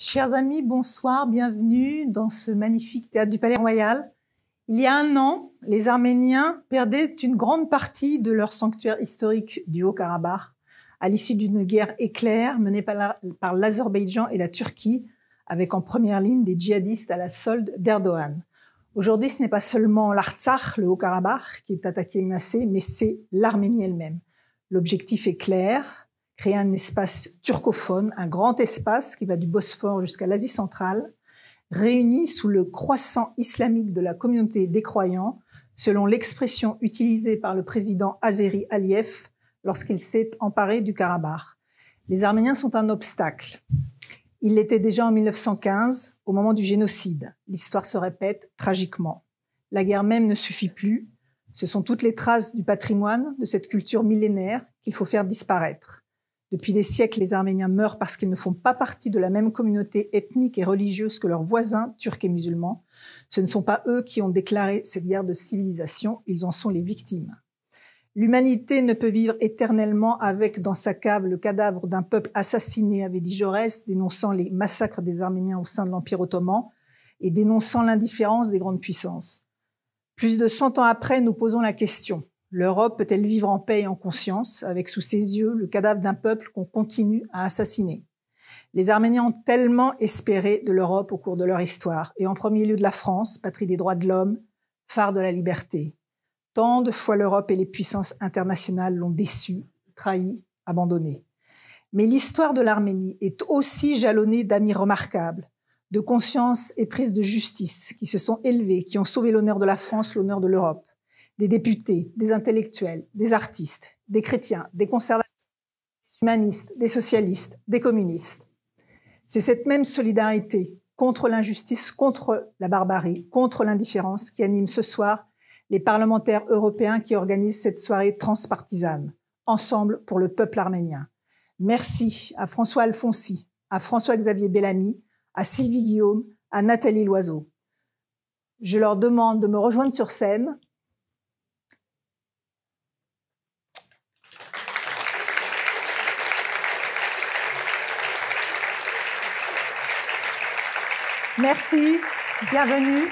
Chers amis, bonsoir, bienvenue dans ce magnifique théâtre du Palais Royal. Il y a un an, les Arméniens perdaient une grande partie de leur sanctuaire historique du Haut-Karabakh à l'issue d'une guerre éclair menée par l'Azerbaïdjan et la Turquie, avec en première ligne des djihadistes à la solde d'Erdogan. Aujourd'hui, ce n'est pas seulement l'Artsakh, le Haut-Karabakh, qui est attaqué et menacé, mais c'est l'Arménie elle-même. L'objectif est clair, créer un espace turcophone, un grand espace qui va du Bosphore jusqu'à l'Asie centrale, réuni sous le croissant islamique de la communauté des croyants, selon l'expression utilisée par le président Azeri Aliyev lorsqu'il s'est emparé du Karabakh. Les Arméniens sont un obstacle. Il l'étaient déjà en 1915, au moment du génocide. L'histoire se répète tragiquement. La guerre même ne suffit plus. Ce sont toutes les traces du patrimoine, de cette culture millénaire, qu'il faut faire disparaître. Depuis des siècles, les Arméniens meurent parce qu'ils ne font pas partie de la même communauté ethnique et religieuse que leurs voisins turcs et musulmans. Ce ne sont pas eux qui ont déclaré cette guerre de civilisation, ils en sont les victimes. L'humanité ne peut vivre éternellement avec dans sa cave le cadavre d'un peuple assassiné, avait dit Jaurès, dénonçant les massacres des Arméniens au sein de l'Empire ottoman et dénonçant l'indifférence des grandes puissances. Plus de 100 ans après, nous posons la question. L'Europe peut-elle vivre en paix et en conscience, avec sous ses yeux le cadavre d'un peuple qu'on continue à assassiner Les Arméniens ont tellement espéré de l'Europe au cours de leur histoire, et en premier lieu de la France, patrie des droits de l'homme, phare de la liberté. Tant de fois l'Europe et les puissances internationales l'ont déçue, trahie, abandonnée. Mais l'histoire de l'Arménie est aussi jalonnée d'amis remarquables, de conscience et prise de justice, qui se sont élevés, qui ont sauvé l'honneur de la France, l'honneur de l'Europe des députés, des intellectuels, des artistes, des chrétiens, des conservateurs, des humanistes, des socialistes, des communistes. C'est cette même solidarité contre l'injustice, contre la barbarie, contre l'indifférence qui anime ce soir les parlementaires européens qui organisent cette soirée transpartisane, ensemble pour le peuple arménien. Merci à François Alfonsi, à François-Xavier Bellamy, à Sylvie Guillaume, à Nathalie Loiseau. Je leur demande de me rejoindre sur scène Merci. Bienvenue.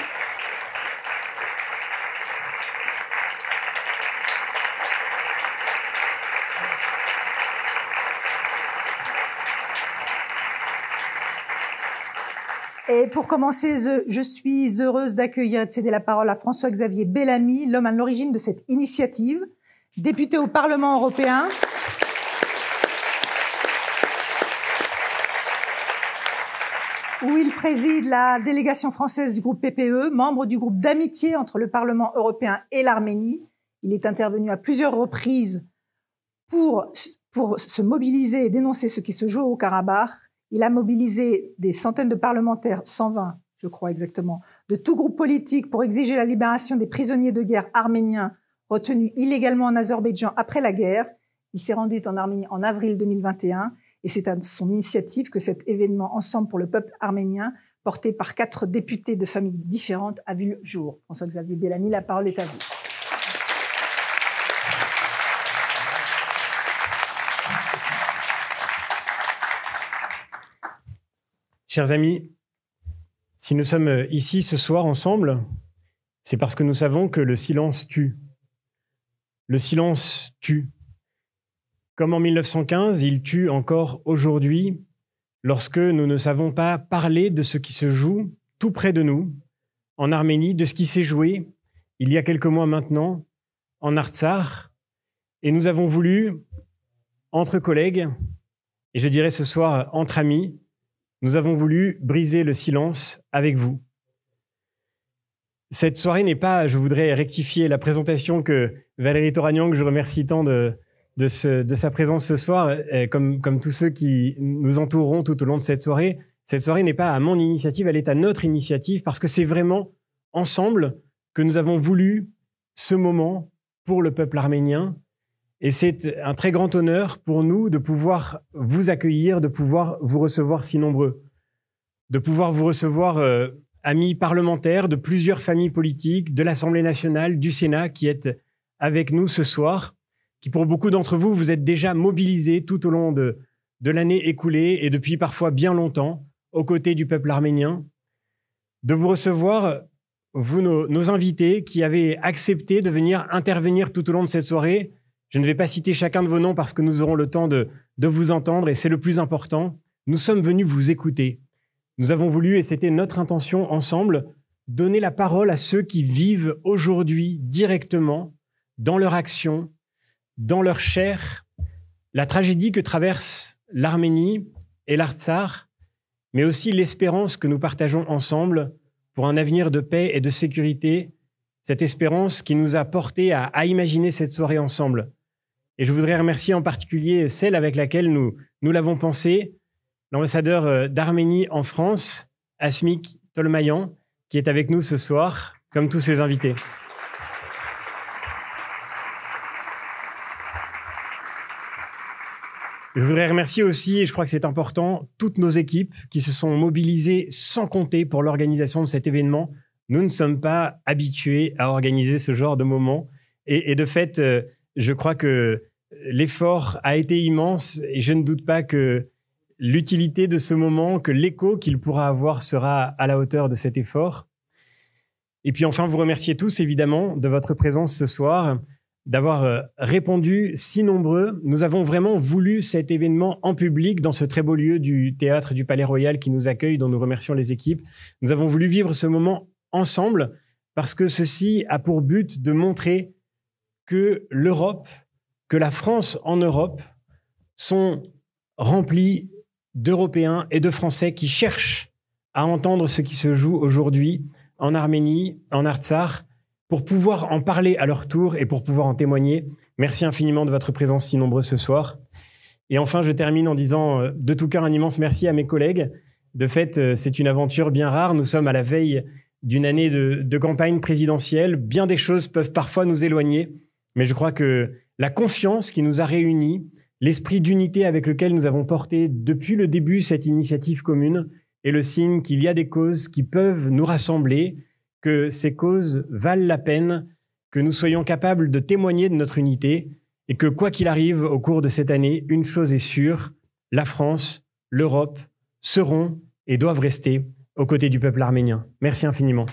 Et pour commencer, je suis heureuse d'accueillir et de céder la parole à François-Xavier Bellamy, l'homme à l'origine de cette initiative, député au Parlement européen. où il préside la délégation française du groupe PPE, membre du groupe d'amitié entre le Parlement européen et l'Arménie. Il est intervenu à plusieurs reprises pour, se mobiliser et dénoncer ce qui se joue au Karabakh. Il a mobilisé des centaines de parlementaires, 120 je crois exactement, de tout groupe politique pour exiger la libération des prisonniers de guerre arméniens retenus illégalement en Azerbaïdjan après la guerre. Il s'est rendu en Arménie en avril 2021 et c'est à son initiative que cet événement Ensemble pour le peuple arménien, porté par quatre députés de familles différentes, a vu le jour. François-Xavier Bellamy, la parole est à vous. Chers amis, si nous sommes ici ce soir ensemble, c'est parce que nous savons que le silence tue. Le silence tue. Comme en 1915, il tue encore aujourd'hui lorsque nous ne savons pas parler de ce qui se joue tout près de nous, en Arménie, de ce qui s'est joué il y a quelques mois maintenant, en Artsar. Et nous avons voulu, entre collègues, et je dirais ce soir entre amis, nous avons voulu briser le silence avec vous. Cette soirée n'est pas, je voudrais rectifier la présentation que Valérie Toragnan, que je remercie tant de, de, sa présence ce soir, euh, comme, tous ceux qui nous entoureront tout au long de cette soirée. Cette soirée n'est pas à mon initiative, elle est à notre initiative parce que c'est vraiment ensemble que nous avons voulu ce moment pour le peuple arménien. Et c'est un très grand honneur pour nous de pouvoir vous accueillir, de pouvoir vous recevoir si nombreux, de pouvoir vous recevoir euh, amis parlementaires de plusieurs familles politiques, de l'Assemblée nationale, du Sénat qui est avec nous ce soir qui pour beaucoup d'entre vous, vous êtes déjà mobilisés tout au long de, de l'année écoulée et depuis parfois bien longtemps aux côtés du peuple arménien, de vous recevoir, vous, nos, invités, qui avez accepté de venir intervenir tout au long de cette soirée. Je ne vais pas citer chacun de vos noms parce que nous aurons le temps de, de vous entendre et c'est le plus important. Nous sommes venus vous écouter. Nous avons voulu, et c'était notre intention ensemble, donner la parole à ceux qui vivent aujourd'hui directement dans leur action, dans leur chair la tragédie que traverse l'Arménie et l'Artsar, mais aussi l'espérance que nous partageons ensemble pour un avenir de paix et de sécurité, cette espérance qui nous a portés à, imaginer cette soirée ensemble. Et je voudrais remercier en particulier celle avec laquelle nous, nous l'avons pensé l'ambassadeur euh, d'Arménie en France, Asmik Tolmayan, qui est avec nous ce soir, comme tous ses invités. Je voudrais remercier aussi, et je crois que c'est important, toutes nos équipes qui se sont mobilisées sans compter pour l'organisation de cet événement. Nous ne sommes pas habitués à organiser ce genre de moment, Et, et de fait, euh, je crois que l'effort a été immense et je ne doute pas que l'utilité de ce moment, que l'écho qu'il pourra avoir sera à la hauteur de cet effort. Et puis enfin, vous remercier tous évidemment de votre présence ce soir d'avoir euh, répondu si nombreux. Nous avons vraiment voulu cet événement en public dans ce très beau lieu du théâtre du Palais Royal qui nous accueille, dont nous remercions les équipes. Nous avons voulu vivre ce moment ensemble parce que ceci a pour but de montrer que l'Europe, que la France en Europe sont remplies d'Européens et de Français qui cherchent à entendre ce qui se joue aujourd'hui en Arménie, en Artsakh, pour pouvoir en parler à leur tour et pour pouvoir en témoigner. Merci infiniment de votre présence si nombreuse ce soir. Et enfin, je termine en disant euh, de tout cœur un immense merci à mes collègues. De fait, euh, c'est une aventure bien rare. Nous sommes à la veille d'une année de, de, campagne présidentielle. Bien des choses peuvent parfois nous éloigner, mais je crois que la confiance qui nous a réunis, l'esprit d'unité avec lequel nous avons porté depuis le début cette initiative commune est le signe qu'il y a des causes qui peuvent nous rassembler, que ces causes valent la peine, que nous soyons capables de témoigner de notre unité et que quoi qu'il arrive au cours de cette année, une chose est sûre, la France, l'Europe seront et doivent rester aux côtés du peuple arménien. Merci infiniment.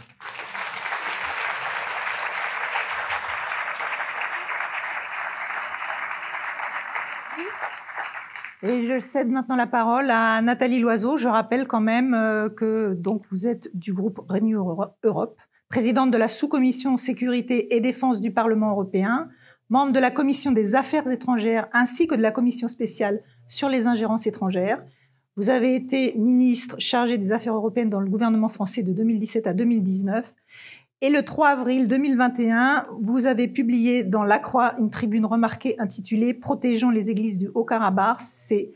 Et je cède maintenant la parole à Nathalie Loiseau. Je rappelle quand même euh, que donc vous êtes du groupe Renew Europe, présidente de la sous-commission sécurité et défense du Parlement européen, membre de la commission des affaires étrangères ainsi que de la commission spéciale sur les ingérences étrangères. Vous avez été ministre chargé des affaires européennes dans le gouvernement français de 2017 à 2019 et le 3 avril 2021, vous avez publié dans La Croix une tribune remarquée intitulée Protégeons les églises du Haut-Karabakh. C'est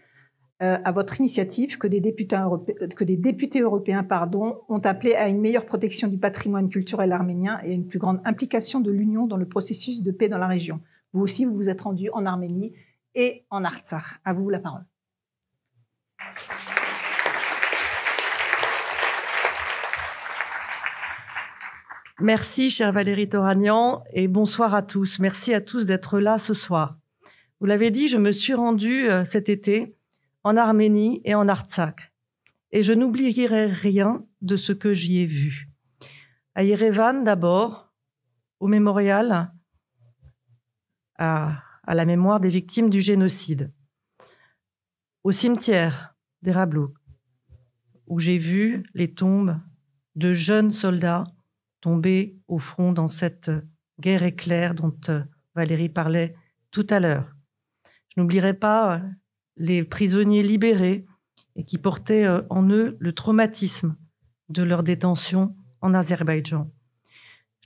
euh, à votre initiative que des députés, européens pardon, ont appelé à une meilleure protection du patrimoine culturel arménien et à une plus grande implication de l'Union dans le processus de paix dans la région. Vous aussi, vous vous êtes rendu en Arménie et en Artsakh. À vous la parole. Merci, cher Valérie Thoragnan, et bonsoir à tous. Merci à tous d'être là ce soir. Vous l'avez dit, je me suis rendue euh, cet été en Arménie et en Artsakh. Et je n'oublierai rien de ce que j'y ai vu. À Yerevan d'abord, au mémorial, à, la mémoire des victimes du génocide, au cimetière des où j'ai vu les tombes de jeunes soldats tomber au front dans cette guerre éclair dont euh, Valérie parlait tout à l'heure. Je n'oublierai pas euh, les prisonniers libérés et qui portaient euh, en eux le traumatisme de leur détention en Azerbaïdjan.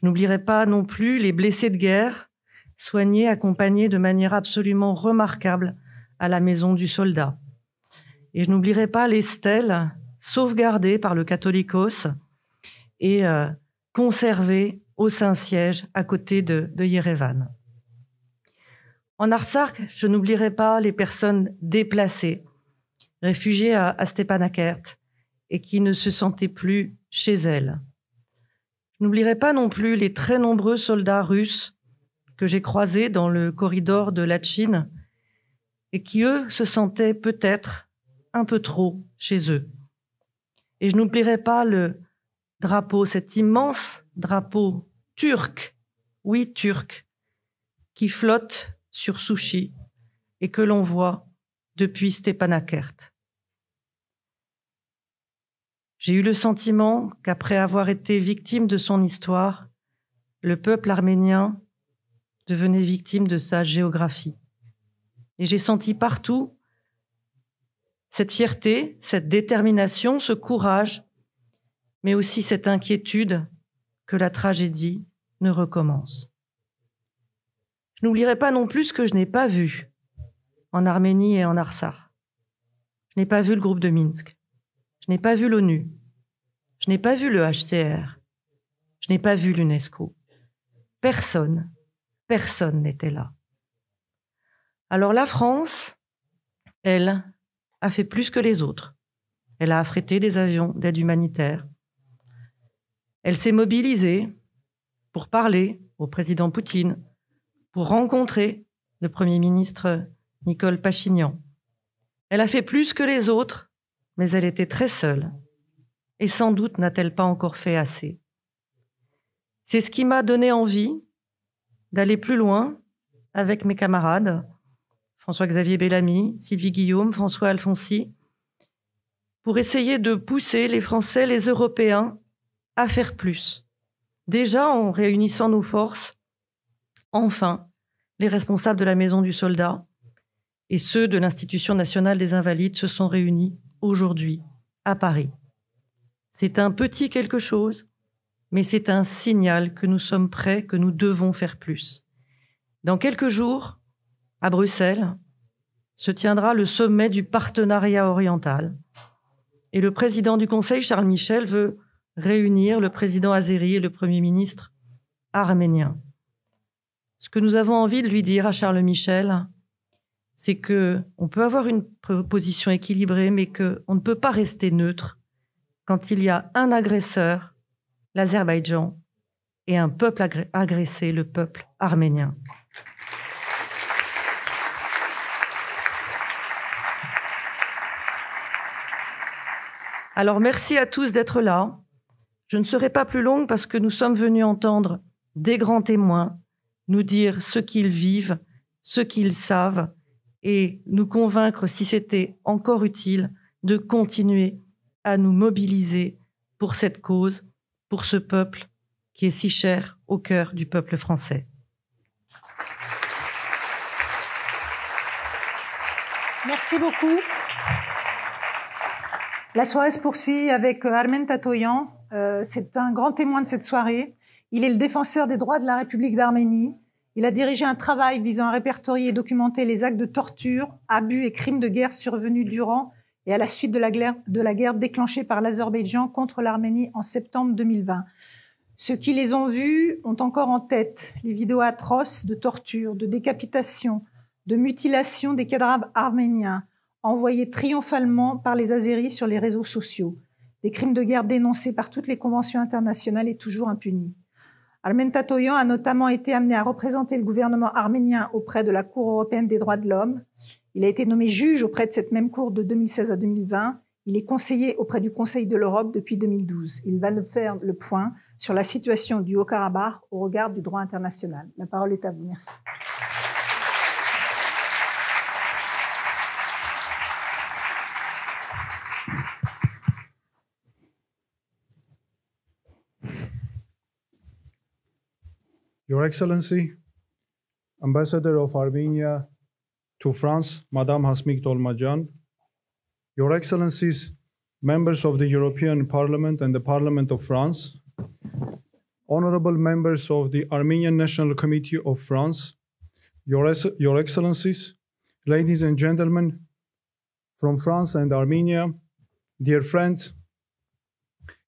Je n'oublierai pas non plus les blessés de guerre, soignés, accompagnés de manière absolument remarquable à la maison du soldat. Et je n'oublierai pas les stèles sauvegardées par le catholicos et conservée au Saint-Siège, à côté de, Yerevan. En Artsakh, je n'oublierai pas les personnes déplacées, réfugiées à, à Stepanakert et qui ne se sentaient plus chez elles. Je n'oublierai pas non plus les très nombreux soldats russes que j'ai croisés dans le corridor de la Chine et qui, eux, se sentaient peut-être un peu trop chez eux. Et je n'oublierai pas le, drapeau, cet immense drapeau turc, oui turc, qui flotte sur Sushi et que l'on voit depuis Stepanakert. J'ai eu le sentiment qu'après avoir été victime de son histoire, le peuple arménien devenait victime de sa géographie. Et j'ai senti partout cette fierté, cette détermination, ce courage mais aussi cette inquiétude que la tragédie ne recommence. Je n'oublierai pas non plus ce que je n'ai pas vu en Arménie et en Arsar. Je n'ai pas vu le groupe de Minsk. Je n'ai pas vu l'ONU. Je n'ai pas vu le HCR. Je n'ai pas vu l'UNESCO. Personne, personne n'était là. Alors la France, elle, a fait plus que les autres. Elle a affrété des avions d'aide humanitaire. Elle s'est mobilisée pour parler au président Poutine, pour rencontrer le Premier ministre Nicole Pachignan. Elle a fait plus que les autres, mais elle était très seule. Et sans doute n'a-t-elle pas encore fait assez. C'est ce qui m'a donné envie d'aller plus loin avec mes camarades, François-Xavier Bellamy, Sylvie Guillaume, François Alfonsi, pour essayer de pousser les Français, les Européens, à faire plus. Déjà en réunissant nos forces, enfin, les responsables de la Maison du Soldat et ceux de l'Institution nationale des invalides se sont réunis aujourd'hui à Paris. C'est un petit quelque chose, mais c'est un signal que nous sommes prêts, que nous devons faire plus. Dans quelques jours, à Bruxelles, se tiendra le sommet du partenariat oriental. Et le président du Conseil, Charles Michel, veut réunir le président azéri et le Premier ministre arménien. Ce que nous avons envie de lui dire à Charles Michel, c'est que on peut avoir une position équilibrée, mais que on ne peut pas rester neutre quand il y a un agresseur, l'Azerbaïdjan, et un peuple agressé, le peuple arménien. Alors merci à tous d'être là. Je ne serai pas plus longue parce que nous sommes venus entendre des grands témoins nous dire ce qu'ils vivent, ce qu'ils savent, et nous convaincre, si c'était encore utile, de continuer à nous mobiliser pour cette cause, pour ce peuple qui est si cher au cœur du peuple français. Merci beaucoup. La soirée se poursuit avec Armen Tatoyan, euh, c'est un grand témoin de cette soirée. Il est le défenseur des droits de la République d'Arménie. Il a dirigé un travail visant à répertorier et documenter les actes de torture, abus et crimes de guerre survenus durant et à la suite de la guerre, déclenchée par l'Azerbaïdjan contre l'Arménie en septembre 2020. Ceux qui les ont vus ont encore en tête les vidéos atroces de torture, de décapitation, de mutilation des cadavres arméniens envoyés triomphalement par les Azéris sur les réseaux sociaux des crimes de guerre dénoncés par toutes les conventions internationales est toujours impuni. Armen Tatoyan a notamment été amené à représenter le gouvernement arménien auprès de la Cour européenne des droits de l'homme. Il a été nommé juge auprès de cette même Cour de 2016 à 2020. Il est conseiller auprès du Conseil de l'Europe depuis 2012. Il va nous faire le point sur la situation du Haut-Karabakh au regard du droit international. La parole est à vous. Merci. Your Excellency, Ambassador of Armenia to France, Madame Hasmik Dolmajan, Your Excellencies, members of the European Parliament and the Parliament of France, honorable members of the Armenian National Committee of France, Your, Your Excellencies, ladies and gentlemen from France and Armenia, dear friends,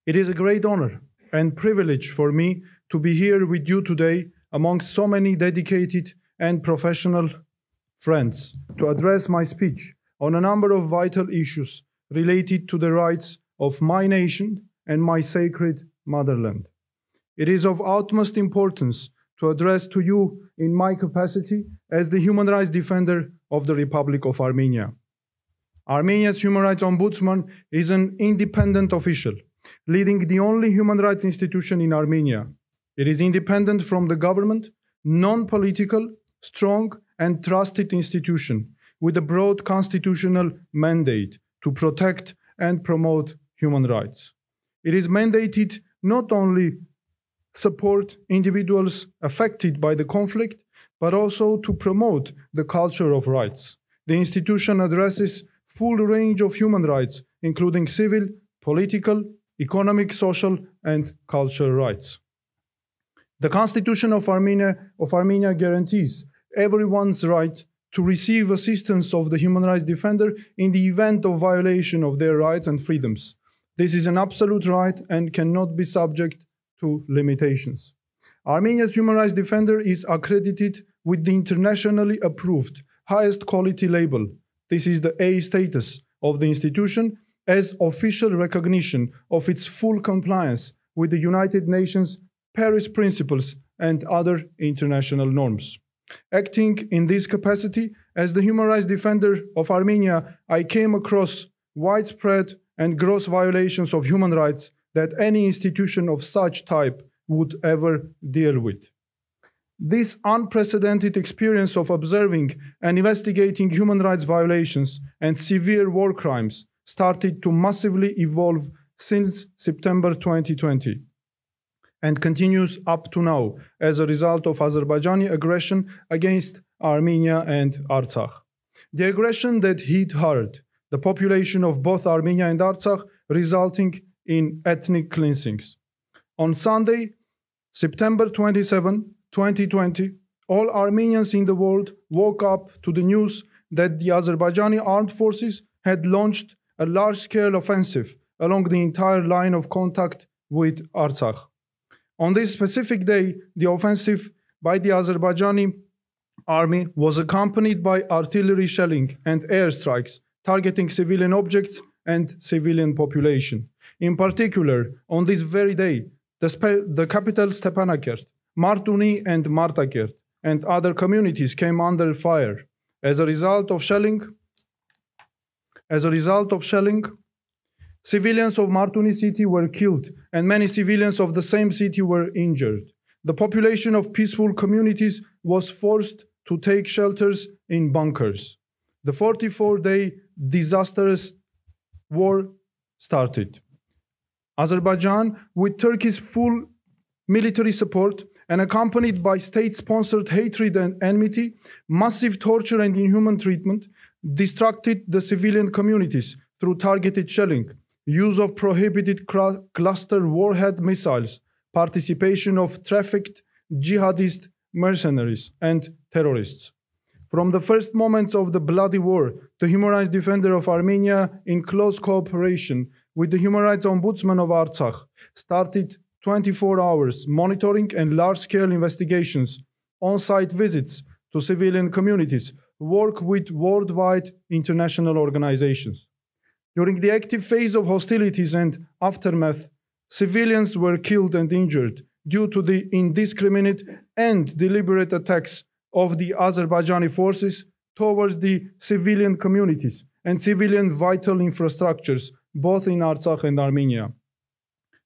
it is a great honor and privilege for me to be here with you today among so many dedicated and professional friends to address my speech on a number of vital issues related to the rights of my nation and my sacred motherland. It is of utmost importance to address to you in my capacity as the human rights defender of the Republic of Armenia. Armenia's Human Rights Ombudsman is an independent official, leading the only human rights institution in Armenia, it is independent from the government, non political, strong, and trusted institution with a broad constitutional mandate to protect and promote human rights. It is mandated not only support individuals affected by the conflict, but also to promote the culture of rights. The institution addresses full range of human rights, including civil, political, economic, social, and cultural rights. The Constitution of Armenia, of Armenia guarantees everyone's right to receive assistance of the human rights defender in the event of violation of their rights and freedoms. This is an absolute right and cannot be subject to limitations. Armenia's human rights defender is accredited with the internationally approved highest quality label. This is the A status of the institution as official recognition of its full compliance with the United Nations Paris Principles, and other international norms. Acting in this capacity as the human rights defender of Armenia, I came across widespread and gross violations of human rights that any institution of such type would ever deal with. This unprecedented experience of observing and investigating human rights violations and severe war crimes started to massively evolve since September 2020 and continues up to now as a result of Azerbaijani aggression against Armenia and Artsakh. The aggression that hit hard the population of both Armenia and Artsakh, resulting in ethnic cleansings. On Sunday, September 27, 2020, all Armenians in the world woke up to the news that the Azerbaijani armed forces had launched a large scale offensive along the entire line of contact with Artsakh. On this specific day, the offensive by the Azerbaijani army was accompanied by artillery shelling and airstrikes targeting civilian objects and civilian population. In particular, on this very day, the, the capital Stepanakert, Martuni and Martakert, and other communities came under fire. As a result of shelling, as a result of shelling, Civilians of Martuni city were killed, and many civilians of the same city were injured. The population of peaceful communities was forced to take shelters in bunkers. The 44 day disastrous war started. Azerbaijan, with Turkey's full military support and accompanied by state sponsored hatred and enmity, massive torture and inhuman treatment, distracted the civilian communities through targeted shelling use of prohibited cluster warhead missiles, participation of trafficked jihadist mercenaries and terrorists. From the first moments of the bloody war, the Human Rights Defender of Armenia, in close cooperation with the Human Rights Ombudsman of Artsakh, started 24 hours monitoring and large scale investigations, on site visits to civilian communities, work with worldwide international organizations. During the active phase of hostilities and aftermath, civilians were killed and injured due to the indiscriminate and deliberate attacks of the Azerbaijani forces towards the civilian communities and civilian vital infrastructures, both in Artsakh and Armenia.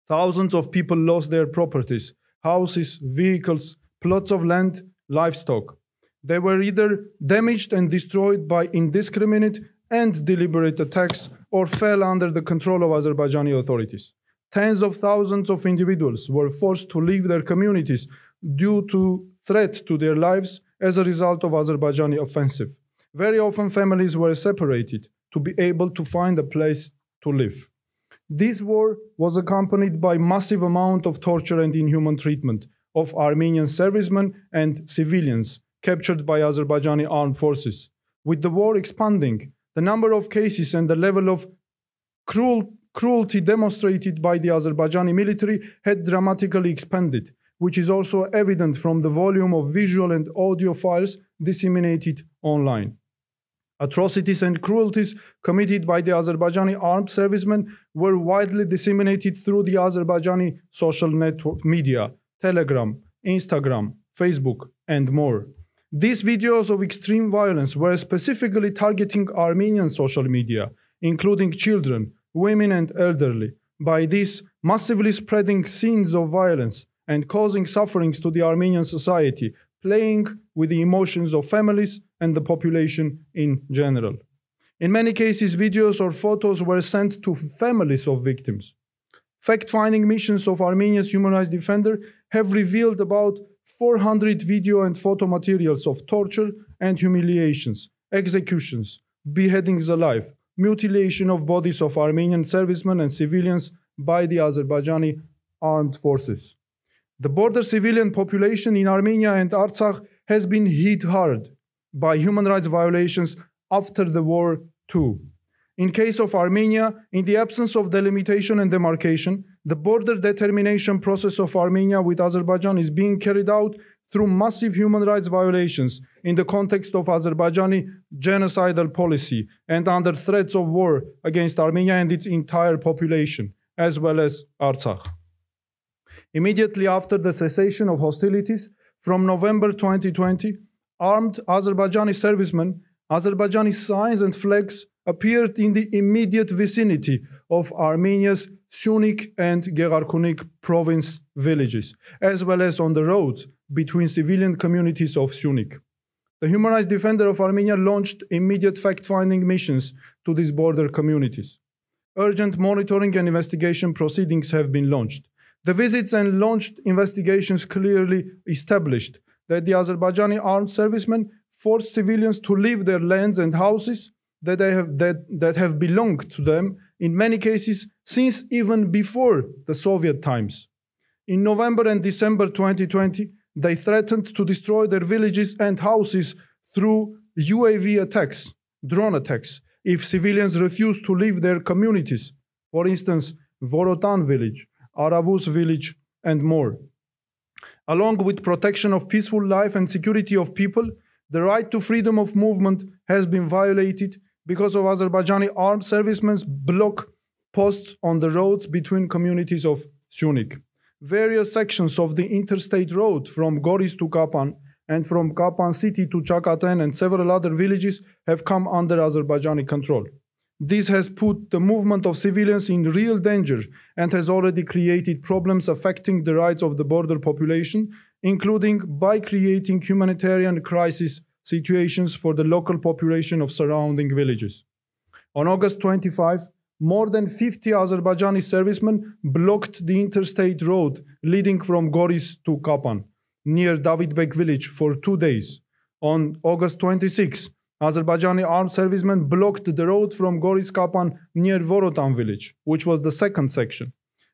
Thousands of people lost their properties, houses, vehicles, plots of land, livestock. They were either damaged and destroyed by indiscriminate and deliberate attacks or fell under the control of Azerbaijani authorities. Tens of thousands of individuals were forced to leave their communities due to threat to their lives as a result of Azerbaijani offensive. Very often families were separated to be able to find a place to live. This war was accompanied by massive amount of torture and inhuman treatment of Armenian servicemen and civilians captured by Azerbaijani armed forces. With the war expanding, the number of cases and the level of cruel, cruelty demonstrated by the Azerbaijani military had dramatically expanded, which is also evident from the volume of visual and audio files disseminated online. Atrocities and cruelties committed by the Azerbaijani armed servicemen were widely disseminated through the Azerbaijani social network media, Telegram, Instagram, Facebook, and more. These videos of extreme violence were specifically targeting Armenian social media, including children, women, and elderly, by this massively spreading scenes of violence and causing sufferings to the Armenian society, playing with the emotions of families and the population in general. In many cases, videos or photos were sent to families of victims. Fact finding missions of Armenia's Human Rights Defender have revealed about 400 video and photo materials of torture and humiliations, executions, beheadings alive, mutilation of bodies of Armenian servicemen and civilians by the Azerbaijani armed forces. The border civilian population in Armenia and Artsakh has been hit hard by human rights violations after the war too. In case of Armenia, in the absence of delimitation and demarcation, the border determination process of Armenia with Azerbaijan is being carried out through massive human rights violations in the context of Azerbaijani genocidal policy and under threats of war against Armenia and its entire population, as well as Artsakh. Immediately after the cessation of hostilities, from November 2020, armed Azerbaijani servicemen, Azerbaijani signs and flags appeared in the immediate vicinity of Armenia's Sunik and Gerarkunik province villages, as well as on the roads between civilian communities of Sunik. The Human Rights Defender of Armenia launched immediate fact-finding missions to these border communities. Urgent monitoring and investigation proceedings have been launched. The visits and launched investigations clearly established that the Azerbaijani armed servicemen forced civilians to leave their lands and houses that, I have, that, that have belonged to them in many cases since even before the Soviet times. In November and December 2020, they threatened to destroy their villages and houses through UAV attacks, drone attacks, if civilians refuse to leave their communities, for instance, Vorotan village, Aravus village, and more. Along with protection of peaceful life and security of people, the right to freedom of movement has been violated because of Azerbaijani armed servicemen's block posts on the roads between communities of Sunik. Various sections of the interstate road from Goris to Kapan and from Kapan city to Chakaten and several other villages have come under Azerbaijani control. This has put the movement of civilians in real danger and has already created problems affecting the rights of the border population, including by creating humanitarian crisis situations for the local population of surrounding villages. On August 25, more than 50 Azerbaijani servicemen blocked the interstate road leading from Goris to Kapan, near Davidbek village, for two days. On August 26, Azerbaijani armed servicemen blocked the road from Goris Kapan near Vorotan village, which was the second section.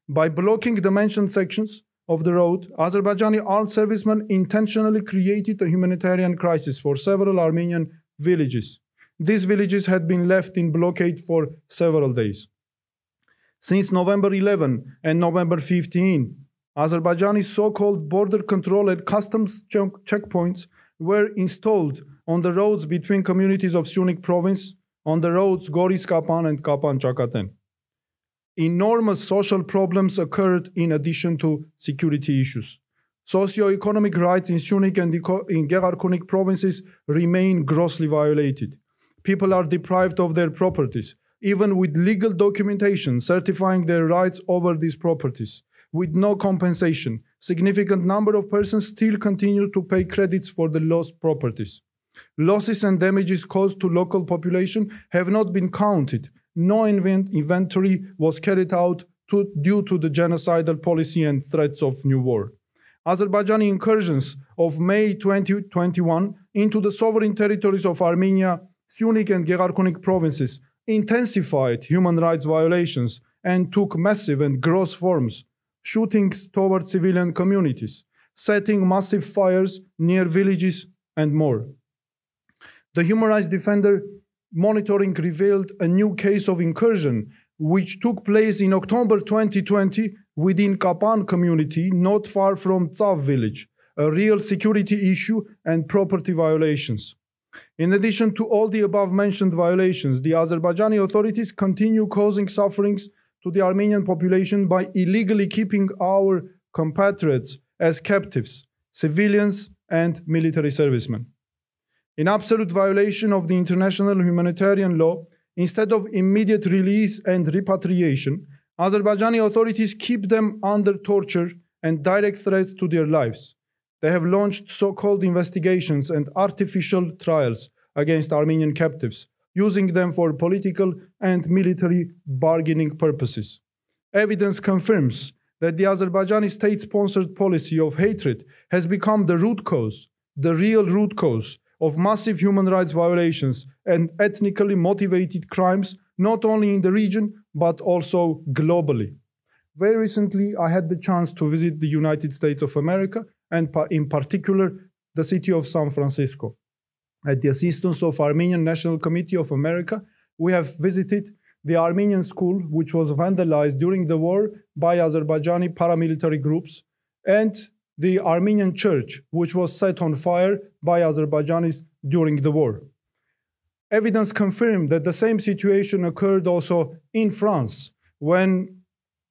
By blocking the mentioned sections, of the road, Azerbaijani armed servicemen intentionally created a humanitarian crisis for several Armenian villages. These villages had been left in blockade for several days. Since November 11 and November 15, Azerbaijani so called border control and customs checkpoints were installed on the roads between communities of Sunik province on the roads Goris Kapan and Kapan Chakaten enormous social problems occurred in addition to security issues. Socioeconomic rights in Sunik and in Gerarkunik provinces remain grossly violated. People are deprived of their properties, even with legal documentation certifying their rights over these properties. With no compensation, significant number of persons still continue to pay credits for the lost properties. Losses and damages caused to local population have not been counted no inventory was carried out to, due to the genocidal policy and threats of new war. Azerbaijani incursions of May 2021 into the sovereign territories of Armenia, Syunik and Gerarkonic provinces intensified human rights violations and took massive and gross forms, shootings toward civilian communities, setting massive fires near villages, and more. The human rights defender monitoring revealed a new case of incursion, which took place in October 2020 within Kapan community, not far from Tsav village, a real security issue and property violations. In addition to all the above mentioned violations, the Azerbaijani authorities continue causing sufferings to the Armenian population by illegally keeping our compatriots as captives, civilians, and military servicemen in absolute violation of the international humanitarian law, instead of immediate release and repatriation, Azerbaijani authorities keep them under torture and direct threats to their lives. They have launched so called investigations and artificial trials against Armenian captives, using them for political and military bargaining purposes. Evidence confirms that the Azerbaijani state sponsored policy of hatred has become the root cause, the real root cause of massive human rights violations and ethnically motivated crimes, not only in the region, but also globally. Very recently, I had the chance to visit the United States of America and, in particular, the city of San Francisco. At the assistance of Armenian National Committee of America, we have visited the Armenian school, which was vandalized during the war by Azerbaijani paramilitary groups, and the Armenian church, which was set on fire by Azerbaijanis during the war. Evidence confirmed that the same situation occurred also in France when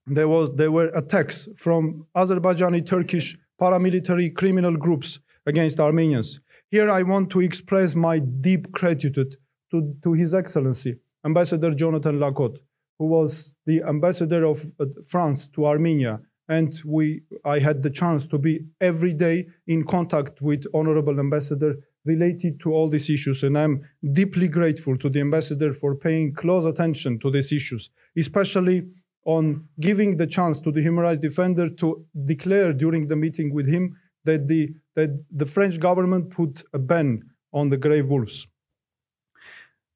there, was, there were attacks from Azerbaijani Turkish paramilitary criminal groups against Armenians. Here I want to express my deep gratitude to, to His Excellency, Ambassador Jonathan Lacotte, who was the ambassador of uh, France to Armenia and we, I had the chance to be every day in contact with Honorable Ambassador related to all these issues. And I'm deeply grateful to the ambassador for paying close attention to these issues, especially on giving the chance to the human rights defender to declare during the meeting with him that the, that the French government put a ban on the grey wolves.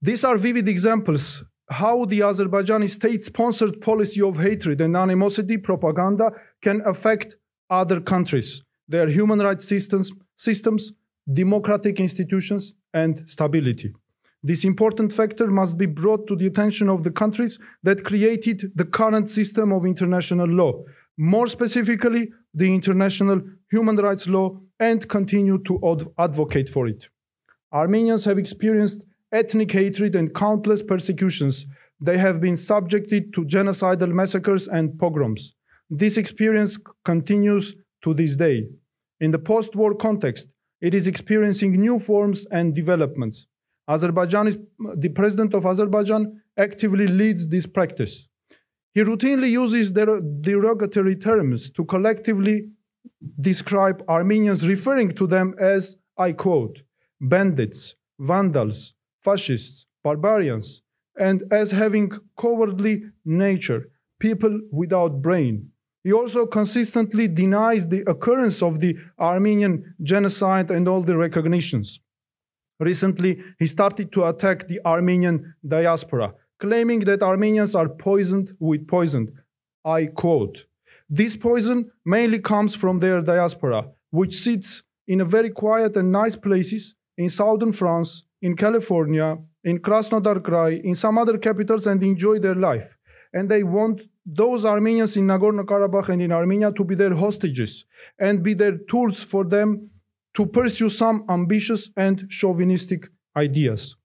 These are vivid examples how the Azerbaijani state sponsored policy of hatred and animosity propaganda can affect other countries, their human rights systems, systems democratic institutions, and stability. This important factor must be brought to the attention of the countries that created the current system of international law, more specifically, the international human rights law, and continue to advocate for it. Armenians have experienced ethnic hatred, and countless persecutions. They have been subjected to genocidal massacres and pogroms. This experience continues to this day. In the post war context, it is experiencing new forms and developments. Azerbaijan is, the president of Azerbaijan actively leads this practice. He routinely uses der- derogatory terms to collectively describe Armenians, referring to them as, I quote, bandits, vandals, fascists, barbarians, and as having cowardly nature, people without brain. He also consistently denies the occurrence of the Armenian genocide and all the recognitions. Recently, he started to attack the Armenian diaspora, claiming that Armenians are poisoned with poison. I quote This poison mainly comes from their diaspora, which sits in a very quiet and nice places in southern France in California, in Krasnodar Krai, in some other capitals and enjoy their life. And they want those Armenians in Nagorno Karabakh and in Armenia to be their hostages and be their tools for them to pursue some ambitious and chauvinistic ideas.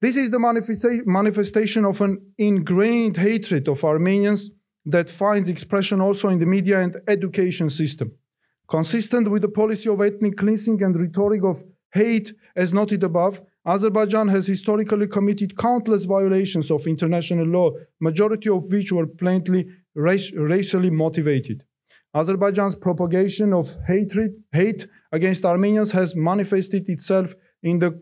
This is the manifesta manifestation of an ingrained hatred of Armenians that finds expression also in the media and education system. Consistent with the policy of ethnic cleansing and rhetoric of hate, as noted above, Azerbaijan has historically committed countless violations of international law, majority of which were plainly racially motivated. Azerbaijan's propagation of hatred, hate against Armenians has manifested itself in the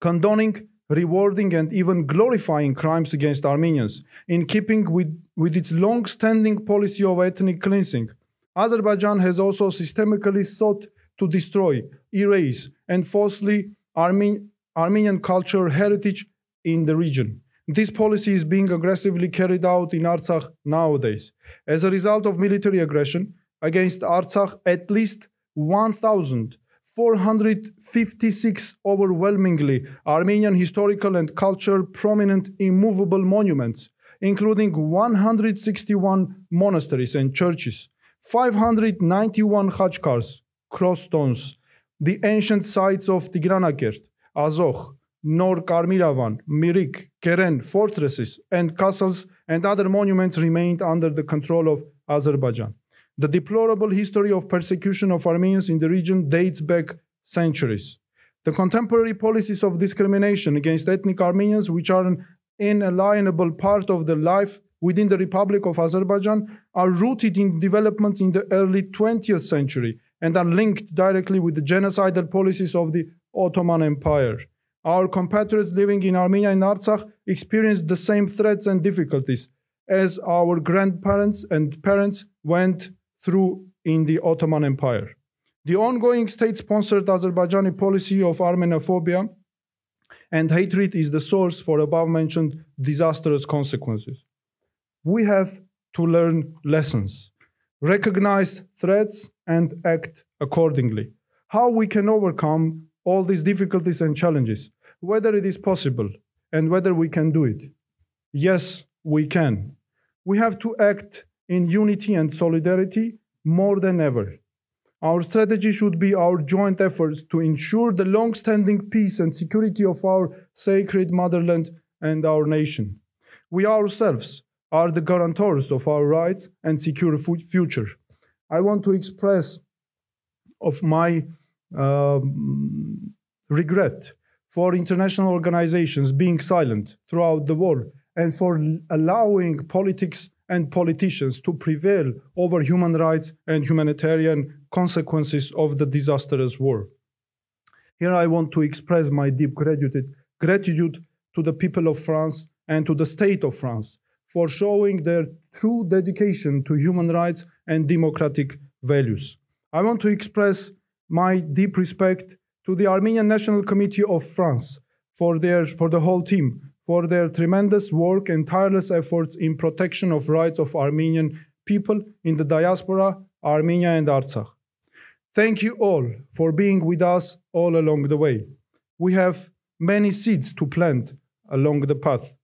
condoning, rewarding, and even glorifying crimes against Armenians, in keeping with, with its long standing policy of ethnic cleansing. Azerbaijan has also systemically sought to destroy erase and falsely Arme Armenian cultural heritage in the region. This policy is being aggressively carried out in Artsakh nowadays. As a result of military aggression against Artsakh, at least 1,456 overwhelmingly Armenian historical and cultural prominent immovable monuments, including 161 monasteries and churches, 591 Hajkars, cross stones, the ancient sites of Tigranakert, Azov, Nor Karmiravan, Mirik, Keren, fortresses and castles and other monuments remained under the control of Azerbaijan. The deplorable history of persecution of Armenians in the region dates back centuries. The contemporary policies of discrimination against ethnic Armenians, which are an inalienable part of the life within the Republic of Azerbaijan, are rooted in developments in the early 20th century and are linked directly with the genocidal policies of the Ottoman Empire. Our compatriots living in Armenia and Artsakh experienced the same threats and difficulties as our grandparents and parents went through in the Ottoman Empire. The ongoing state sponsored Azerbaijani policy of Armenophobia and hatred is the source for above mentioned disastrous consequences. We have to learn lessons recognize threats, and act accordingly. How we can overcome all these difficulties and challenges, whether it is possible and whether we can do it. Yes, we can. We have to act in unity and solidarity more than ever. Our strategy should be our joint efforts to ensure the long standing peace and security of our sacred motherland and our nation. We ourselves are the guarantors of our rights and secure future. I want to express of my um, regret for international organizations being silent throughout the war and for allowing politics and politicians to prevail over human rights and humanitarian consequences of the disastrous war. Here I want to express my deep gratitude, gratitude to the people of France and to the state of France for showing their true dedication to human rights and democratic values. I want to express my deep respect to the Armenian National Committee of France for, their, for the whole team for their tremendous work and tireless efforts in protection of rights of Armenian people in the diaspora, Armenia and Artsakh. Thank you all for being with us all along the way. We have many seeds to plant along the path.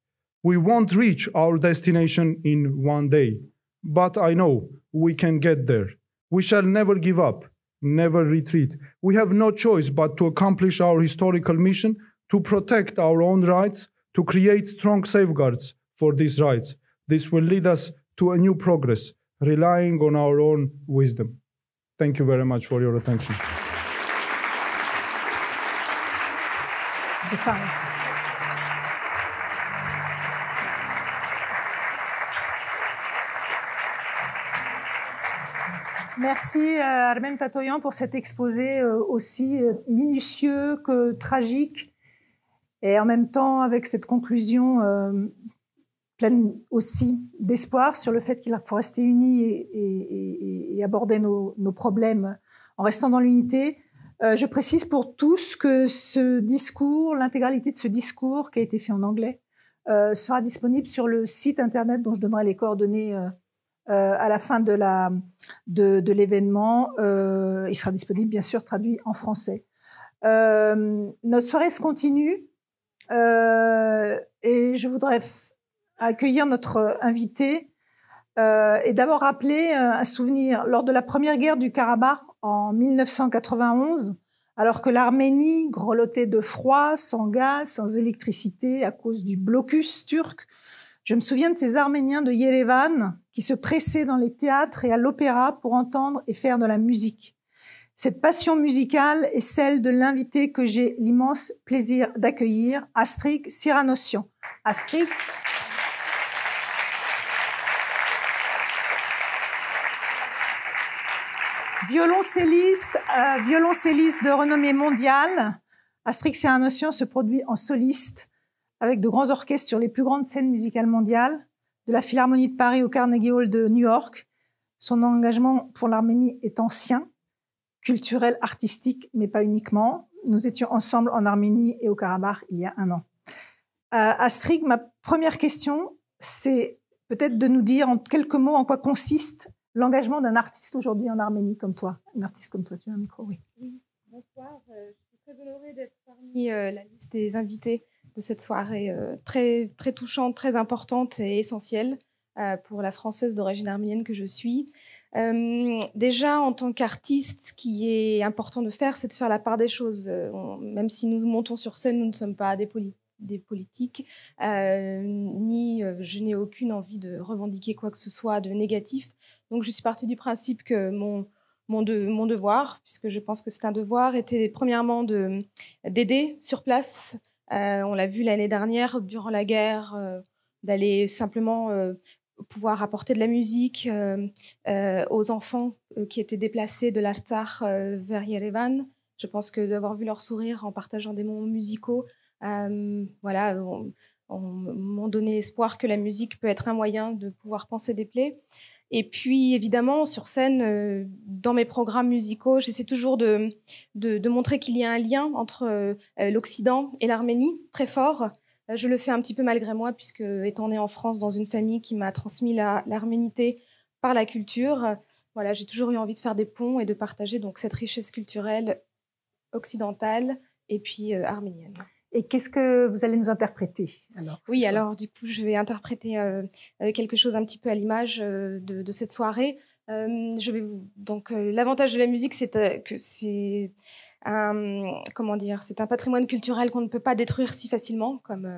We won't reach our destination in one day, but I know we can get there. We shall never give up, never retreat. We have no choice but to accomplish our historical mission to protect our own rights, to create strong safeguards for these rights. This will lead us to a new progress, relying on our own wisdom. Thank you very much for your attention. Merci euh, Armen Tatoyan pour cet exposé euh, aussi euh, minutieux que tragique et en même temps avec cette conclusion pleine aussi d'espoir sur le fait qu'il faut rester unis et, aborder nos, nos, problèmes en restant dans l'unité. je précise pour tous que ce discours, l'intégralité de ce discours qui a été fait en anglais, sera disponible sur le site internet dont je donnerai les coordonnées à la fin de la, de, l'événement. Euh, il sera disponible, bien sûr, traduit en français. Euh, notre soirée se continue euh, et je voudrais accueillir notre invité et d'abord rappeler un souvenir. Lors de la première guerre du Karabakh en 1991, alors que l'Arménie grelottait de froid, sans gaz, sans électricité à cause du blocus turc, je me souviens de ces Arméniens de Yerevan qui se pressaient dans les théâtres et à l'opéra pour entendre et faire de la musique. Cette passion musicale est celle de l'invité que j'ai l'immense plaisir d'accueillir, Astrid Cyranossian. Astrid. Violoncelliste, euh, violoncelliste de renommée mondiale, Astrid Cyranossian se produit en soliste avec de grands orchestres sur les plus grandes scènes musicales mondiales, de la Philharmonie de Paris au Carnegie Hall de New York. Son engagement pour l'Arménie est ancien, culturel, artistique, mais pas uniquement. Nous étions ensemble en Arménie et au Karabakh il y a un an. Astrid, euh, ma première question, c'est peut-être de nous dire en quelques mots en quoi consiste l'engagement d'un artiste aujourd'hui en Arménie comme toi. Un artiste comme toi, tu as un micro, oui. oui. Bonsoir, euh, je suis très honorée d'être parmi euh, la liste des invités cette soirée euh, très, très touchante, très importante et essentielle euh, pour la Française d'origine arménienne que je suis. Euh, déjà, en tant qu'artiste, ce qui est important de faire, c'est de faire la part des choses. même si nous montons sur scène, nous ne sommes pas des, des politiques, ni je n'ai aucune envie de revendiquer quoi que ce soit de négatif. Donc, je suis partie du principe que mon, mon, mon devoir, puisque je pense que c'est un devoir, était premièrement d'aider sur place euh, on l'a vu l'année dernière durant la guerre, euh, d'aller simplement euh, pouvoir apporter de la musique aux enfants qui étaient déplacés de l'artar vers Yerevan. Je pense que d'avoir vu leur sourire en partageant des moments musicaux, voilà, m'ont donné espoir que la musique peut être un moyen de pouvoir penser des plaies. Et puis, évidemment, sur scène, euh, dans mes programmes musicaux, j'essaie toujours de, montrer qu'il y a un lien entre euh, euh, l'Occident et l'Arménie, très fort. Je le fais un petit peu malgré moi, puisque étant née en France dans une famille qui m'a transmis l'arménité par la culture, voilà, j'ai toujours eu envie de faire des ponts et de partager donc cette richesse culturelle occidentale et puis arménienne. Et qu'est-ce que vous allez nous interpréter Oui, alors du coup, je vais interpréter euh, euh, quelque chose un petit peu à l'image euh, de, cette soirée. je vais donc l'avantage de la musique, c'est que c'est un comment dire, c'est un patrimoine culturel qu'on ne peut pas détruire si facilement, comme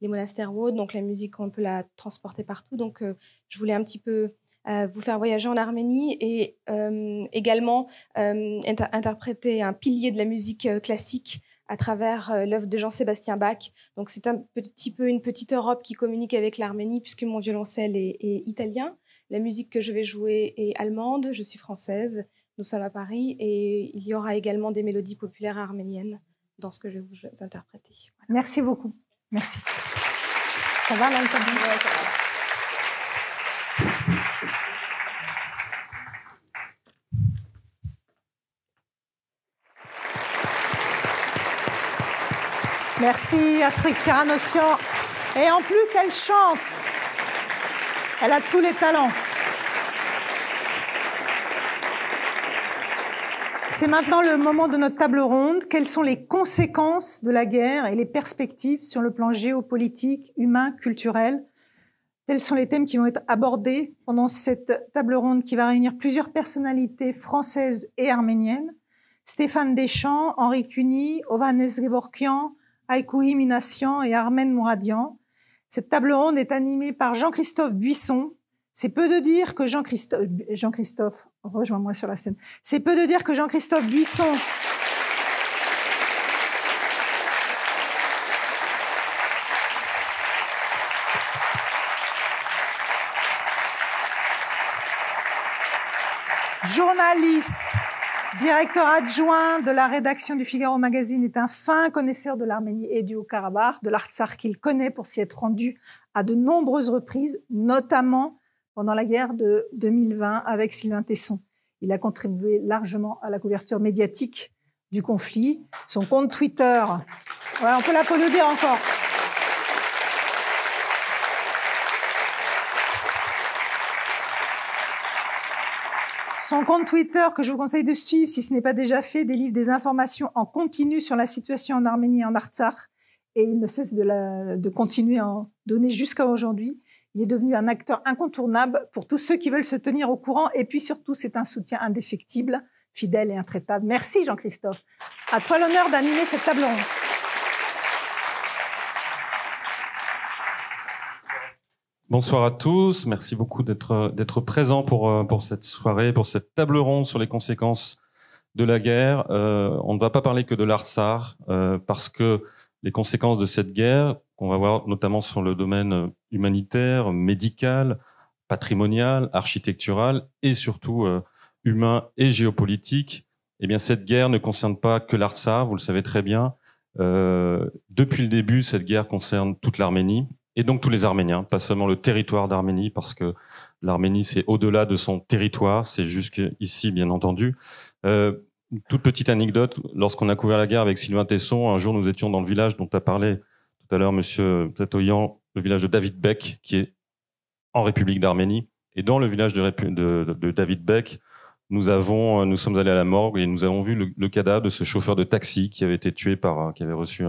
les monastères ou Donc la musique, on peut la transporter partout. Donc je voulais un petit peu vous faire voyager en Arménie et également interpréter un pilier de la musique classique à travers euh, l'œuvre de Jean-Sébastien Bach. Donc c'est un petit peu une petite Europe qui communique avec l'Arménie puisque mon violoncelle est, italien. La musique que je vais jouer est allemande, je suis française, nous sommes à Paris et il y aura également des mélodies populaires arméniennes dans ce que je vais vous interpréter. Merci beaucoup. Merci. Ça va, là, Merci Astrid Cyranocian. Et en plus, elle chante. Elle a tous les talents. C'est maintenant le moment de notre table ronde. Quelles sont les conséquences de la guerre et les perspectives sur le plan géopolitique, humain, culturel Tels sont les thèmes qui vont être abordés pendant cette table ronde qui va réunir plusieurs personnalités françaises et arméniennes. Stéphane Deschamps, Henri Cuny, Ovan Gevorkian, Aikouhi Minassian et Armen Mouradian. Cette table ronde est animée par Jean-Christophe Buisson. C'est peu de dire que Jean-Christophe, Jean-Christophe, rejoins-moi sur la scène. C'est peu de dire que Jean-Christophe Buisson journaliste, directeur adjoint de la rédaction du Figaro Magazine, est un fin connaisseur de l'Arménie et du Haut-Karabakh, de l'Artsar qu'il connaît pour s'y être rendu à de nombreuses reprises, notamment pendant la guerre de 2020 avec Sylvain Tesson. Il a contribué largement à la couverture médiatique du conflit. Son compte Twitter, on peut l'applaudir encore. Son compte Twitter que je vous conseille de suivre si ce n'est pas déjà fait délivre des informations en continu sur la situation en Arménie et en Artsakh et il ne cesse de, la, de continuer à en donner jusqu'à aujourd'hui. Il est devenu un acteur incontournable pour tous ceux qui veulent se tenir au courant et puis surtout c'est un soutien indéfectible, fidèle et intraitable. Merci Jean-Christophe. À toi l'honneur d'animer cette table ronde. Bonsoir à tous. Merci beaucoup d'être d'être présent pour euh, pour cette soirée, pour cette table ronde sur les conséquences de la guerre. Euh, on ne va pas parler que de l'Artsar euh, parce que les conséquences de cette guerre, qu'on va voir notamment sur le domaine humanitaire, médical, patrimonial, architectural et surtout humain et géopolitique, eh bien cette guerre ne concerne pas que l'Artsar. Vous le savez très bien. depuis le début, cette guerre concerne toute l'Arménie et donc tous les Arméniens, pas seulement le territoire d'Arménie, parce que l'Arménie, c'est au-delà de son territoire, c'est jusqu'ici, bien entendu. Euh, toute petite anecdote, lorsqu'on a couvert la guerre avec Sylvain Tesson, un jour nous étions dans le village dont a parlé tout à l'heure Monsieur Tatoyan, le village de David Beck, qui est en République d'Arménie. Et dans le village de, de, de, David Beck, nous avons, euh, nous sommes allés à la morgue et nous avons vu le, cadavre de ce chauffeur de taxi qui avait été tué par, qui avait reçu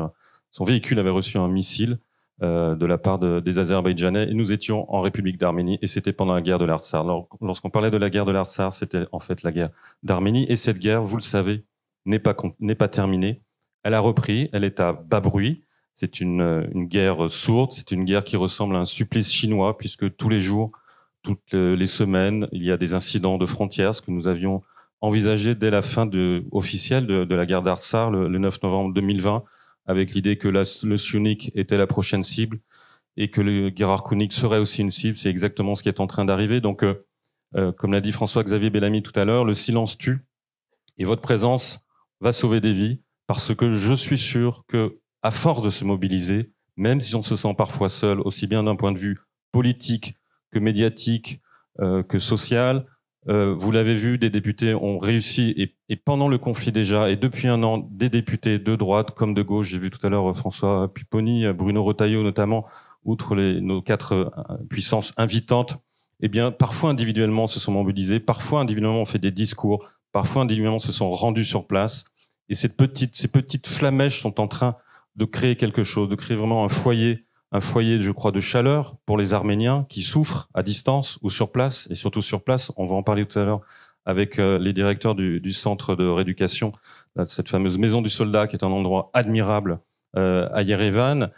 son véhicule avait reçu un missile euh, de la part des Azerbaïdjanais. Et nous étions en République d'Arménie et c'était pendant la guerre de l'Artsar. Lorsqu'on parlait de la guerre de l'Artsar, c'était en fait la guerre d'Arménie. Et cette guerre, vous le savez, n'est pas, pas terminée. Elle a repris, elle est à bas bruit. C'est euh, une, guerre sourde, c'est une guerre qui ressemble à un supplice chinois, puisque tous les jours, toutes les semaines, il y a des incidents de frontières, ce que nous avions envisagé dès la fin officielle de, la guerre d'Artsar, le 9 novembre 2020 avec l'idée que le Sunik était la prochaine cible et que le Gérard Kounik serait aussi une cible. C'est exactement ce qui est en train d'arriver. Donc, euh, euh, comme l'a dit François-Xavier Bellamy tout à l'heure, le silence tue et votre présence va sauver des vies parce que je suis sûr que, à force de se mobiliser, même si on se sent parfois seul, aussi bien d'un point de vue politique que médiatique, euh, que social, vous l'avez vu, des députés ont réussi et et pendant le conflit déjà, et depuis un an, des députés de droite comme de gauche, j'ai vu tout à l'heure euh, François Pipponi, euh, Bruno Retailleau notamment, outre les, nos quatre euh, puissances invitantes, eh bien, parfois individuellement se sont mobilisés, parfois individuellement ont fait des discours, parfois individuellement se sont rendus sur place. Et ces petites, ces petites flamèches sont en train de créer quelque chose, de créer vraiment un foyer, un foyer, je crois, de chaleur pour les Arméniens qui souffrent à distance ou sur place, et surtout sur place. On va en parler tout à l'heure avec euh, les directeurs du, du, centre de rééducation, euh, cette fameuse maison du soldat qui est un endroit admirable euh, à Yerevan,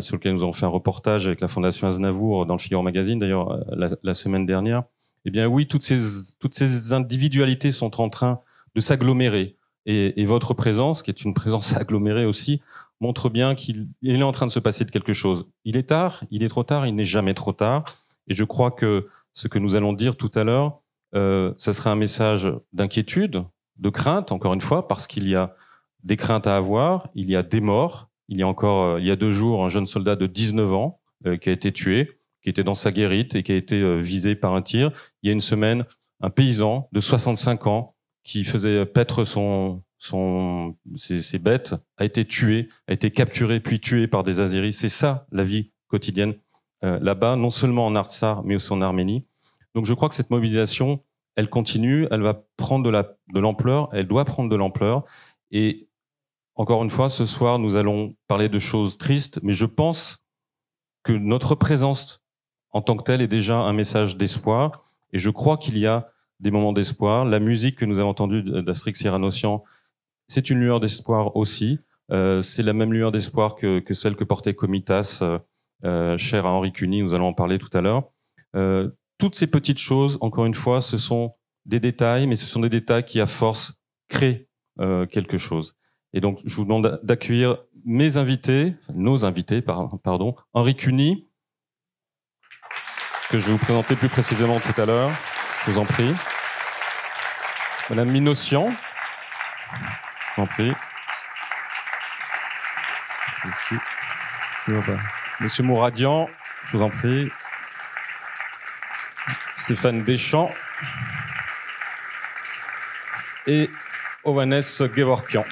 sur lequel nous avons fait un reportage avec la Fondation Aznavour dans le Figaro Magazine, d'ailleurs la, semaine dernière. Eh bien oui, toutes ces, toutes ces individualités sont en train de s'agglomérer. Et, et, votre présence, qui est une présence agglomérée aussi, montre bien qu'il est en train de se passer de quelque chose. Il est tard, il est trop tard, il n'est jamais trop tard. Et je crois que ce que nous allons dire tout à l'heure, euh, ça serait un message d'inquiétude, de crainte, encore une fois, parce qu'il y a des craintes à avoir, il y a des morts. Il y a encore, euh, il y a deux jours, un jeune soldat de 19 ans euh, qui a été tué, qui était dans sa guérite et qui a été visé par un tir. Il y a une semaine, un paysan de 65 ans qui faisait paître son, son, ses, bêtes a été tué, a été capturé puis tué par des azéris. C'est ça la vie quotidienne là-bas, non seulement en Artsar mais aussi en Arménie. Donc je crois que cette mobilisation, elle continue, elle va prendre de l'ampleur, la, de elle doit prendre de l'ampleur. Et encore une fois, ce soir, nous allons parler de choses tristes, mais je pense que notre présence en tant que telle est déjà un message d'espoir. Et je crois qu'il y a des moments d'espoir. La musique que nous avons entendue d'Astrix Iranocian, c'est une lueur d'espoir aussi. Euh, c'est la même lueur d'espoir que, celle que portait Comitas, cher euh, euh, chère à Henri Cuny, nous allons en parler tout à l'heure toutes ces petites choses, encore une fois, ce sont des détails, mais ce sont des détails qui, à force, créent euh, quelque chose. Et donc, je vous demande d'accueillir mes invités, nos invités, pardon, Henri Cuny, que je vais vous présenter plus précisément tout à l'heure. Je vous en prie. Madame Minossian. Je vous en prie. Monsieur Mouradian, je vous en prie. Stéphane Deschamps et Ovanes Gevorkian.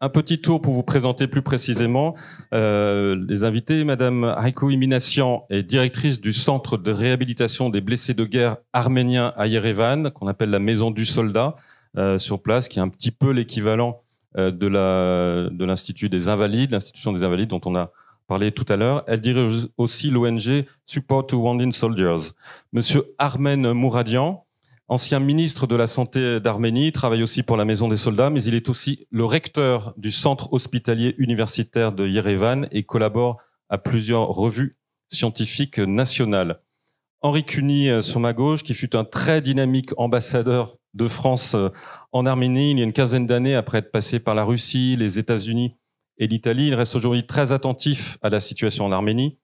Un petit tour pour vous présenter plus précisément euh, les invités. Madame Heiko Iminassian est directrice du Centre de réhabilitation des blessés de guerre arméniens à Yerevan, qu'on appelle la Maison du Soldat euh, sur place, qui est un petit peu l'équivalent euh, de l'Institut de des Invalides, l'institution des Invalides dont on a parlé tout à l'heure. Elle dirige aussi l'ONG Support to Wounded Soldiers. Monsieur Armen Mouradian, ancien ministre de la Santé d'Arménie, travaille aussi pour la Maison des Soldats, mais il est aussi le recteur du centre hospitalier universitaire de Yerevan et collabore à plusieurs revues scientifiques nationales. Henri Cuny, euh, sur ma gauche, qui fut un très dynamique ambassadeur de France euh, en Arménie. Il y a une quinzaine d'années, après être passé par la Russie, les États-Unis et l'Italie, il reste aujourd'hui très attentif à la situation en Arménie,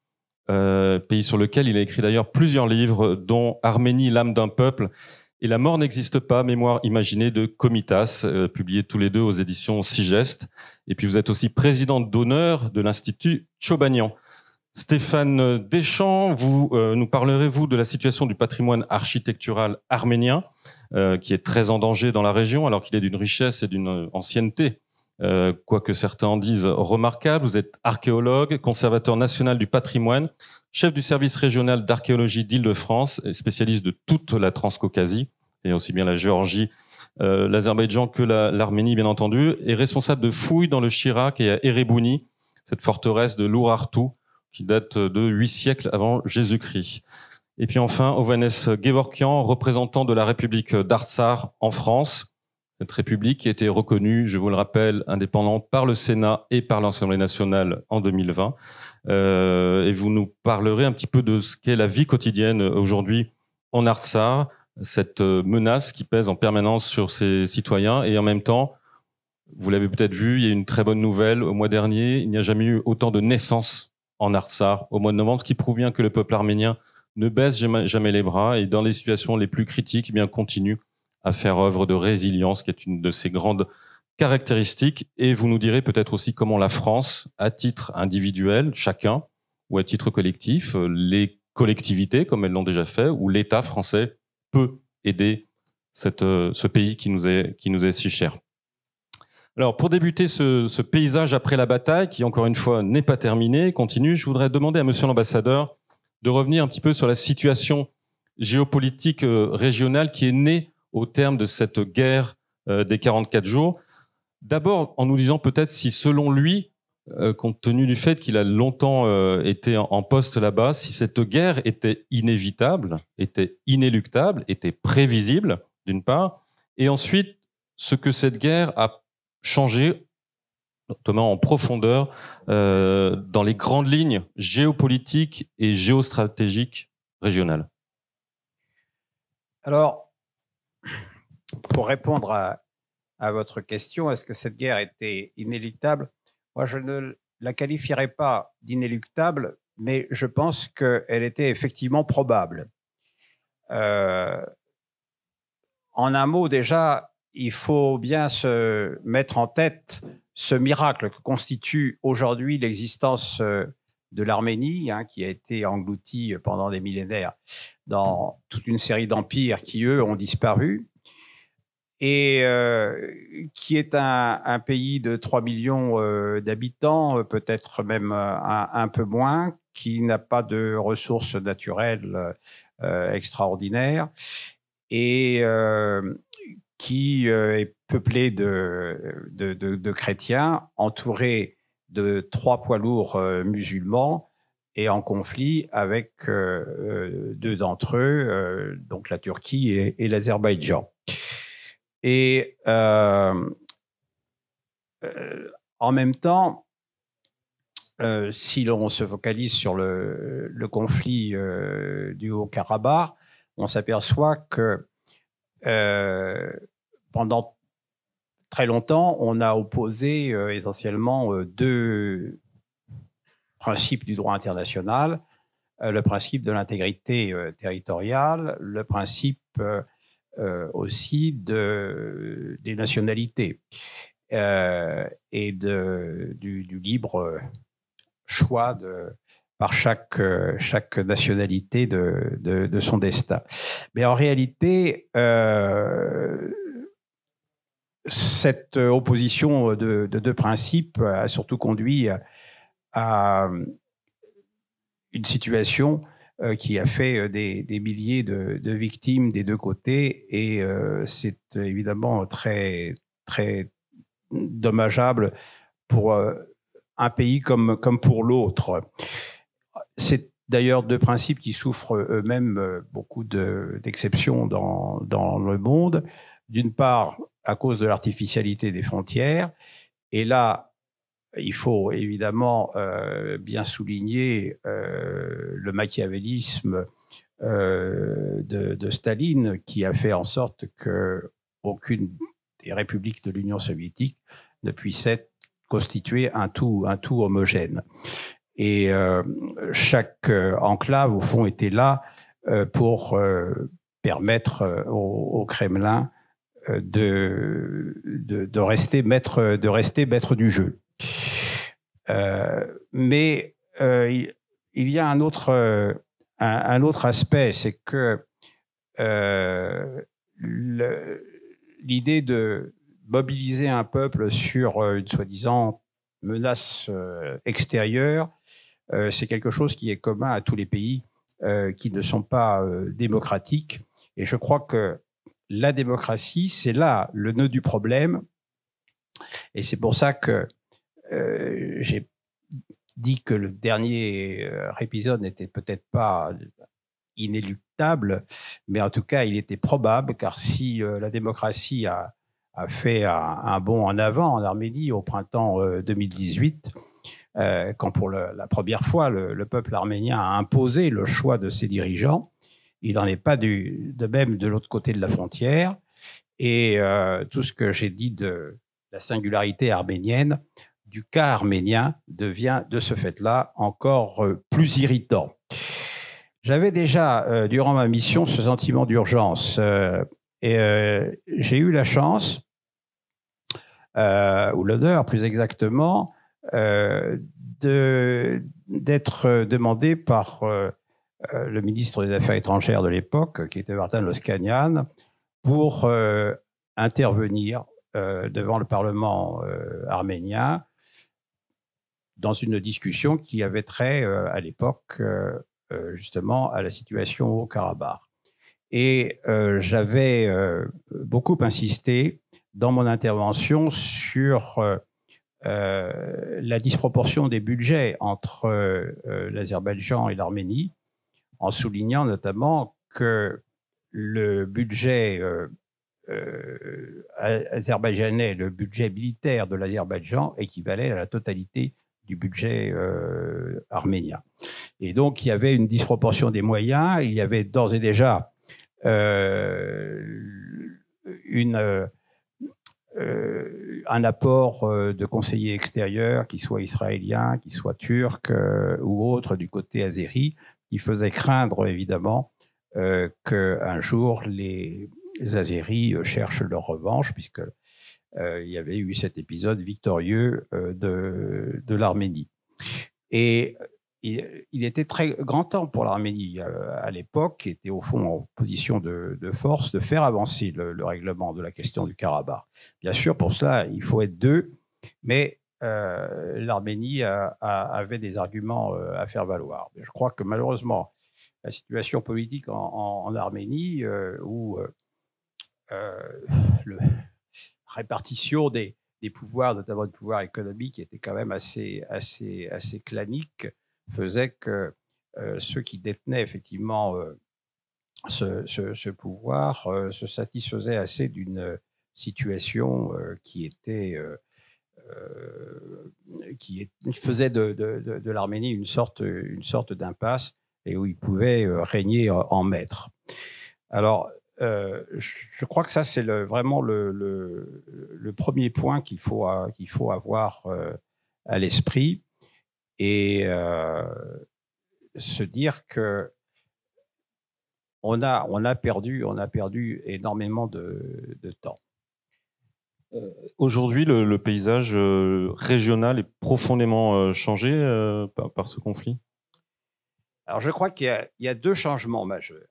euh, pays sur lequel il a écrit d'ailleurs plusieurs livres, dont Arménie, l'âme d'un peuple et La mort n'existe pas, mémoire imaginée de Comitas, euh, publiés tous les deux aux éditions Sigest. Et puis vous êtes aussi président d'honneur de l'Institut Chobanian. Stéphane Deschamps, vous nous parlerez vous de la situation du patrimoine architectural arménien euh, qui est très en danger dans la région, alors qu'il est d'une richesse et d'une ancienneté, euh, quoi que certains disent, remarquable. Vous êtes archéologue, conservateur national du patrimoine, chef du service régional d'archéologie d'Île-de-France spécialiste de toute la Transcaucasie, et aussi bien la Géorgie, euh, l'Azerbaïdjan que l'Arménie, bien entendu, et responsable de fouilles dans le Chirac et à Erebouni, cette forteresse de Lourartou, qui date de huit siècles avant Jésus-Christ. Et puis enfin, Ovanes Gevorkian, représentant de la République d'Artsar en France. Cette République qui a été reconnue, je vous le rappelle, indépendante par le Sénat et par l'Assemblée nationale en 2020. Euh, et vous nous parlerez un petit peu de ce qu'est la vie quotidienne aujourd'hui en Artsar, cette euh, menace qui pèse en permanence sur ses citoyens et en même temps, vous l'avez peut-être vu, il y a une très bonne nouvelle au mois dernier, il n'y a jamais eu autant de naissances en Artsar au mois de novembre, ce qui prouve bien que le peuple arménien ne baisse jamais les bras et dans les situations les plus critiques, eh bien continue à faire œuvre de résilience, qui est une de ses grandes caractéristiques. Et vous nous direz peut-être aussi comment la France, à titre individuel, chacun, ou à titre collectif, euh, les collectivités, comme elles l'ont déjà fait, ou l'État français peut aider euh, ce pays qui nous est, qui nous est si cher. Alors, pour débuter ce, paysage après la bataille, qui encore une fois n'est pas terminé, continue, je voudrais demander à Monsieur l'ambassadeur de revenir un petit peu sur la situation géopolitique euh, régionale qui est née au terme de cette guerre euh, des 44 jours. D'abord, en nous disant peut-être si, selon lui, euh, compte tenu du fait qu'il a longtemps été en poste là-bas, si cette guerre était inévitable, était inéluctable, était prévisible, d'une part, et ensuite, ce que cette guerre a changé notamment en profondeur euh, dans les grandes lignes géopolitiques et géostratégiques régionales Alors, pour répondre à, votre question, est-ce que cette guerre était inéluctable Moi, je ne la qualifierais pas d'inéluctable, mais je pense qu'elle était effectivement probable. Euh, en un mot, déjà, il faut bien se mettre en tête ce miracle que constitue aujourd'hui l'existence euh, de l'Arménie, hein, qui a été engloutie euh, pendant des millénaires dans toute une série d'empires qui, eux, ont disparu, et euh, qui est un, pays de 3 millions d'habitants, peut-être même un, peu moins, qui n'a pas de ressources naturelles extraordinaires, et qui euh, est peuplé de, de, chrétiens, entouré de trois poids lourds euh, musulmans et en conflit avec euh, deux d'entre eux, donc la Turquie et, l'Azerbaïdjan. Et en même temps, si l'on se focalise sur le, le conflit du Haut-Karabakh, on s'aperçoit que pendant très longtemps, on a opposé euh, essentiellement euh, deux principes du droit international, euh, le principe de l'intégrité territoriale, le principe aussi de, des nationalités et de, du, libre choix de, par chaque, chaque nationalité de, de, son destin. Mais en réalité, cette euh, opposition euh, de, deux principes a surtout conduit à, une situation euh, qui a fait des, milliers de, victimes des deux côtés et c'est évidemment très très dommageable pour un pays comme comme pour l'autre. C'est d'ailleurs deux principes qui souffrent eux-mêmes beaucoup d'exceptions dans dans le monde. D'une part, à cause de l'artificialité des frontières. Et là, il faut évidemment euh, bien souligner euh, le machiavélisme euh, de, Staline qui a fait en sorte que aucune des républiques de l'Union soviétique ne puisse être constituée un tout, un tout homogène. Et chaque enclave, au fond, était là pour permettre au, Kremlin de, de, rester maître de rester maître du jeu. Euh, mais euh, il y a un autre euh, un, autre aspect, c'est que euh, l'idée de mobiliser un peuple sur une soi-disant menace extérieure, c'est quelque chose qui est commun à tous les pays qui ne sont pas démocratiques. Et je crois que la démocratie, c'est là le nœud du problème. Et c'est pour ça que euh, j'ai dit que le dernier euh, épisode n'était peut-être pas inéluctable, mais en tout cas, il était probable, car si euh, la démocratie a, fait un, bond en avant en Arménie au printemps 2018, quand pour la première fois le, peuple arménien a imposé le choix de ses dirigeants, il n'en est pas du, de même de l'autre côté de la frontière. Et euh, tout ce que j'ai dit de la singularité arménienne, du cas arménien, devient de ce fait-là encore euh, plus irritant. J'avais déjà, euh, durant ma mission, ce sentiment d'urgence. et j'ai eu la chance, ou l'honneur plus exactement, d'être demandé par euh, le ministre des Affaires étrangères de l'époque, qui était Martin Loscanian, pour euh, intervenir euh, devant le Parlement arménien dans une discussion qui avait trait à l'époque justement à la situation au Karabakh. Et j'avais beaucoup insisté dans mon intervention sur la disproportion des budgets entre l'Azerbaïdjan et l'Arménie en soulignant notamment que le budget euh, euh, azerbaïdjanais, le budget militaire de l'Azerbaïdjan équivalait à la totalité du budget euh, arménien. Et donc, il y avait une disproportion des moyens, il y avait d'ores et déjà un apport de conseillers extérieurs, qu'ils soient israéliens, qu'ils soient turcs ou autres du côté azéri, il faisait craindre évidemment euh, qu'un jour les, Azéries euh, cherchent leur revanche, puisque euh, il y avait eu cet épisode victorieux de, de l'Arménie. Et il, était très grand temps pour l'Arménie à l'époque, qui était au fond en position de, force, de faire avancer le, règlement de la question du Karabakh. Bien sûr, pour cela, il faut être deux, mais euh, l'Arménie euh, avait des arguments euh, à faire valoir. Je crois que malheureusement, la situation politique en, Arménie, où la répartition des, pouvoirs, notamment du pouvoir économique, était quand même assez, assez, assez clanique, faisait que ceux qui détenaient effectivement ce, pouvoir se satisfaisaient assez d'une situation qui était euh, qui, faisait de, l'Arménie une sorte, une sorte d'impasse et où il pouvait euh, régner euh, en maître. Alors, je crois que ça, c'est le, vraiment le, premier point qu'il faut, qu'il faut avoir à l'esprit et se dire que on a, on a perdu, on a perdu énormément de temps. Euh, aujourd'hui, le, paysage euh, régional est profondément euh, changé par, ce conflit Alors, je crois qu'il y, a deux changements majeurs.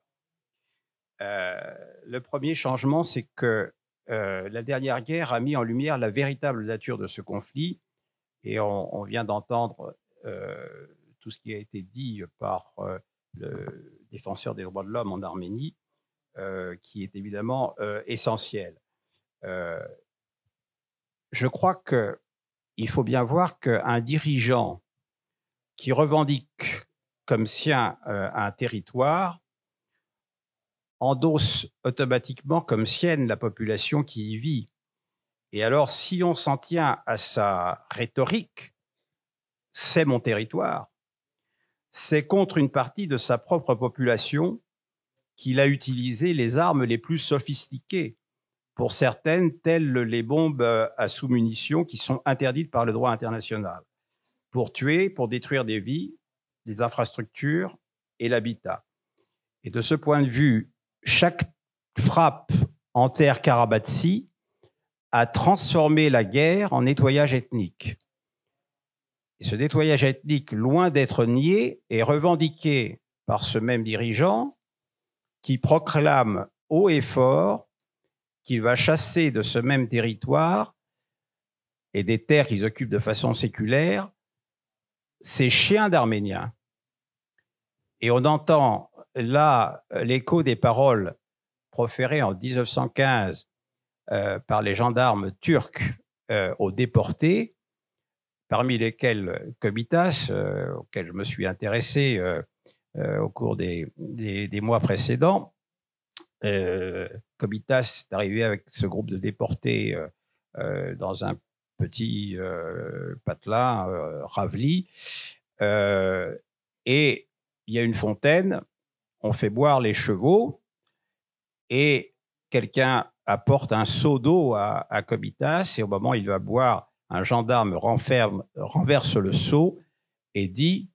le premier changement, c'est que la dernière guerre a mis en lumière la véritable nature de ce conflit et on, vient d'entendre tout ce qui a été dit par le défenseur des droits de l'homme en Arménie, qui est évidemment essentiel je crois que il faut bien voir qu'un dirigeant qui revendique comme sien euh, un territoire endosse automatiquement comme sienne la population qui y vit. Et alors, si on s'en tient à sa rhétorique, c'est mon territoire, c'est contre une partie de sa propre population qu'il a utilisé les armes les plus sophistiquées pour certaines, telles les bombes euh, à sous-munitions qui sont interdites par le droit international, pour tuer, pour détruire des vies, des infrastructures et l'habitat. Et de ce point de vue, chaque frappe en terre karabatsi a transformé la guerre en nettoyage ethnique. Et ce nettoyage ethnique, loin d'être nié, est revendiqué par ce même dirigeant qui proclame haut et fort qu'il va chasser de ce même territoire et des terres qu'ils occupent de façon séculaire, ces chiens d'Arméniens. Et on entend là euh, l'écho des paroles proférées en 1915 euh, par les gendarmes turcs euh, aux déportés, parmi lesquels Komitas, auquel je me suis intéressé au cours des, des, des mois précédents, Comitas est arrivé avec ce groupe de déportés euh, euh, dans un petit euh, patelin ravli. et il y a une fontaine, on fait boire les chevaux et quelqu'un apporte un seau d'eau à, Comitas et au moment où il va boire, un gendarme renverse le seau et dit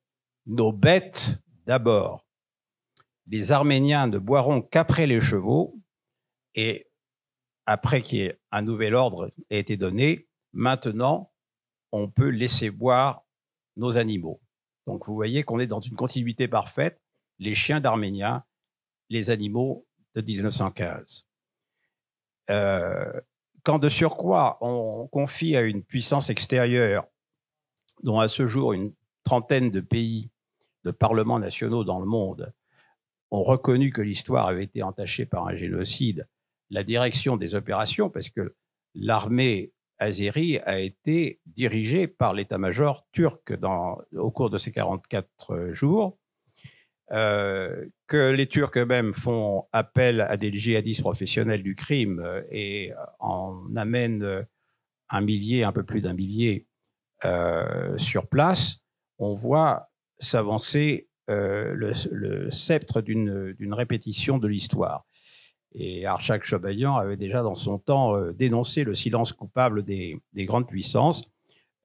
nos bêtes d'abord. Les Arméniens ne boiront qu'après les chevaux et après qu'un nouvel ordre ait été donné, maintenant, on peut laisser boire nos animaux. Donc vous voyez qu'on est dans une continuité parfaite, les chiens d'Arménia, les animaux de 1915. Euh, quand de surcroît on confie à une puissance extérieure, dont à ce jour une trentaine de pays, de parlements nationaux dans le monde, ont reconnu que l'histoire avait été entachée par un génocide la direction des opérations, parce que l'armée azérie a été dirigée par l'état-major turc dans, au cours de ces 44 euh, jours, euh, que les Turcs eux-mêmes font appel à des djihadistes professionnels du crime euh, et en amènent un millier, un peu plus d'un millier sur place, on voit s'avancer le, sceptre d'une répétition de l'histoire. Et Archak Chobayan avait déjà dans son temps euh, dénoncé le silence coupable des, grandes puissances.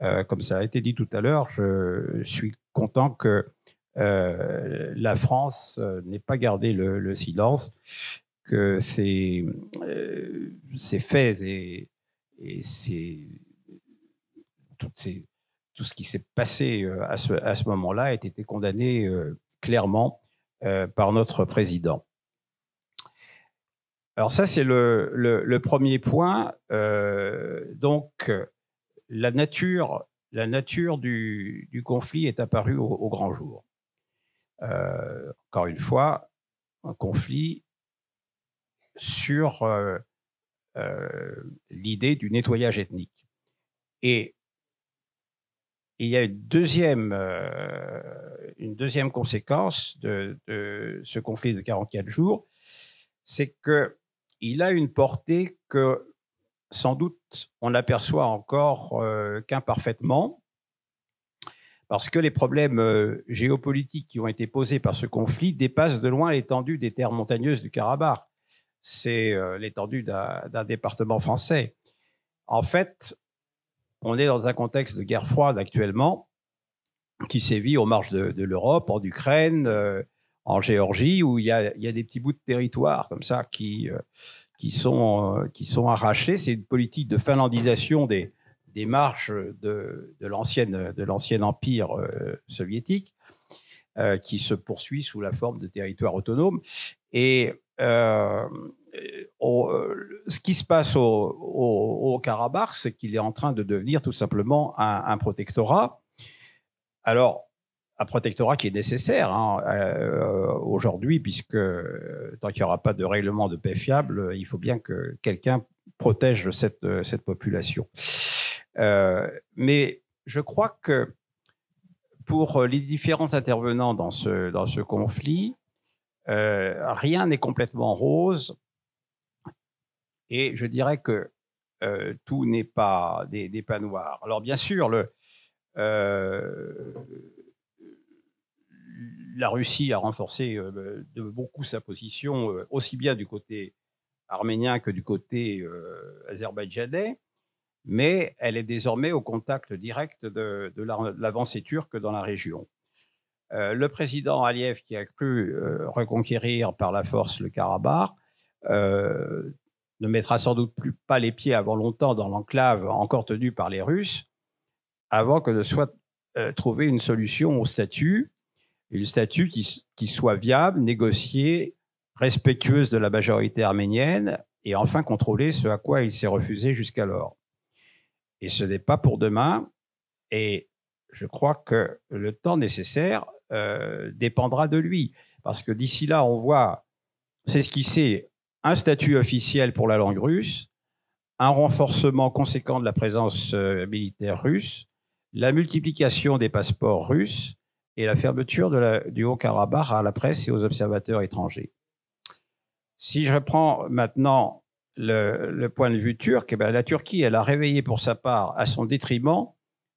Euh, comme ça a été dit tout à l'heure, je suis content que euh, la France n'ait pas gardé le, silence, que ces, faits et, tout ce qui s'est passé à ce, à ce moment-là ait été condamné clairement par notre président. Alors ça, c'est le, premier point. Euh, donc, la nature, la nature du, conflit est apparue au, grand jour. Euh, encore une fois, un conflit sur euh, l'idée du nettoyage ethnique. Et, il y a une deuxième, une deuxième conséquence de, de, ce conflit de 44 jours, c'est que il a une portée que sans doute on n'aperçoit encore euh, qu'imparfaitement, parce que les problèmes euh, géopolitiques qui ont été posés par ce conflit dépassent de loin l'étendue des terres montagneuses du Karabakh. C'est euh, l'étendue d'un département français. En fait, on est dans un contexte de guerre froide actuellement qui sévit aux marges de l'Europe, en Ukraine, en Géorgie où il y a, y a des petits bouts de territoire comme ça qui, euh, qui, sont, euh, qui sont arrachés. C'est une politique de finlandisation des, des marches de, de l'ancien empire euh, soviétique qui se poursuit sous la forme de territoires autonomes. Et euh, ce qui se passe au, au, au Karabakh, c'est qu'il est en train de devenir tout simplement un, un protectorat. Alors, un protectorat qui est nécessaire hein, euh, aujourd'hui, puisque euh, tant qu'il n'y aura pas de règlement de paix fiable, euh, il faut bien que quelqu'un protège cette, cette population. mais je crois que pour les différents intervenants dans ce, dans ce conflit, rien n'est complètement rose. Et je dirais que tout n'est pas des, Alors bien sûr, le, la Russie a renforcé euh, de beaucoup sa position, euh, aussi bien du côté arménien que du côté euh, azerbaïdjanais, mais elle est désormais au contact direct de, l'avancée turque dans la région. le président Aliyev, qui a cru reconquérir par la force le Karabakh, ne mettra sans doute plus pas les pieds avant longtemps dans l'enclave encore tenue par les Russes, avant que ne soit trouvée une solution au statut une statut qui, soit viable, négocié, respectueuse de la majorité arménienne et enfin contrôler ce à quoi il s'est refusé jusqu'alors. Et ce n'est pas pour demain. Et je crois que le temps nécessaire euh, dépendra de lui. Parce que d'ici là, on voit c'est ce s'est un statut officiel pour la langue russe, un renforcement conséquent de la présence euh, militaire russe, la multiplication des passeports russes, et la fermeture de la, du Haut-Karabakh à la presse et aux observateurs étrangers. Si je reprends maintenant le, le point de vue turc, eh ben, la Turquie, elle a réveillé pour sa part, à son détriment,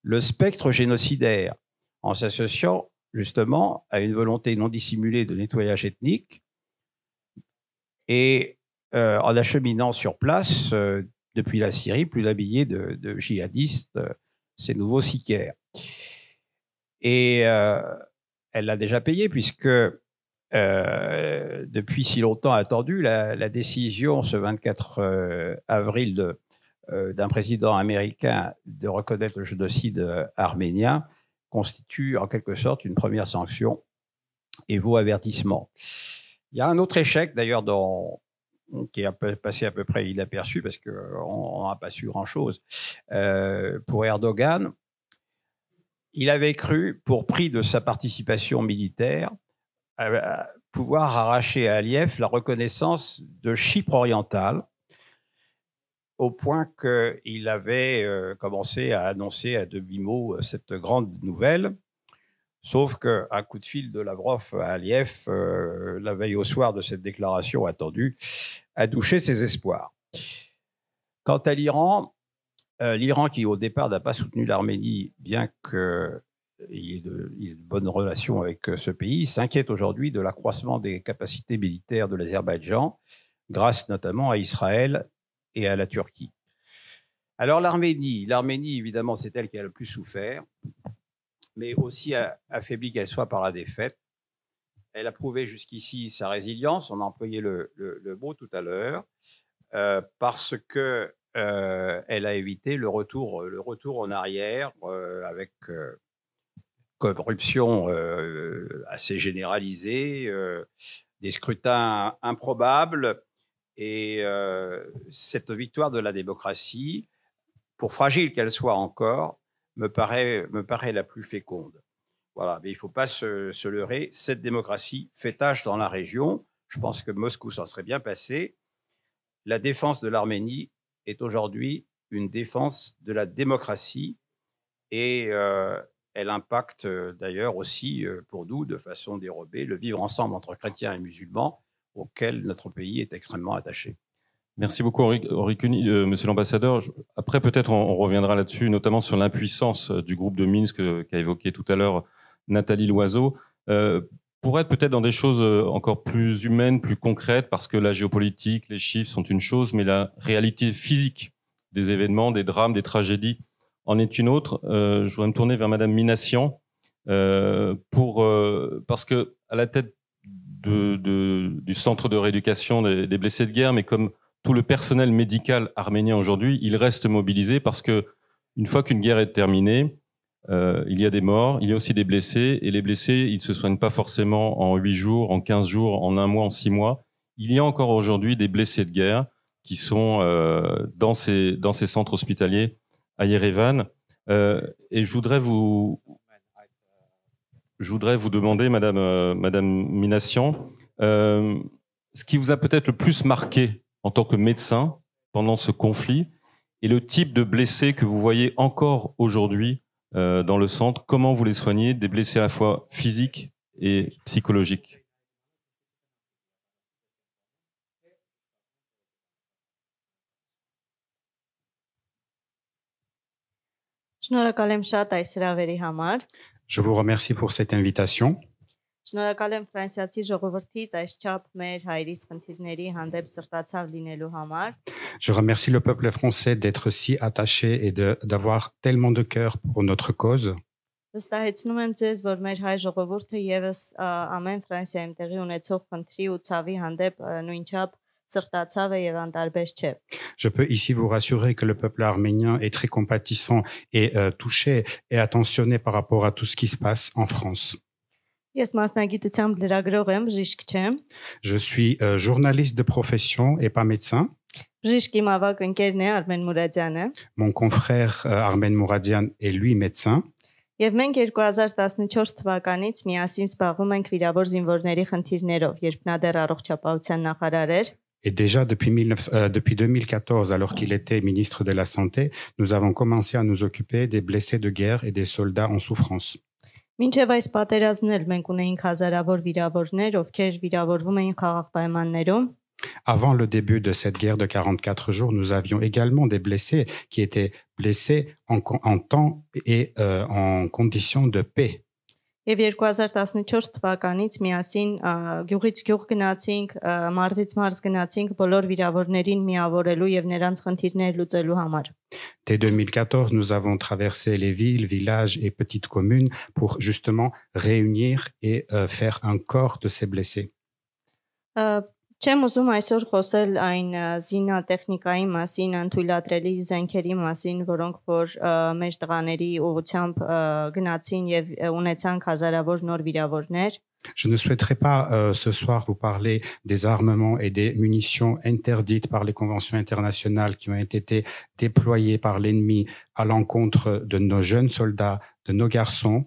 le spectre génocidaire, en s'associant justement à une volonté non dissimulée de nettoyage ethnique et euh, en acheminant sur place, euh, depuis la Syrie, plus habillé de, de, djihadistes, euh, ces nouveaux sicaires. Et euh, elle l'a déjà payé puisque euh, depuis si longtemps attendu, la, décision ce 24 euh, avril de, d'un président américain de reconnaître le génocide arménien constitue en quelque sorte une première sanction et vaut avertissement. Il y a un autre échec d'ailleurs dont qui est passé à peu près inaperçu parce qu'on n'a pas su grand-chose pour Erdogan, il avait cru, pour prix de sa participation militaire, pouvoir arracher à Aliyev la reconnaissance de Chypre orientale, au point qu'il avait euh, commencé à annoncer à demi-mot euh, cette grande nouvelle. Sauf qu'un coup de fil de Lavrov à euh, Aliyev, la veille au soir de cette déclaration attendue, a douché ses espoirs. Quant à l'Iran, euh, L'Iran, qui au départ n'a pas soutenu l'Arménie, bien qu'il euh, y ait de, bonnes relations avec euh, ce pays, s'inquiète aujourd'hui de l'accroissement des capacités militaires de l'Azerbaïdjan, grâce notamment à Israël et à la Turquie. Alors l'Arménie, l'Arménie évidemment c'est elle qui a le plus souffert, mais aussi affaiblie qu'elle soit par la défaite. Elle a prouvé jusqu'ici sa résilience, on a employé le, mot tout à l'heure, parce que euh, elle a évité le retour, euh, le retour en arrière euh, avec corruption assez généralisée, des scrutins improbables et cette victoire de la démocratie, pour fragile qu'elle soit encore, me paraît, me paraît la plus féconde. Voilà, mais il ne faut pas se, se, leurrer. Cette démocratie fait tâche dans la région. Je pense que Moscou s'en serait bien passé. La défense de l'Arménie est aujourd'hui une défense de la démocratie et euh, elle impacte euh, d'ailleurs aussi euh, pour nous de façon dérobée le vivre ensemble entre chrétiens et musulmans auquel notre pays est extrêmement attaché. Merci beaucoup, Monsieur l'ambassadeur. Après, peut-être on, reviendra là-dessus, notamment sur l'impuissance du groupe de Minsk qu'a évoqué tout à l'heure Nathalie Loiseau pour être peut-être dans des choses euh, encore plus humaines, plus concrètes, parce que la géopolitique, les chiffres sont une chose, mais la réalité physique des événements, des drames, des tragédies en est une autre. Euh, je voudrais me tourner vers Madame Minassian, euh, pour, parce que à la tête de, du centre de rééducation des, des, blessés de guerre, mais comme tout le personnel médical arménien aujourd'hui, il reste mobilisé parce que une fois qu'une guerre est terminée, euh, il y a des morts, il y a aussi des blessés, et les blessés, ils ne se soignent pas forcément en 8 jours, en 15 jours, en un mois, en 6 mois. Il y a encore aujourd'hui des blessés de guerre qui sont euh, dans, ces, centres hospitaliers à Yerevan. Euh, et je voudrais vous, je voudrais vous demander, Madame, Madame Minassian, ce qui vous a peut-être le plus marqué en tant que médecin pendant ce conflit et le type de blessés que vous voyez encore aujourd'hui euh, dans le centre, comment vous les soignez des blessés à la fois physiques et psychologiques Je vous remercie pour cette invitation. Շնորհակալ եմ ֆրանսիացի ժողովրդից այս չափ մեր հայրիս խնդիրների հանդեպ սրտացավ լինելու համար. Je remercie le peuple français d'être si attaché et de d'avoir tellement de cœur pour notre cause. Վստահեցնում եմ ձեզ, որ մեր հայ ժողովուրդը եւս ամեն Ֆրանսիայում տեղի ունեցող խնդրի ու ցավի հանդեպ նույն նույնչափ սրտացավ է եւ անտարբեր չէ։ Je peux ici vous rassurer que le peuple arménien est très compatissant et touché et attentionné par rapport à tout ce qui se passe en France. Je suis euh, journaliste de profession et pas médecin. Mon confrère euh, Armen Mouradian est lui médecin. Et déjà depuis, euh, depuis 2014, alors qu'il était ministre de la Santé, nous avons commencé à nous occuper des blessés de guerre et des soldats en souffrance. Avant le début de cette guerre de 44 jours, nous avions également des blessés qui étaient blessés en, temps et euh, en conditions de paix. Եվ 2014 թվականից միասին գյուղից գյուղ գնացինք, մարզից մարզ գնացինք բոլոր վիրավորներին միավորելու եւ նրանց խնդիրներ լուծելու համար. Dès 2014, nous avons traversé les villes, villages et petites communes pour justement réunir et faire un corps de ces blessés. Je ne souhaiterais pas ce soir vous parler des armements et des munitions interdites par les conventions internationales qui ont été déployées par l'ennemi à l'encontre de nos jeunes soldats, de nos garçons,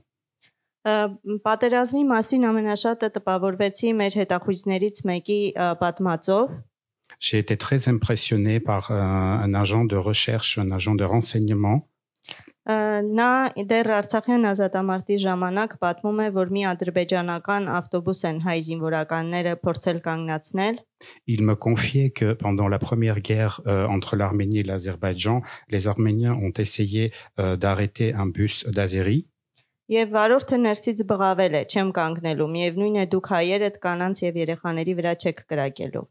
j'ai été très impressionné par un, agent de recherche, un agent de renseignement. Il me confiait que pendant la première guerre entre l'Arménie et l'Azerbaïdjan, les Arméniens ont essayé d'arrêter un bus d'Azérie. Եվ վարորդը ներսից բղավել է, չեմ կանգնելու։ Միևնույն է դուք հայերդ կանանց եւ երեխաների վրա չեք կրակելու։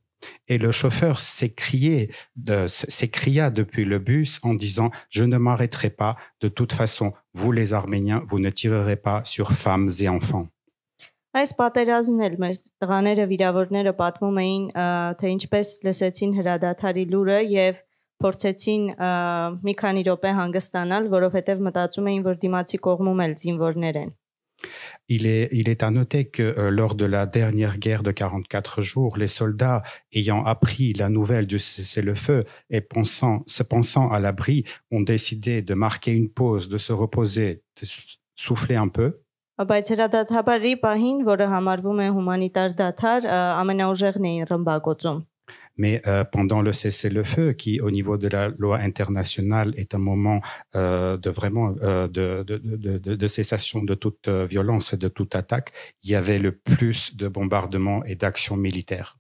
Et le chauffeur s'écriait, de, s'écria depuis le bus en disant Je ne m'arrêterai pas, de toute façon, vous les Arméniens, vous ne tirerez pas sur femmes et enfants. Այս պատերազմն էլ մեր տղաները վիրավորները պատմում էին, թե ինչպես լսեցին հրադադարի լուրը եւ փորձեցին մի քանի րոպե հանգստանալ, որովհետև մտածում էին, որ դիմացի կողմում էլ զինվորներ են։ Il est, il est à noter que euh, lors de la dernière guerre de 44 jours, les soldats ayant appris la nouvelle du cessez-le-feu et pensant, se pensant à l'abri, ont décidé de marquer une pause, de se reposer, de souffler un peu. Բայց պահին, որը համարվում է հումանիտար դադար, ամենաուժեղն էին ռմբակոծում։ mais euh, pendant le cessez-le-feu, qui au niveau de la loi internationale est un moment euh, de vraiment euh, de, de, de, de, cessation de toute violence, de toute attaque, il y avait le plus de bombardements et d'actions militaires.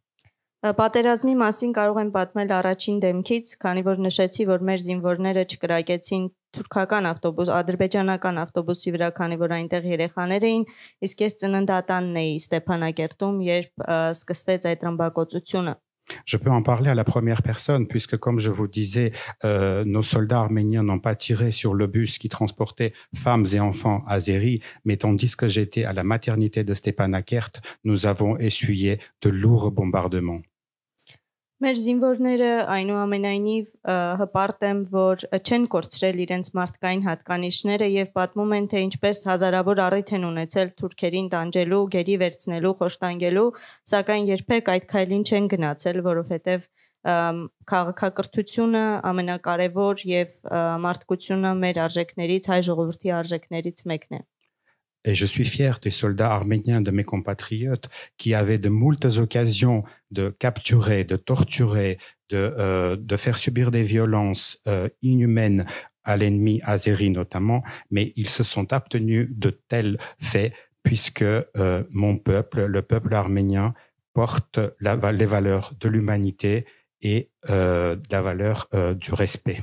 Պատերազմի մասին կարող եմ պատմել առաջին դեմքից, քանի որ նշեցի, որ մեր զինվորները չկրակեցին թուրքական ավտոբուս, ադրբեջանական ավտոբուսի վրա, քանի որ այնտեղ երեխաներ էին, իսկ ես ծննդատանն էի Ստեփանակերտում, երբ սկսվեց այդ ռմբակոծությունը։ je peux en parler à la première personne, puisque comme je vous disais, euh, nos soldats arméniens n'ont pas tiré sur le bus qui transportait femmes et enfants Zéry, mais tandis que j'étais à la maternité de Stepanakert, nous avons essuyé de lourds bombardements. Մեր զինվորները այնուամենայնիվ հպարտ եմ, որ չեն կորցրել իրենց մարդկային հատկանիշները եւ պատմում են, թե ինչպես հազարավոր առիթ են ունեցել թուրքերին տանջելու, գերի վերցնելու, խոշտանգելու, սակայն երբեք այդ քայլին չեն գնացել, որովհետեւ քաղաքակրթությունը ամենակարևոր եւ մարդկությունը մեր արժեքներից, հայ ժողովրդի արժեքներից մեկն է։ Et je suis fier des soldats arméniens, de mes compatriotes, qui avaient de multiples occasions de capturer, de torturer, de, euh, faire subir des violences euh, inhumaines à l'ennemi azéri notamment, mais ils se sont abstenus de tels faits puisque euh, mon peuple, le peuple arménien, porte les valeurs de l'humanité et la valeur du respect.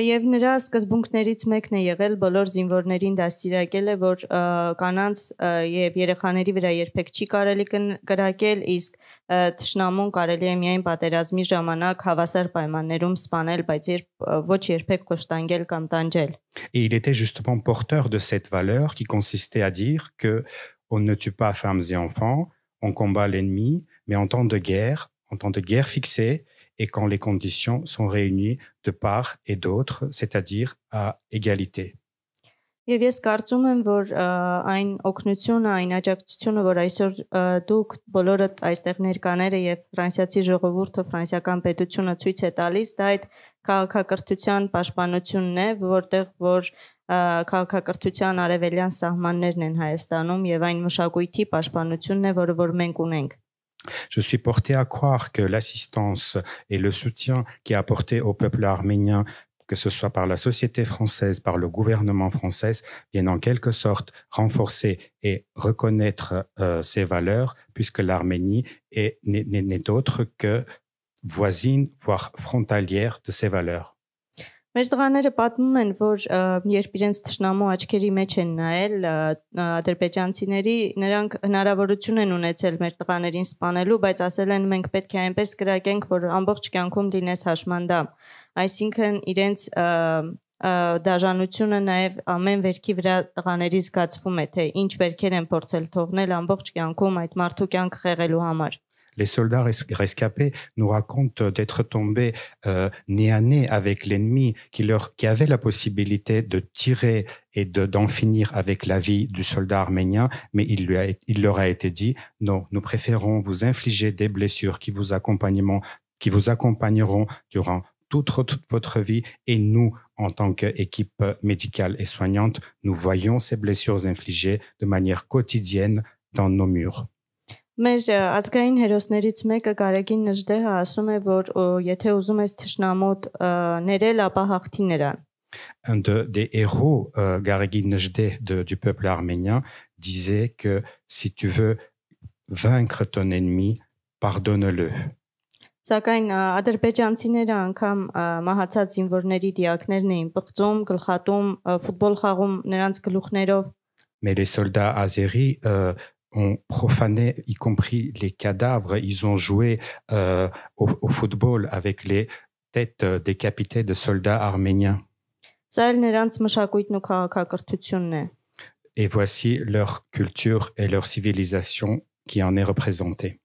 Եվ նրա սկզբունքներից մեկն է եղել բոլոր զինվորներին դաստիարակել է, որ կանանց եւ երեխաների վրա երբեք չի կարելի կրակել, իսկ ճշնամուն կարելի է միայն պատերազմի ժամանակ հավասար պայմաններում սպանել, բայց երբ ոչ երբեք կոշտանգել կամ տանջել։ Et il était justement porteur de cette valeur qui consistait à dire que on ne tue pas femmes et enfants, on combat l'ennemi, mais en temps de guerre, en temps de guerre fixée, et quand les conditions sont réunies de part et d'autre, c'est-à-dire à égalité. Եվ ես կարծում եմ, որ այն օգնությունը, այն աջակցությունը, որ այսօր դուք բոլորդ այստեղ ներկաները եւ ֆրանսիացի ժողովուրդը, ֆրանսիական պետությունը ցույց է տալիս, դա այդ քաղաքակրթության պաշտպանությունն է, որտեղ որ քաղաքակրթության արևելյան սահմաններն են Հայաստանում եւ այն մշակույթի պաշտպանությունն է, որը որ մենք ունենք։ Je suis porté à croire que l'assistance et le soutien qui est apporté au peuple arménien que ce soit par la société française, par le gouvernement français, viennent en quelque sorte renforcer et reconnaître euh, ces valeurs, puisque l'Arménie n'est autre que voisine, voire frontalière de ces valeurs. Մեր տղաները պատմում են, որ երբ իրենց ճշնամու աչքերի մեջ են նայել ադրբեջանցիների, նրանք հնարավորություն են ունեցել մեր տղաներին սպանելու, բայց ասել են մենք պետք է այնպես կրակենք, որ ամբողջ կյանքում լինես հաշմանդամ։ Այսինքն իրենց դաժանությունը նաև ամեն վերքի վրա տղաների զգացվում է, թե ինչ վերքեր են փորձել թողնել ամբողջ կյանքում այդ մարդու կյանք խեղելու համար։ Les soldats rescapés nous racontent d'être tombés euh, nez à nez avec l'ennemi qui, leur, qui avait la possibilité de tirer et d'en finir avec la vie du soldat arménien, mais il, lui il leur a été dit, non, nous préférons vous infliger des blessures qui vous accompagneront, durant toute, toute votre vie et nous, en tant qu'équipe médicale et soignante, nous voyons ces blessures infligées de manière quotidienne dans nos murs. Մեր ազգային հերոսներից մեկը Գարեգին Նժդեհը ասում է, որ եթե ուզում ես ճշնամոտ ներել, ապա հաղթի նրան։ Un de, des héros, euh, Garegin Nejdeh du peuple arménien, disait que si tu veux vaincre ton ennemi, pardonne-le. Սակայն ադրբեջանցիները անգամ մահացած զինվորների դիակներն էին պղծում, գլխատում, ֆուտբոլ խաղում նրանց գլուխներով Mais les soldats azéris euh, ont profané, y compris les cadavres. Ils ont joué euh, au, football avec les têtes euh, décapitées de soldats arméniens. Et voici leur culture et leur civilisation qui en est représentée.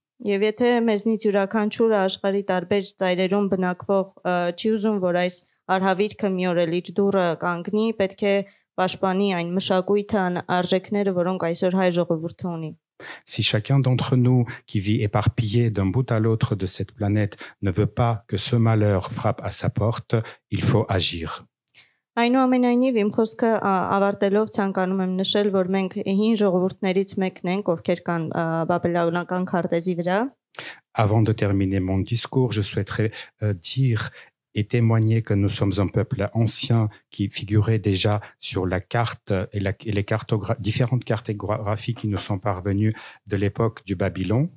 Si chacun d'entre nous, qui vit éparpillé d'un bout à l'autre de cette planète, ne veut pas que ce malheur frappe à sa porte, il faut agir. Avant de terminer mon discours, je souhaiterais dire et témoigner que nous sommes un peuple ancien qui figurait déjà sur la carte et, les différentes cartographies qui nous sont parvenues de l'époque du Babylon.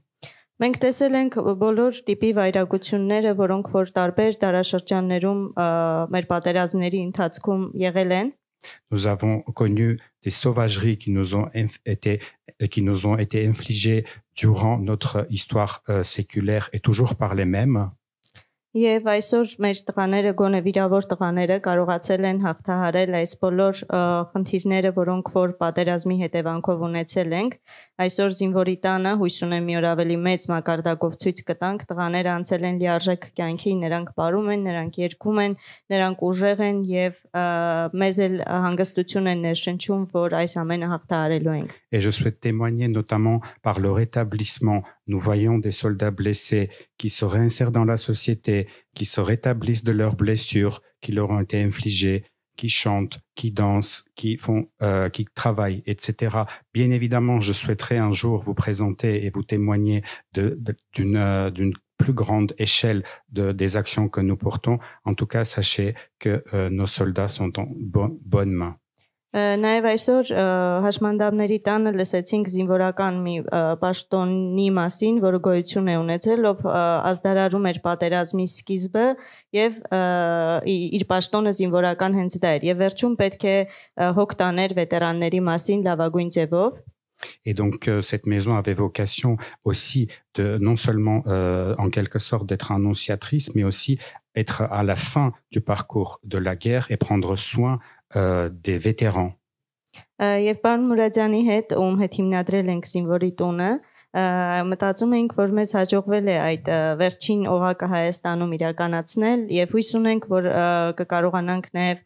Nous avons connu des sauvageries qui nous ont été, euh, qui nous ont été infligées durant notre histoire euh, séculaire et toujours par les mêmes. Եվ այսօր մեր տղաները, գոնե վիրավոր տղաները կարողացել են հաղթահարել այս բոլոր խնդիրները, որոնք որ պատերազմի հետևանքով ունեցել ենք, Et je souhaite témoigner notamment par le rétablissement Nous voyons des soldats blessés qui se réinsèrent dans la société, qui se rétablissent de leurs blessures qui leur ont été infligées, qui chantent, qui dansent, qui font, euh, qui travaillent, etc. Bien évidemment, je souhaiterais un jour vous présenter et vous témoigner euh, d'une plus grande échelle des actions que nous portons. En tout cas, sachez que euh, nos soldats sont en bonne main. Նաև այսօր հաշմանդամների տանը լսեցինք զինվորական մի պաշտոնի մասին, որը գոյություն է ունեցել, ով ազդարարում էր պատերազմի սկիզբը եւ իր պաշտոնը զինվորական հենց դա էր։ Եվ վերջում պետք է հոգ տաներ վետերանների մասին լավագույն ձևով։ Et donc cette maison avait vocation aussi de non seulement euh, en quelque sorte d'être annonciatrice, mais aussi être à la fin du parcours de la guerre et prendre soin des vétérans Եվ պարոն Մուրադյանի հետ, ում հետ հիմնադրել ենք զինվորի տունը, մտածում ենք, որ մեզ հաջողվել է այդ վերջին օղակը Հայաստանում իրականացնել եւ հույս ունենք, որ կկարողանանք նաեւ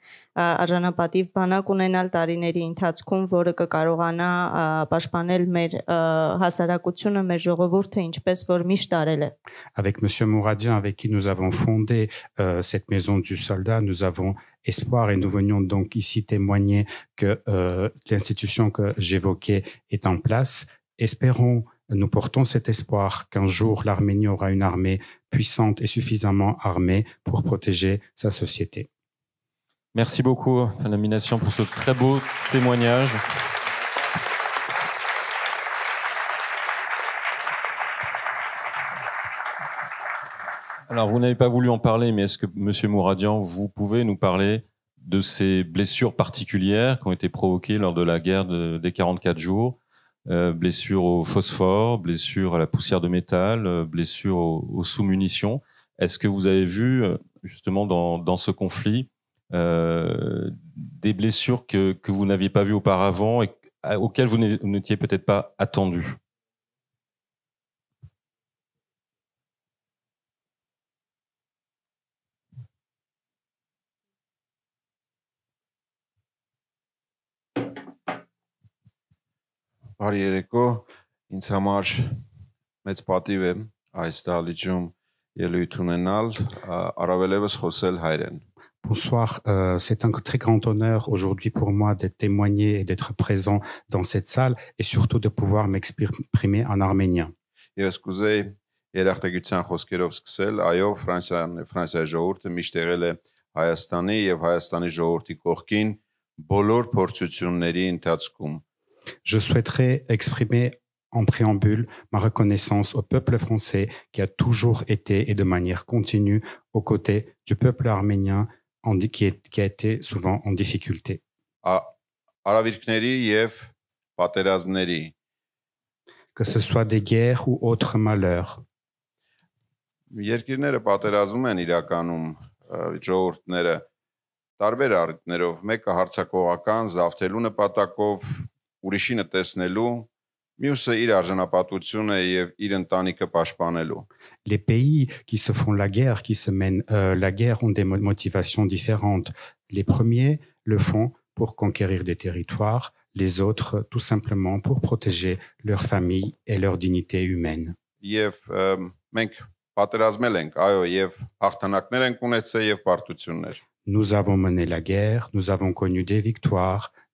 արժանապատիվ բանակ ունենալ տարիների ընթացքում, որը կկարողանա պաշտպանել մեր հասարակությունը, մեր ժողովուրդը, ինչպես որ միշտ արել է։ Avec monsieur Mouradian avec qui nous avons fondé cette maison du soldat, nous avons espoir et nous venions donc ici témoigner que euh, l'institution que j'évoquais est en place. Espérons nous portons cet espoir qu'un jour l'Arménie aura une armée puissante et suffisamment armée pour protéger sa société. Merci beaucoup, la pour ce très beau témoignage. Alors, vous n'avez pas voulu en parler, mais est-ce que, Monsieur Mouradian, vous pouvez nous parler de ces blessures particulières qui ont été provoquées lors de la guerre des 44 jours Blessures blessure au phosphore, blessure à la poussière de métal, blessures blessure aux, sous-munitions. Est-ce que vous avez vu, euh, justement, dans, dans ce conflit, euh, des blessures que, que vous n'aviez pas vues auparavant et euh, auxquelles vous n'étiez peut-être pas attendu Բարի երեկո։ Ինձ համար մեծ պատիվ է այս դալիճում ելույթ ունենալ, առավելևս խոսել հայրեն։ Bonsoir, euh, c'est un très grand honneur aujourd'hui pour moi d'être témoigné et d'être présent dans cette salle et surtout de pouvoir m'exprimer en arménien. Ես կուզեի երախտագիտության խոսքերով սկսել, այո, Ֆրանսիան, Ֆրանսիայի ժողովուրդը միշտ եղել է Հայաստանի եւ Հայաստանի ժողովրդի կողքին բոլոր փորձությունների ընթացքում։ Je souhaiterais exprimer en préambule ma reconnaissance au peuple français qui a toujours été et de manière continue aux côtés du peuple arménien qui, a été souvent en difficulté. Que ce soit des guerres ou autres malheurs. Les pays qui se font la guerre, qui se mènent euh, la guerre ont des motivations différentes. Les premiers le font pour conquérir des territoires, les autres tout simplement pour protéger leur famille et leur dignité humaine. Euh, nous avons mené la guerre, nous avons connu des victoires,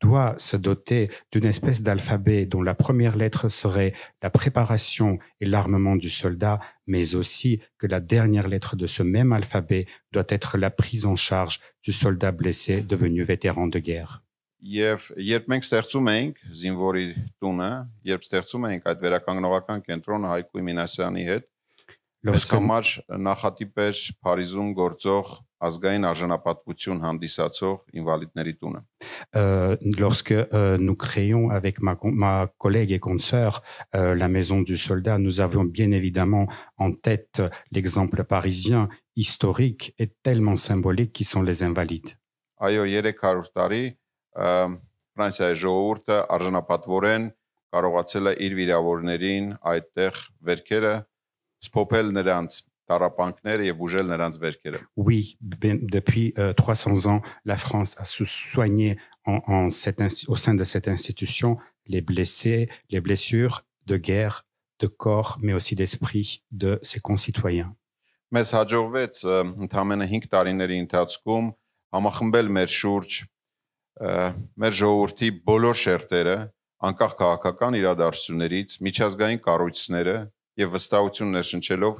doit se doter d'une espèce d'alphabet dont la première lettre serait la préparation et l'armement du soldat, mais aussi que la dernière lettre de ce même alphabet doit être la prise en charge du soldat blessé devenu vétéran de guerre lorsque nous créons avec ma, collègue et consoeur la Maison du Soldat, nous avons bien évidemment en tête l'exemple parisien historique et tellement symbolique qui sont les invalides. տարապանքները եւ ուժել նրանց վերքերը Oui depuis 300 euh, ans la France a su soigner en, en cette, au sein de cette institution les blessés les blessures de guerre de corps mais aussi d'esprit de ses concitoyens Մեզ հաջողվեց ընդամենը 5 տարիների ընթացքում համախմբել մեր շուրջ մեր ժողովրդի բոլոր շերտերը անկախ քաղաքական իրադարձություններից միջազգային կառույցները եւ վստահություն ներշնչելով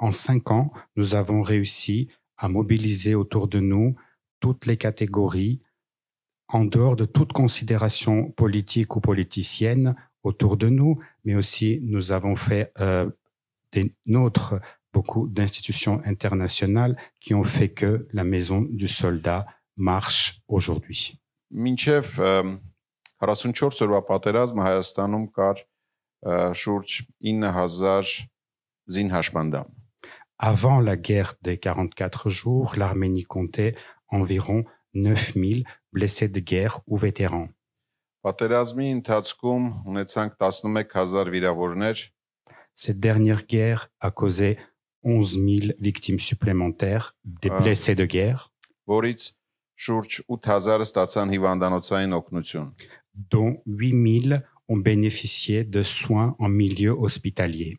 En 5 ans, nous avons réussi à mobiliser autour de nous toutes les catégories en dehors de toute considération politique ou politicienne autour de nous, mais aussi nous avons fait euh, des nôtres beaucoup d'institutions internationales qui ont fait que la maison du soldat marche aujourd'hui. Euh, Avant la guerre des 44 jours, l'Arménie comptait environ 9000 blessés de guerre ou vétérans. Cette dernière guerre a causé 11 000 victimes supplémentaires, des euh, blessés de guerre, dont 8 8000 ont bénéficié de soins en milieu hospitalier.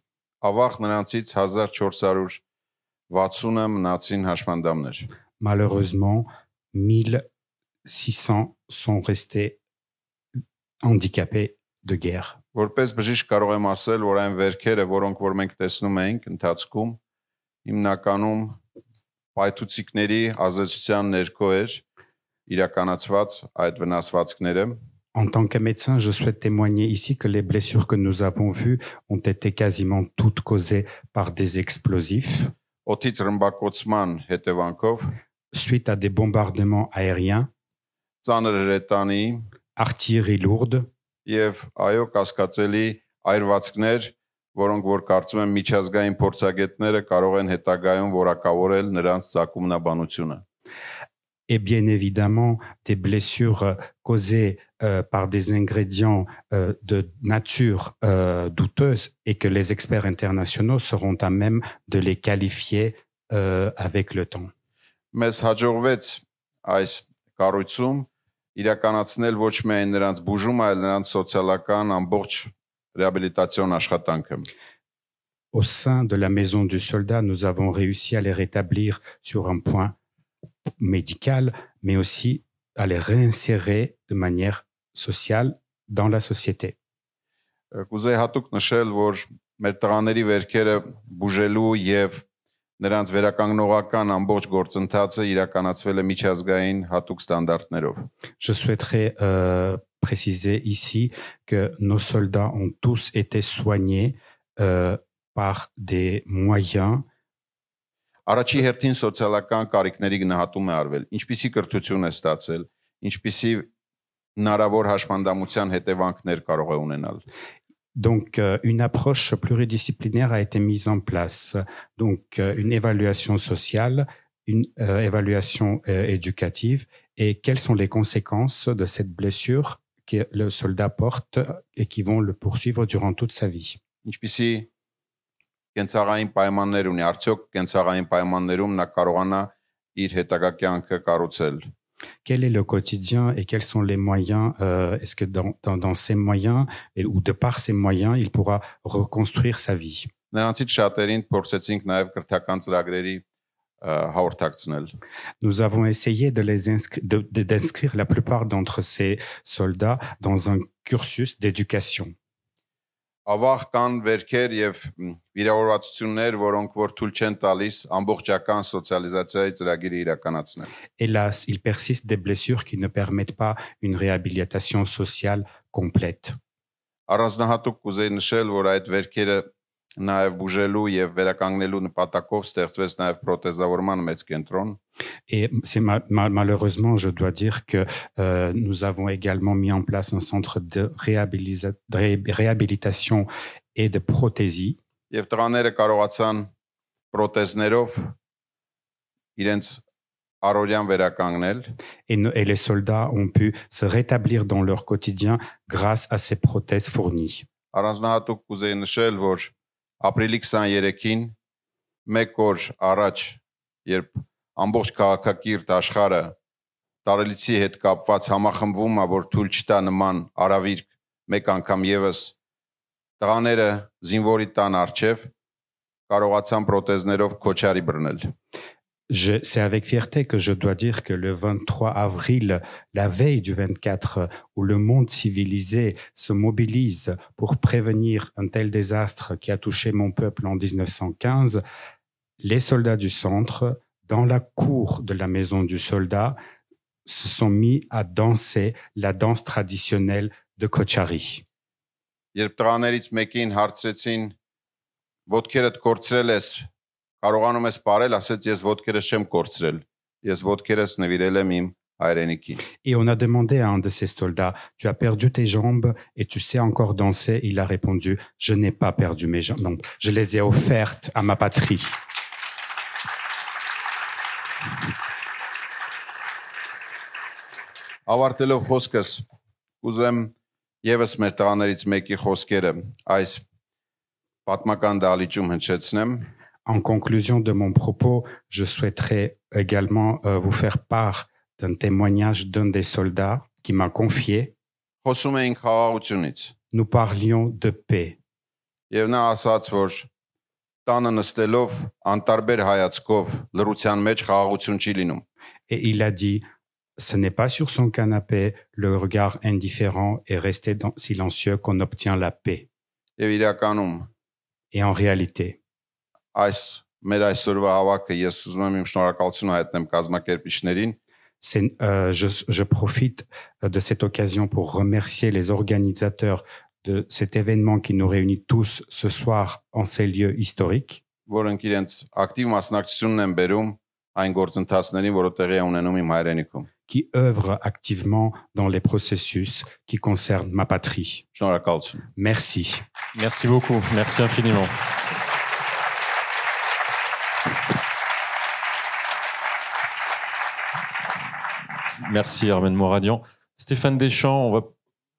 Malheureusement, 1600 sont restés handicapés de guerre. En tant que médecin, je souhaite témoigner ici que les blessures que nous avons vues ont été quasiment toutes causées par des explosifs. Suite à des bombardements aériens, artillerie lourde. Et bien évidemment, des blessures causées euh, par des ingrédients euh, de nature euh, douteuse et que les experts internationaux seront à même de les qualifier avec le temps. au sein de la maison du soldat, nous avons réussi à les rétablir sur un point médical, mais aussi à les réinsérer de manière sociale dans la société. Կուզեի հատուկ նշել, որ մեր տղաների վերքերը բուժելու եւ նրանց վերականգնողական ամբողջ գործընթացը իրականացվել է միջազգային հատուկ ստանդարտներով։ Je souhaiterais euh, préciser ici que nos soldats ont tous été soignés euh, par des moyens Առաջի հերթին սոցիալական կարիքների գնահատում է արվել։ Ինչպիսի կրթություն է ստացել, ինչպիսի donc, euh, une approche pluridisciplinaire a été mise en place. Donc, euh, une évaluation sociale, une euh, évaluation éducative et quelles sont les conséquences de cette blessure que le soldat porte et qui vont le poursuivre durant toute sa vie. Ինչպես quel est le quotidien et quels sont les moyens euh, Est-ce que dans, ces moyens, ou de par ces moyens, il pourra reconstruire sa vie euh, nous avons essayé de d'inscrire la plupart d'entre ces soldats dans un cursus d'éducation. ավաղ կան վերքեր եւ վիրավորվածություններ, որոնք որ թույլ չեն տալիս ամբողջական սոցիալիզացիայի ծրագիրը իրականացնել։ Hélas, il persiste des blessures qui ne permettent pas une réhabilitation sociale complète։ Առանձնահատուկ կուզեի նշել, որ այդ վերքերը Et c'est malheureusement, je dois dire que euh, nous avons également mis en place un centre de, réhabilitation et de prothésie. Et, les soldats ont pu se rétablir dans leur quotidien grâce à ces prothèses fournies. ապրիլի 23-ին մեկ օր առաջ, երբ ամբողջ քաղաքակիրթ աշխարը տարելիցի հետ կապված համախմբվում է, որ թույլ չտա նման արավիրք մեկ անգամ եւս տղաները զինվորի տան արչև կարողացան պրոտեզներով քոչարի բռնել։ c'est avec fierté que je dois dire que le 23 avril, la veille du 24, où le monde civilisé se mobilise pour prévenir un tel désastre qui a touché mon peuple en 1915, les soldats du centre, dans la cour de la maison du soldat, se sont mis à danser la danse traditionnelle de Kochari կարողանում ես սարել, ասեց ես ոդքերս չեմ կորցրել։ Ես ոդքերս նվիրել եմ իմ հայրենիքին։ Et on a demandé à un de ces soldats, tu as perdu tes jambes et tu sais encore danser, il a répondu, je n'ai pas perdu mes jambes, donc je les ai offertes à ma patrie. Ավարտելով խոսքս, կուզեմ եւս մեր տղաներից մեկի խոսքերը այս պատմական դալիճում հնչեցնեմ en conclusion de mon propos, je souhaiterais également euh, vous faire part d'un témoignage d'un des soldats qui m'a confié. Nous parlions de paix. Et il a dit ce n'est pas sur son canapé, le regard indifférent et resté silencieux qu'on obtient la paix. Et en réalité, euh, je, profite de cette occasion pour remercier les organisateurs de cet événement qui nous réunit tous ce soir en ces lieux historiques. Qui œuvrent activement dans les processus qui concernent ma patrie. Merci. Merci beaucoup. Merci infiniment. Merci Armène Moradian. Stéphane Deschamps, on va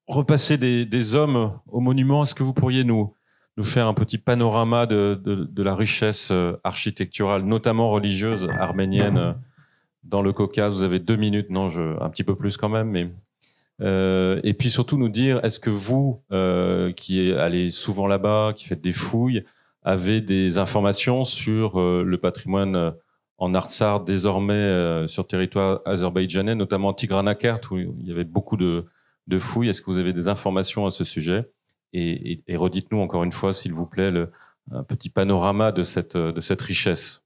repasser des, hommes au monument. Est-ce que vous pourriez nous, nous faire un petit panorama de, la richesse euh, architecturale, notamment religieuse, arménienne euh, dans le Caucase Vous avez deux minutes, non, un petit peu plus quand même, mais. Euh, et puis surtout nous dire, est-ce que vous, qui allez souvent là-bas, qui faites des fouilles, avait des informations sur euh, le patrimoine euh, en Artsar, désormais euh, sur territoire azerbaïdjanais, notamment Tigranakert, où il y avait beaucoup de, fouilles. Est-ce que vous avez des informations à ce sujet Et, redites-nous encore une fois, s'il vous plaît, le, un petit panorama de cette, de cette richesse.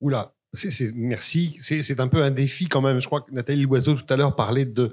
Oula, là, merci. C'est un peu un défi quand même. Je crois que Nathalie Loiseau tout à l'heure parlait de,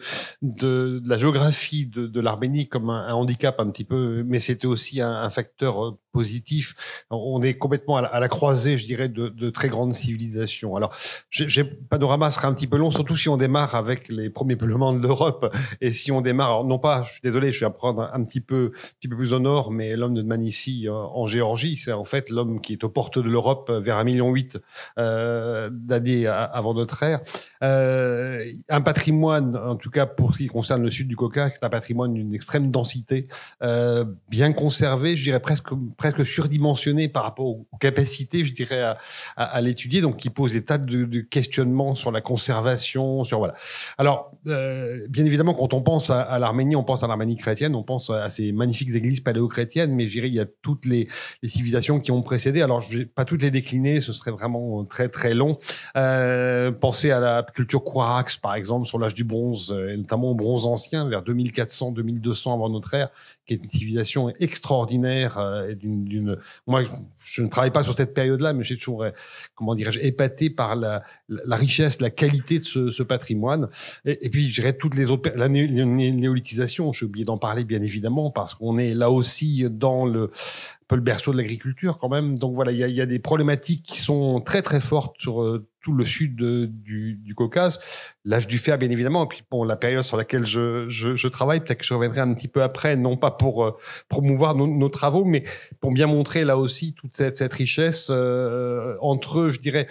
la géographie de, de l'Arménie comme un, handicap un petit peu, mais c'était aussi un, facteur positif. On est complètement à la, croisée, je dirais, de, très grandes civilisations. Alors, j'ai, panorama sera un petit peu long, surtout si on démarre avec les premiers peuplements de l'Europe et si on démarre, non pas, je suis désolé, je vais apprendre un, petit peu, un petit peu plus au nord, mais l'homme de Manissi, euh, en Géorgie, c'est en fait l'homme qui est aux portes de l'Europe euh, vers un million huit euh, d'années avant notre ère. un patrimoine, en tout cas pour ce qui concerne le sud du Caucase, un patrimoine d'une extrême densité, bien conservé, je dirais presque presque surdimensionné par rapport aux capacités, je dirais, à, l'étudier, donc qui pose des tas de, questionnements sur la conservation, sur voilà. Alors, euh, bien évidemment, quand on pense à, l'Arménie, on pense à l'Arménie chrétienne, on pense à ces magnifiques églises paléochrétiennes, chrétiennes mais je dirais, il y a toutes les, civilisations qui ont précédé. Alors, je vais pas toutes les décliner, ce serait vraiment très très long. Euh, pensez à la culture Quarax, par exemple, sur l'âge du bronze, euh, et notamment au bronze ancien, vers 2400-2200 avant notre ère, qui est une civilisation extraordinaire euh, et d'une d'une. Moi, je, ne travaille pas sur cette période-là, mais j'ai toujours, euh, comment dirais-je, épaté par la, la, richesse, la qualité de ce, ce patrimoine. Et, puis, je toutes les autres. La néolithisation, j'ai oublié d'en parler, bien évidemment, parce qu'on est là aussi dans le peu le berceau de l'agriculture quand même. Donc voilà, il y a, y a, des problématiques qui sont très très fortes sur euh, tout le sud euh, du, du, Caucase l'âge du fer, bien évidemment, et puis pour la période sur laquelle je, je, je travaille, peut-être que je reviendrai un petit peu après, non pas pour euh, promouvoir nos, nos, travaux, mais pour bien montrer là aussi toute cette, cette richesse euh, entre, je dirais,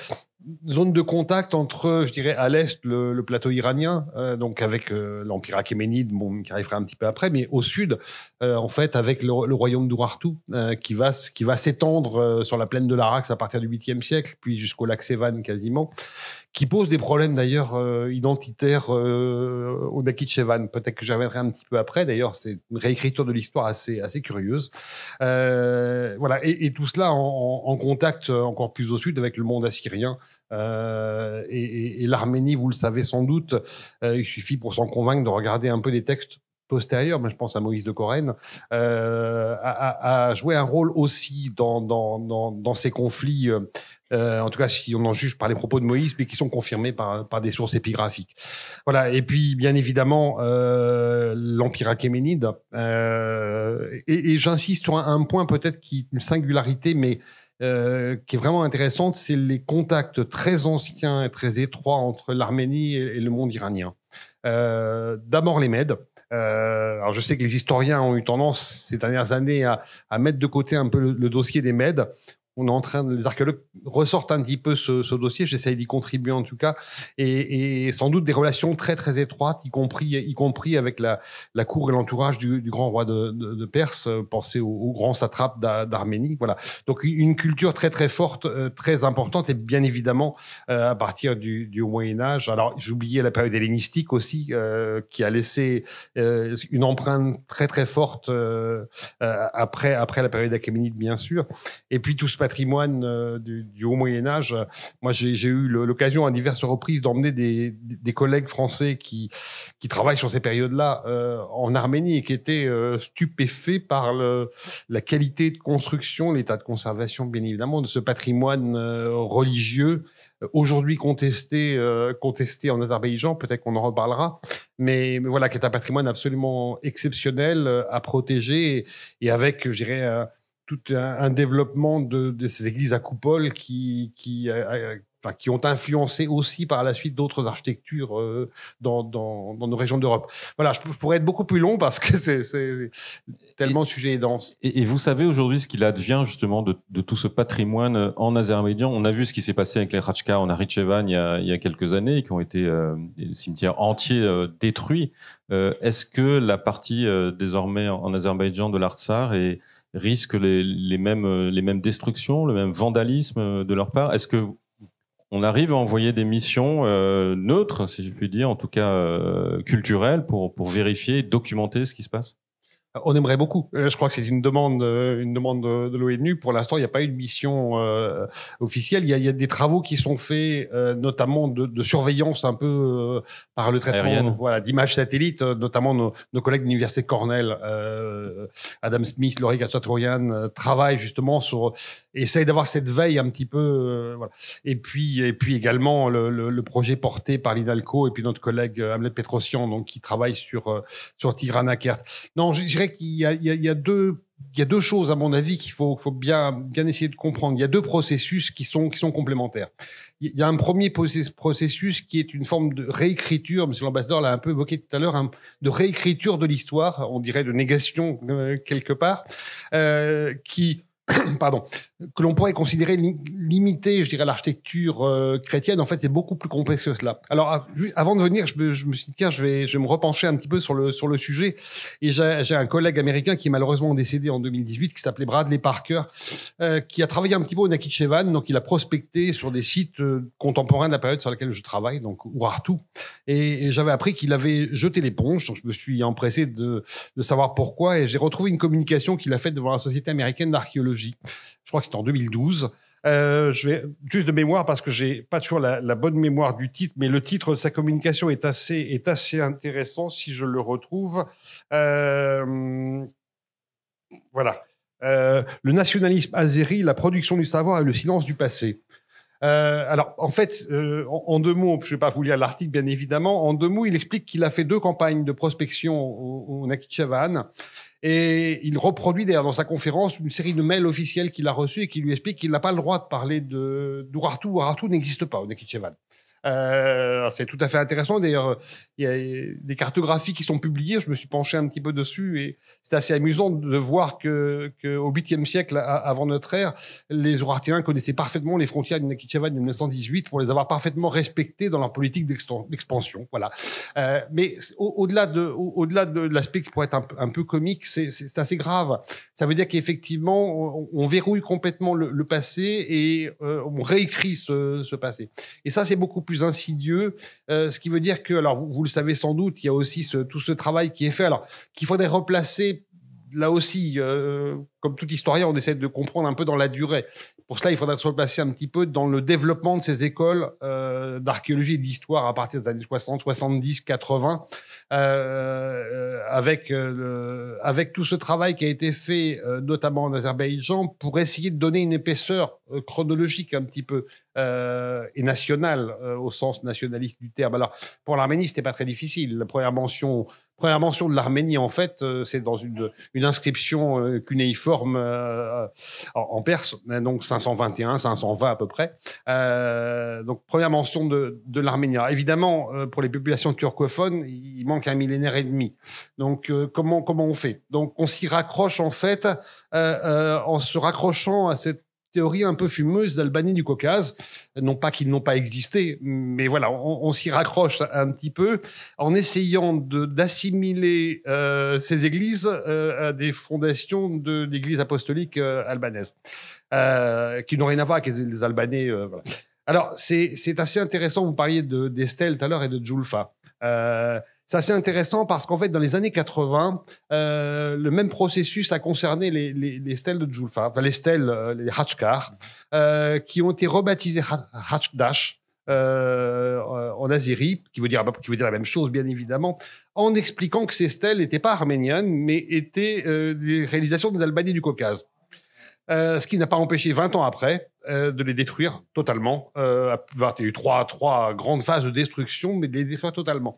zone de contact entre, je dirais, à l'est, le, plateau iranien, euh, donc avec l'Empire achéménide, bon, qui arrivera un petit peu après, mais au sud, en fait, avec le, royaume d'Urartu, qui va, qui va s'étendre sur la plaine de l'Arax à partir du 8e siècle, puis jusqu'au lac Sevan quasiment qui pose des problèmes d'ailleurs euh, identitaires euh, au Peut-être que j'y reviendrai un petit peu après. D'ailleurs, c'est une réécriture de l'histoire assez assez curieuse. Euh, voilà, et, et, tout cela en, en, contact encore plus au sud avec le monde assyrien euh, et, et, l'Arménie. Vous le savez sans doute. Euh, il suffit pour s'en convaincre de regarder un peu des textes postérieurs, mais je pense à Moïse de Corène, euh, a, joué un rôle aussi dans, dans, dans, dans ces conflits euh, euh, en tout cas, si on en juge par les propos de Moïse, mais qui sont confirmés par, par des sources épigraphiques. Voilà. Et puis, bien évidemment, euh, l'empire achéménide. Euh, et, j'insiste sur un, point peut-être qui une singularité, mais qui est vraiment intéressante, c'est les contacts très anciens et très étroits entre l'Arménie et, le monde iranien. D'abord les Mèdes. alors je sais que les historiens ont eu tendance ces dernières années à, à mettre de côté un peu le dossier des Mèdes on est en train les archéologues ressortent un petit peu ce, dossier. J'essaye d'y contribuer en tout cas, et, sans doute des relations très très étroites, y compris y compris avec la, la cour et l'entourage du, grand roi de, Perse. Euh, Pensez au, grand satrape d'Arménie. Voilà. Donc une culture très très forte, euh, très importante, et bien évidemment euh, à partir du, Moyen Âge. Alors j'oubliais la période hellénistique aussi, qui a laissé une empreinte très très forte après après la période achéménide bien sûr. Et puis tout se passe patrimoine euh, du, haut Moyen Âge. Moi, j'ai eu l'occasion à diverses reprises d'emmener des, collègues français qui, qui travaillent sur ces périodes-là euh, en Arménie et qui étaient euh, stupéfaits par la qualité de construction, l'état de conservation, bien évidemment, de ce patrimoine religieux aujourd'hui contesté, contesté en Azerbaïdjan, peut-être qu'on en reparlera, mais, voilà, qui est un patrimoine absolument exceptionnel à protéger et, avec, je dirais, tout un, développement de, de, ces églises à coupole qui, qui, euh, euh, enfin, qui ont influencé aussi par la suite d'autres architectures euh, dans, dans, dans, nos régions d'Europe. Voilà, je, pourrais être beaucoup plus long parce que c'est tellement sujet et dense. Et, vous savez aujourd'hui ce qu'il advient justement de, de, tout ce patrimoine en Azerbaïdjan. On a vu ce qui s'est passé avec les Khachka en Arichevan il y a, il y a quelques années, qui ont été euh, des cimetières entiers détruits. Est-ce que la partie désormais en Azerbaïdjan de l'Artsar est risquent les, les, mêmes, euh, les mêmes destructions, le même vandalisme euh, de leur part Est-ce que on arrive à envoyer des missions euh, neutres, si je puis dire, en tout cas culturelles, pour, pour vérifier et documenter ce qui se passe on aimerait beaucoup. Euh, je crois que c'est une demande, euh, une demande de, l'ONU. Pour l'instant, il n'y a pas eu de mission euh, officielle. Il y, a, des travaux qui sont faits, notamment de, surveillance un peu par le traitement, voilà, d'images satellites, notamment nos, collègues de l'université Cornell, Adam Smith, Laurie Gachatourian, travaillent justement sur essaye d'avoir cette veille un petit peu. Euh, voilà. Et puis, et puis également le, le, projet porté par l'IDALCO et puis notre collègue Hamlet euh, Petrosian, donc qui travaille sur euh, sur Tigrana Non, je, dirais qu'il y a, il y, a, il y a deux il y a deux choses à mon avis qu'il faut, faut bien, bien essayer de comprendre. Il y a deux processus qui sont, qui sont complémentaires. Il y a un premier processus qui est une forme de réécriture. Monsieur l'ambassadeur l'a un peu évoqué tout à l'heure, de réécriture de l'histoire, on dirait de négation quelque part, euh, qui pardon, que l'on pourrait considérer limitée, limité, je dirais, l'architecture euh, chrétienne, en fait, c'est beaucoup plus complexe que cela. Alors, ah, avant de venir, je me, suis dit, tiens, je vais, je vais me repencher un petit peu sur le, sur le sujet. Et j'ai un collègue américain qui est malheureusement décédé en 2018, qui s'appelait Bradley Parker, euh, qui a travaillé un petit peu au Nakhichevan. Donc, il a prospecté sur des sites euh, contemporains de la période sur laquelle je travaille, donc Urartu. Et, et j'avais appris qu'il avait jeté l'éponge. Donc, je me suis empressé de, de savoir pourquoi. Et j'ai retrouvé une communication qu'il a faite devant la Société américaine d'archéologie je crois que c'était en 2012. Euh, je vais juste de mémoire parce que j'ai pas toujours la, la, bonne mémoire du titre, mais le titre de sa communication est assez est assez intéressant si je le retrouve. Euh, voilà, euh, le nationalisme azéri, la production du savoir et le silence du passé. alors, en fait, en, deux mots, je ne vais pas vous lire l'article, bien évidemment. En deux mots, il explique qu'il a fait deux campagnes de prospection au, au et il reproduit d'ailleurs dans sa conférence une série de mails officiels qu'il a reçus et qui lui expliquent qu'il n'a pas le droit de parler de d'Urartu. n'existe pas au Nekichevan. Euh, c'est tout à fait intéressant. D'ailleurs, il y a des cartographies qui sont publiées. Je me suis penché un petit peu dessus et c'est assez amusant de voir que, que au 8e siècle avant notre ère, les Urartiens connaissaient parfaitement les frontières de Nakhichevan de 1918 pour les avoir parfaitement respectées dans leur politique d'expansion. Voilà. Euh, mais au-delà de au-delà de l'aspect qui pourrait être un, peu comique, c'est assez grave. Ça veut dire qu'effectivement, on, verrouille complètement le, passé et euh, on réécrit ce, ce passé. Et ça, c'est beaucoup plus insidieux, euh, ce qui veut dire que, alors vous, le savez sans doute, il y a aussi tout ce travail qui est fait, alors qu'il faudrait replacer là aussi, euh, comme tout historien, on essaie de comprendre un peu dans la durée. Pour cela, il faudrait se replacer un petit peu dans le développement de ces écoles euh, d'archéologie et d'histoire à partir des années 60, 70, 80. Euh, euh, avec euh, avec tout ce travail qui a été fait, euh, notamment en Azerbaïdjan, pour essayer de donner une épaisseur chronologique un petit peu euh, et nationale au sens nationaliste du terme. Alors pour l'Arménie, c'était pas très difficile. La première mention première mention de l'Arménie, en fait, euh, c'est dans une, une inscription euh, cunéiforme euh, en, perse, hein, donc 521, 520 à peu près. Euh, donc première mention de, de l'Arménie. Évidemment, pour les populations turcophones, il manque un millénaire et demi. Donc comment comment on fait Donc on s'y raccroche en fait en se raccrochant à cette théories un peu fumeuse d'Albanie du Caucase. Non pas qu'ils n'ont pas existé, mais voilà, on, s'y raccroche un petit peu en essayant d'assimiler euh, ces églises euh, à des fondations de l'église apostolique euh, albanaise, qui n'ont rien à voir avec les, Albanais. Alors, c'est assez intéressant, vous parliez d'Estelle tout à l'heure et de Julfa. Euh, c'est assez intéressant parce qu'en fait, dans les années 80, euh, le même processus a concerné les, les, les stèles de Julfa, enfin les stèles, euh, les Hachkars, euh, qui ont été rebaptisées Hachdash. Euh, euh, en Azérie, qui veut dire qui veut dire la même chose bien évidemment, en expliquant que ces stèles n'étaient pas arméniennes mais étaient des réalisations des Albanais du Caucase. Euh, ce qui n'a pas empêché 20 ans après euh, de les détruire totalement. Euh, il y a eu trois, trois grandes phases de destruction, mais de les détruire totalement.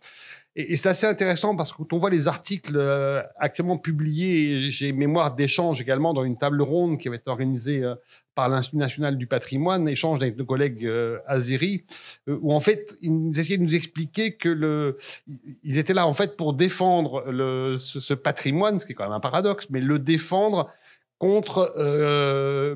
Et, c'est assez intéressant parce que quand on voit les articles euh, actuellement publiés, j'ai mémoire d'échanges également dans une table ronde qui avait été organisée euh, par l'Institut national du patrimoine, échange avec nos collègues euh, euh où en fait ils essayaient de nous expliquer que le, ils étaient là en fait pour défendre le, ce, patrimoine, ce qui est quand même un paradoxe, mais le défendre contre, euh,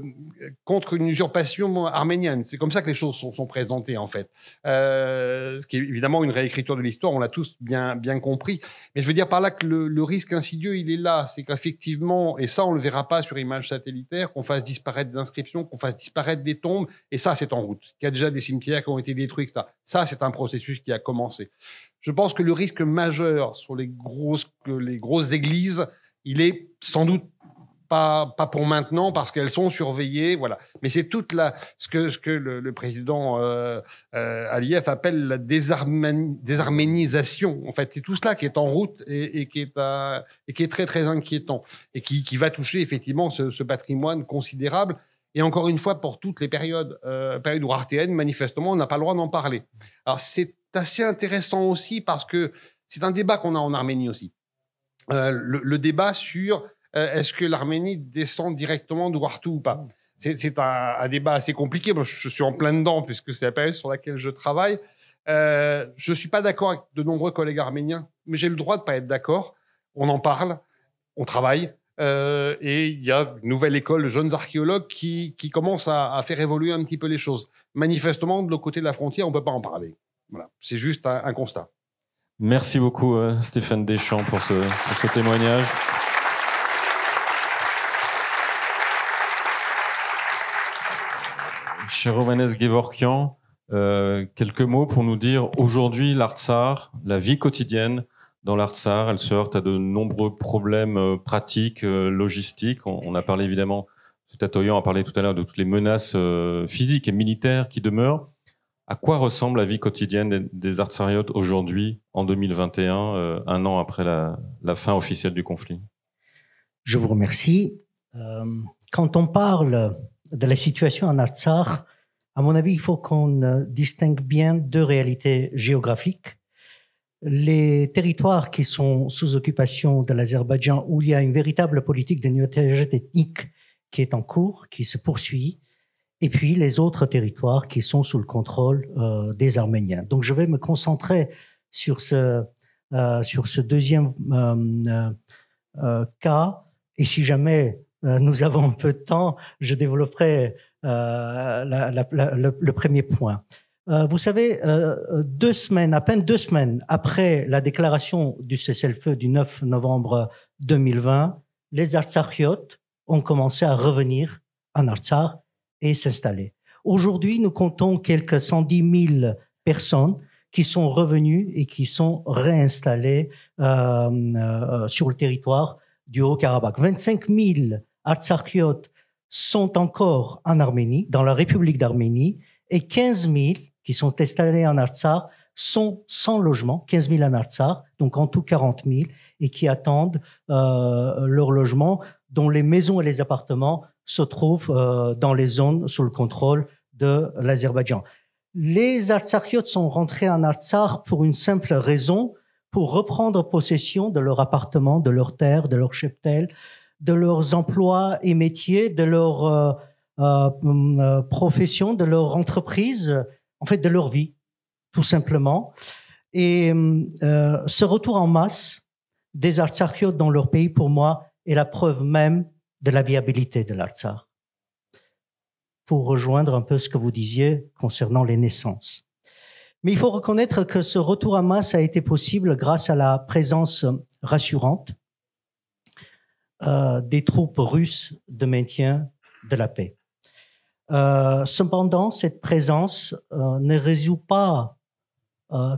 contre une usurpation arménienne. C'est comme ça que les choses sont, sont présentées, en fait. Euh, ce qui est évidemment une réécriture de l'histoire, on l'a tous bien, bien compris. Mais je veux dire par là que le, le risque insidieux, il est là. C'est qu'effectivement, et ça, on le verra pas sur image satellitaire, qu'on fasse disparaître des inscriptions, qu'on fasse disparaître des tombes, et ça, c'est en route. Il y a déjà des cimetières qui ont été détruits, etc. Ça, c'est un processus qui a commencé. Je pense que le risque majeur sur les grosses, les grosses églises, il est sans doute pas, pas pour maintenant parce qu'elles sont surveillées, voilà. Mais c'est toute la ce que ce que le, le président euh, euh Aliyev appelle la désarménisation. En fait, c'est tout cela qui est en route et, et qui est et qui est très très inquiétant et qui, qui va toucher effectivement ce, ce patrimoine considérable. Et encore une fois, pour toutes les périodes, euh, période RTN manifestement, on n'a pas le droit d'en parler. Alors c'est assez intéressant aussi parce que c'est un débat qu'on a en Arménie aussi. Euh, le, le, débat sur euh, est-ce que l'Arménie descend directement de Ouartou ou pas C'est un, débat assez compliqué. Moi, je suis en plein dedans puisque c'est la période sur laquelle je travaille. Je euh, je suis pas d'accord avec de nombreux collègues arméniens, mais j'ai le droit de ne pas être d'accord. On en parle, on travaille. Euh, et il y a une nouvelle école de jeunes archéologues qui, commence à, faire évoluer un petit peu les choses. Manifestement, de l'autre côté de la frontière, on ne peut pas en parler. Voilà, c'est juste un, constat. Merci beaucoup, Stéphane Deschamps, pour ce témoignage. Cher Romanez euh, quelques mots pour nous dire aujourd'hui l'Artsar, la vie quotidienne dans l'Artsar, elle se heurte à de nombreux problèmes euh, pratiques, euh, logistiques. On, a parlé évidemment, Tatoyan a parlé tout à l'heure de toutes les menaces physiques et militaires qui demeurent. À quoi ressemble la vie quotidienne des, Artsariotes aujourd'hui, en 2021, un an après la, fin officielle du conflit Je vous remercie. quand on parle de la situation en Artsar, à mon avis, il faut qu'on euh, distingue bien deux réalités géographiques. Les territoires qui sont sous occupation de l'Azerbaïdjan, où il y a une véritable politique de neutralité ethnique qui est en cours, qui se poursuit, et puis les autres territoires qui sont sous le contrôle euh, des Arméniens. Donc je vais me concentrer sur ce, euh, sur ce deuxième cas, et si jamais nous avons un peu de temps, je développerai euh, le, premier point. Euh, vous savez, euh, deux semaines, à peine deux semaines après la déclaration du cessez-le-feu du 9 novembre 2020, les Artsakhiotes ont commencé à revenir en Artsakh et s'installer. Aujourd'hui, nous comptons quelques 110 000 personnes qui sont revenues et qui sont réinstallées sur le territoire du Haut-Karabakh. 25 000 Artsakhiotes sont encore en Arménie, dans la République d'Arménie, et 15 000 qui sont installés en Artsakh sont sans logement, 15 000 en Artsakh, donc en tout 40 000, et qui attendent euh, leur logement, dont les maisons et les appartements se trouvent euh, dans les zones sous le contrôle de l'Azerbaïdjan. Les Artsakhiotes sont rentrés en Artsakh pour une simple raison, pour reprendre possession de leur appartement, de leur terre, de leur cheptel, de leurs emplois et métiers, de leur euh, euh, hum, euh, profession, de leur entreprise, en fait de leur vie, tout simplement. Et hum, euh, ce retour en masse des Artsakhiot dans leur pays, pour moi, est la preuve même de la viabilité de l'artsar. Pour rejoindre un peu ce que vous disiez concernant les naissances. Mais il faut reconnaître que ce retour en masse a été possible grâce à la présence rassurante euh, des troupes russes de maintien de la paix. Euh, cependant, cette présence euh, ne résout pas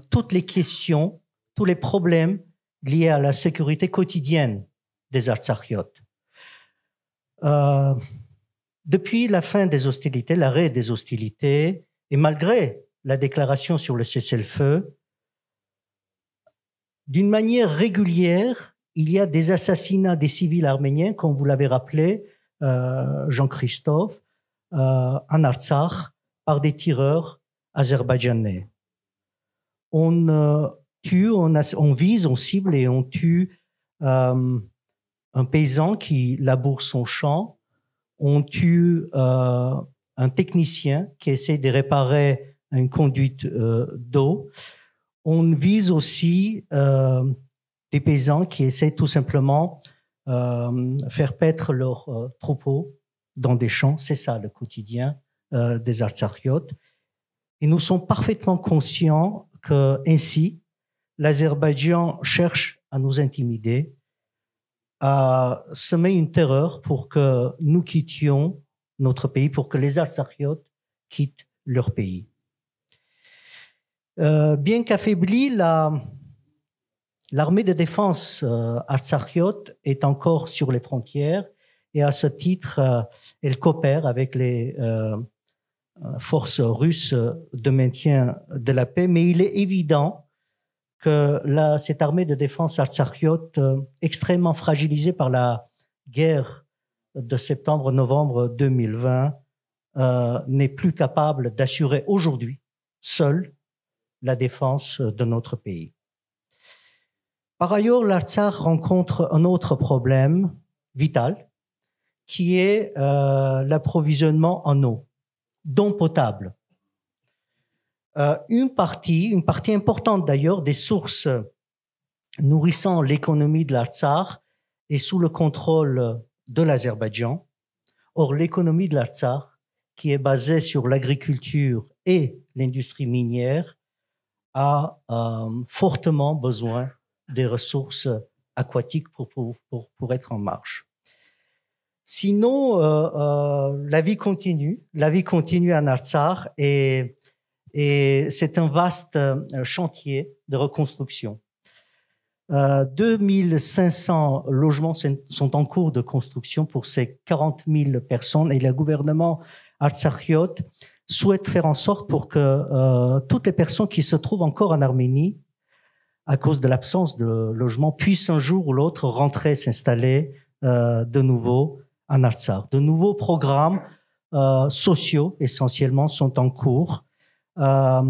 toutes les questions, tous les problèmes liés à la sécurité quotidienne des Euh, depuis la fin des hostilités, l'arrêt des hostilités, et malgré la déclaration sur le cessez-le-feu, d'une manière régulière, il y a des assassinats des civils arméniens, comme vous l'avez rappelé, euh, Jean-Christophe, euh, en Artsakh, par des tireurs azerbaïdjanais. On euh, tue, on, on, vise, on cible et on tue euh, un paysan qui laboure son champ. On tue un technicien qui essaie de réparer une conduite d'eau. On vise aussi paysans qui essaient tout simplement euh, faire paître leurs euh, troupeaux dans des champs. C'est ça le quotidien euh, des Artsakhiotes. Et nous sommes parfaitement conscients que ainsi, l'Azerbaïdjan cherche à nous intimider, à semer une terreur pour que nous quittions notre pays, pour que les Artsakhiotes quittent leur pays. bien qu'affaibli, la, L'armée de défense euh, est encore sur les frontières et à ce titre, euh, elle coopère avec les euh, euh, forces russes de maintien de la paix. Mais il est évident que cette armée de défense artsakhote, extrêmement fragilisée par la guerre de septembre-novembre 2020, n'est plus capable d'assurer aujourd'hui seule la défense de notre pays. Par ailleurs, l'Artsakh rencontre un autre problème vital, qui est euh, l'approvisionnement en eau, d'eau potable. Euh, une partie, une partie importante d'ailleurs, des sources nourrissant l'économie de l'Artsakh est sous le contrôle de l'Azerbaïdjan. Or, l'économie de l'Artsakh, qui est basée sur l'agriculture et l'industrie minière, a euh, fortement besoin des ressources euh, aquatiques pour, pour, pour, être en marche. Sinon, euh, euh, la vie continue. La vie continue à Artsakh et, et c'est un vaste chantier de reconstruction. Euh, 2500 logements sont en cours de construction pour ces 40 000 personnes et le gouvernement artsakhiot souhaite faire en sorte pour que toutes les personnes qui se trouvent encore en Arménie à cause de l'absence de logement, puissent un jour ou l'autre rentrer, s'installer euh, de nouveau en Artsakh. De nouveaux programmes euh, sociaux, essentiellement, sont en cours euh,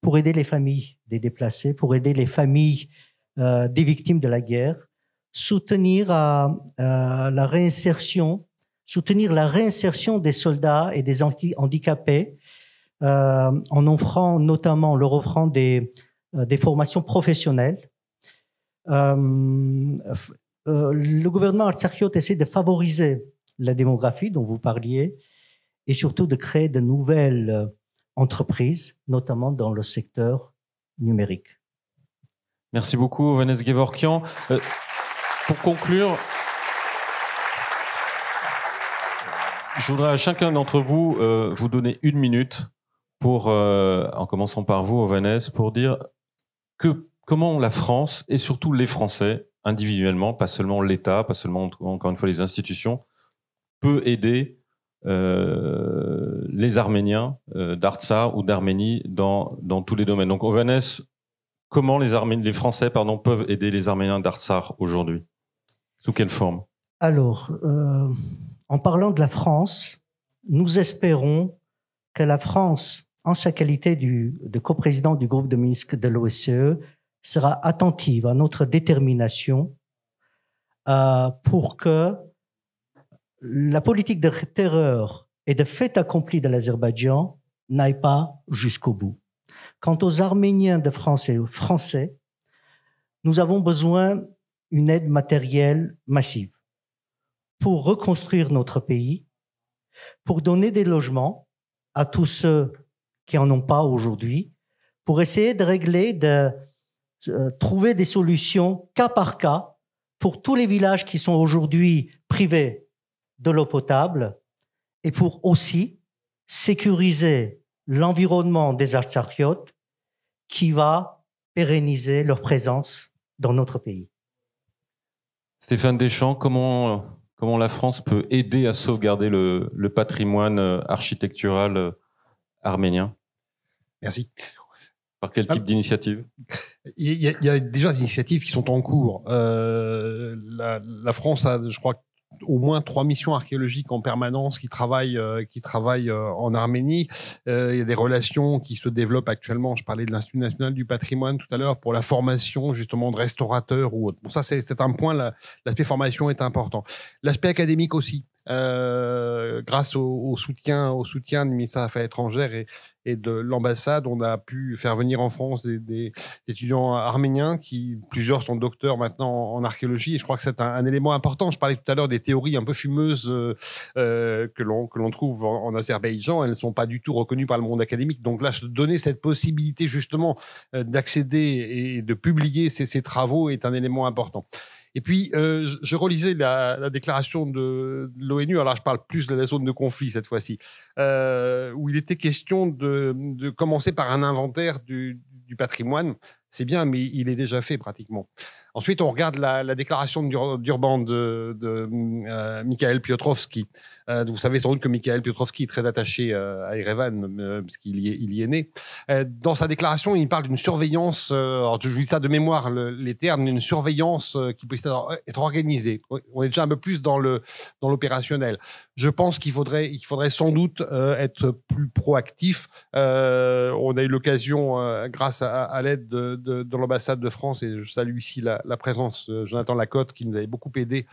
pour aider les familles des déplacés, pour aider les familles euh, des victimes de la guerre, soutenir euh, euh, la réinsertion, soutenir la réinsertion des soldats et des handicapés en offrant notamment leur offrant des euh, des formations professionnelles. Euh, euh, le gouvernement Artsakhiyot essaie de favoriser la démographie dont vous parliez et surtout de créer de nouvelles entreprises, notamment dans le secteur numérique. Merci beaucoup, Vanessa Gevorkian. pour conclure, je voudrais à chacun d'entre vous vous donner une minute pour, en commençant par vous, Vanessa, pour dire comment la France et surtout les Français individuellement, pas seulement l'État, pas seulement encore une fois les institutions, peut aider euh, les Arméniens euh, d'Artsar ou d'Arménie dans, tous les domaines. Donc, Ovanes, comment les, les Français pardon, peuvent aider les Arméniens d'Artsar aujourd'hui Sous quelle forme Alors, euh, en parlant de la France, nous espérons que la France en sa qualité du, de coprésident du groupe de Minsk de l'OSCE, sera attentive à notre détermination euh, pour que la politique de terreur et de fait accompli de l'Azerbaïdjan n'aille pas jusqu'au bout. Quant aux Arméniens de France et aux Français, nous avons besoin d'une aide matérielle massive pour reconstruire notre pays, pour donner des logements à tous ceux qui en ont pas aujourd'hui, pour essayer de régler, de euh, trouver des solutions cas par cas pour tous les villages qui sont aujourd'hui privés de l'eau potable et pour aussi sécuriser l'environnement des Artsakiotes qui va pérenniser leur présence dans notre pays. Stéphane Deschamps, comment, comment la France peut aider à sauvegarder le patrimoine euh, architectural euh, arménien Merci. Par quel type ah. d'initiative il, y, a, déjà des initiatives qui sont en cours. Euh, la, France a, je crois, au moins trois missions archéologiques en permanence qui travaillent, euh, qui travaillent euh, en Arménie. il y a des relations qui se développent actuellement. Je parlais de l'Institut national du patrimoine tout à l'heure pour la formation justement de restaurateurs ou autres. Bon, ça, c'est un point, l'aspect formation est important. L'aspect académique aussi. Euh, grâce au, soutien, au soutien du ministère des Affaires étrangères et, de l'ambassade, on a pu faire venir en France des, étudiants arméniens qui, plusieurs sont docteurs maintenant en, archéologie. Et je crois que c'est un, élément important. Je parlais tout à l'heure des théories un peu fumeuses euh, euh, que l'on que l'on trouve en, Azerbaïdjan. Elles ne sont pas du tout reconnues par le monde académique. Donc là, se donner cette possibilité justement d'accéder et de publier ces travaux est un élément important. Et puis, euh, je relisais la, déclaration de, l'ONU, alors je parle plus de la zone de conflit cette fois-ci, euh, où il était question de, commencer par un inventaire du patrimoine. C'est bien, mais il est déjà fait pratiquement. Ensuite, on regarde la, déclaration d'Urban de, euh, Michael Piotrowski. Euh, vous savez sans doute que Mikhail Piotrowski est très attaché euh, à Erevan, puisqu'il y, est, y est né. dans sa déclaration, il parle d'une surveillance, je vous dis ça de mémoire, les termes, d'une surveillance qui puisse être, organisée. On est déjà un peu plus dans l'opérationnel. Dans je pense qu'il faudrait, il faudrait sans doute être plus proactif. on a eu l'occasion, grâce à, l'aide de, de l'ambassade de France, et je salue ici la, la, présence de Jonathan Lacotte qui nous avait beaucoup aidé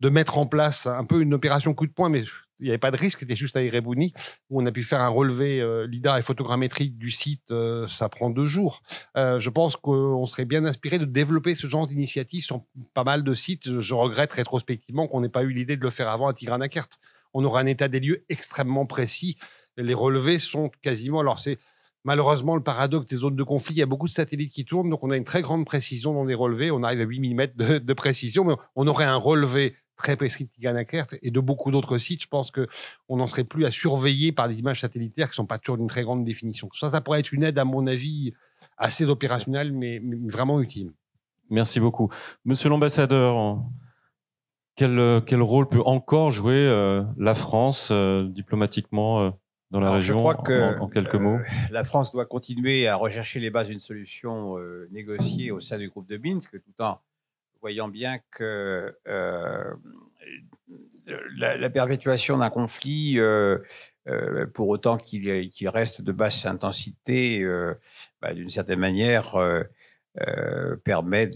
de mettre en place un peu une opération coup de poing, mais il n'y avait pas de risque, c'était juste à Irebouni, où on a pu faire un relevé euh, LIDAR et photogrammétrique du site, euh, ça prend deux jours. Euh, je pense qu'on serait bien inspiré de développer ce genre d'initiative sur pas mal de sites. Je regrette rétrospectivement qu'on n'ait pas eu l'idée de le faire avant à Tigranakert. On aura un état des lieux extrêmement précis. Les relevés sont quasiment... Alors c'est Malheureusement, le paradoxe des zones de conflit, il y a beaucoup de satellites qui tournent, donc on a une très grande précision dans les relevés. On arrive à 8 mm de, précision, mais on aurait un relevé très précis de Tiganakert et de beaucoup d'autres sites. Je pense qu'on n'en serait plus à surveiller par des images satellitaires qui ne sont pas toujours d'une très grande définition. Ça, ça pourrait être une aide, à mon avis, assez opérationnelle, mais, vraiment utile. Merci beaucoup. Monsieur l'ambassadeur, quel, rôle peut encore jouer euh, la France euh, diplomatiquement euh, dans la région je crois que, en, quelques euh, mots La France doit continuer à rechercher les bases d'une solution euh, négociée au sein du groupe de Minsk, tout en voyant bien que euh, la, perpétuation d'un conflit, pour autant qu'il reste de basse intensité, bah, d'une certaine manière, permet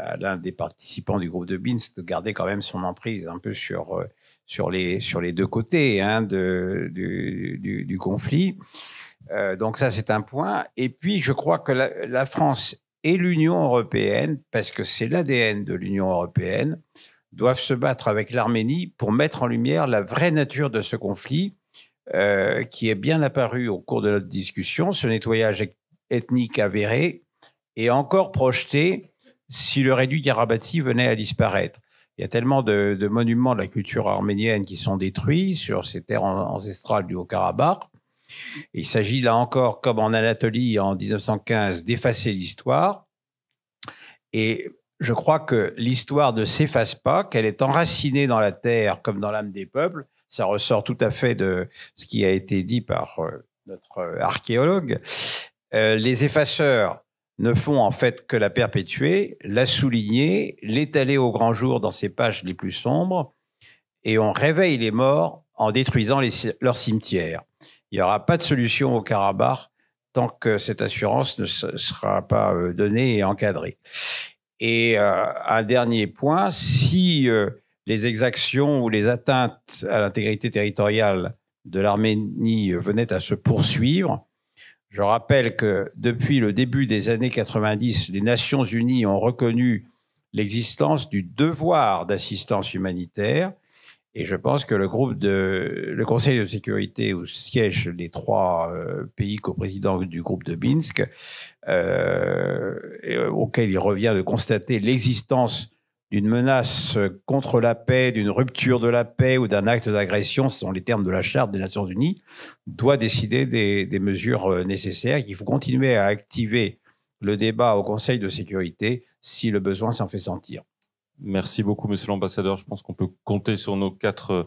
à l'un des participants du groupe de Minsk de garder quand même son emprise un peu sur sur les sur les deux côtés hein, du, conflit. Euh, donc ça c'est un point. Et puis je crois que la, France et l'Union européenne, parce que c'est l'ADN de l'Union européenne, doivent se battre avec l'Arménie pour mettre en lumière la vraie nature de ce conflit euh, qui est bien apparu au cours de notre discussion, ce nettoyage ethnique avéré et encore projeté si le réduit Garabati venait à disparaître il y a tellement de, monuments de la culture arménienne qui sont détruits sur ces terres ancestrales du Haut-Karabakh. Il s'agit là encore, comme en Anatolie en 1915, d'effacer l'histoire. Et je crois que l'histoire ne s'efface pas, qu'elle est enracinée dans la terre comme dans l'âme des peuples. Ça ressort tout à fait de ce qui a été dit par euh, notre euh, archéologue. Euh, les effaceurs ne font en fait que la perpétuer, la souligner, l'étaler au grand jour dans ses pages les plus sombres, et on réveille les morts en détruisant leurs cimetières. Il n'y aura pas de solution au Karabakh tant que cette assurance ne sera pas euh, donnée et encadrée. Et euh, un dernier point, si euh, les exactions ou les atteintes à l'intégrité territoriale de l'Arménie venaient à se poursuivre, je rappelle que depuis le début des années 90, les Nations Unies ont reconnu l'existence du devoir d'assistance humanitaire. Et je pense que le groupe de, le Conseil de sécurité où siègent les trois euh, pays coprésidents du groupe de Minsk, euh, euh auquel il revient de constater l'existence d'une menace contre la paix, d'une rupture de la paix ou d'un acte d'agression, ce sont les termes de la Charte des Nations Unies, doit décider des, mesures euh, nécessaires. Il faut continuer à activer le débat au Conseil de sécurité si le besoin s'en fait sentir. Merci beaucoup, Monsieur l'Ambassadeur. Je pense qu'on peut compter sur nos quatre euh,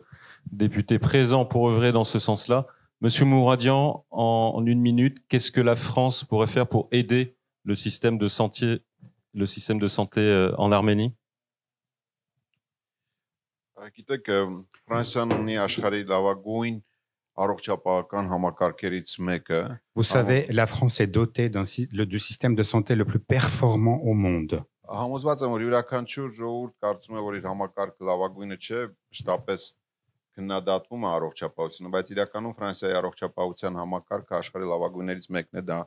députés présents pour œuvrer dans ce sens-là. Monsieur Mouradian, en, une minute, qu'est-ce que la France pourrait faire pour aider le système de santé euh, en Arménie Գիտեք, Ֆրանսիան ունի աշխարհի լավագույն առողջապահական համակարգերից մեկը։ Vous savez, la France est dotée d'un le du système de santé le plus performant au monde։ Համոզված եմ, որ յուրաքանչյուր ժողովուրդ կարծում է, որ իր համակարգը լավագույնը չէ, շտապես քննադատվում է առողջապահությունը, բայց իրականում Ֆրանսիայի առողջապահության համակարգը աշխարհի լավագույններից մեկն է, դա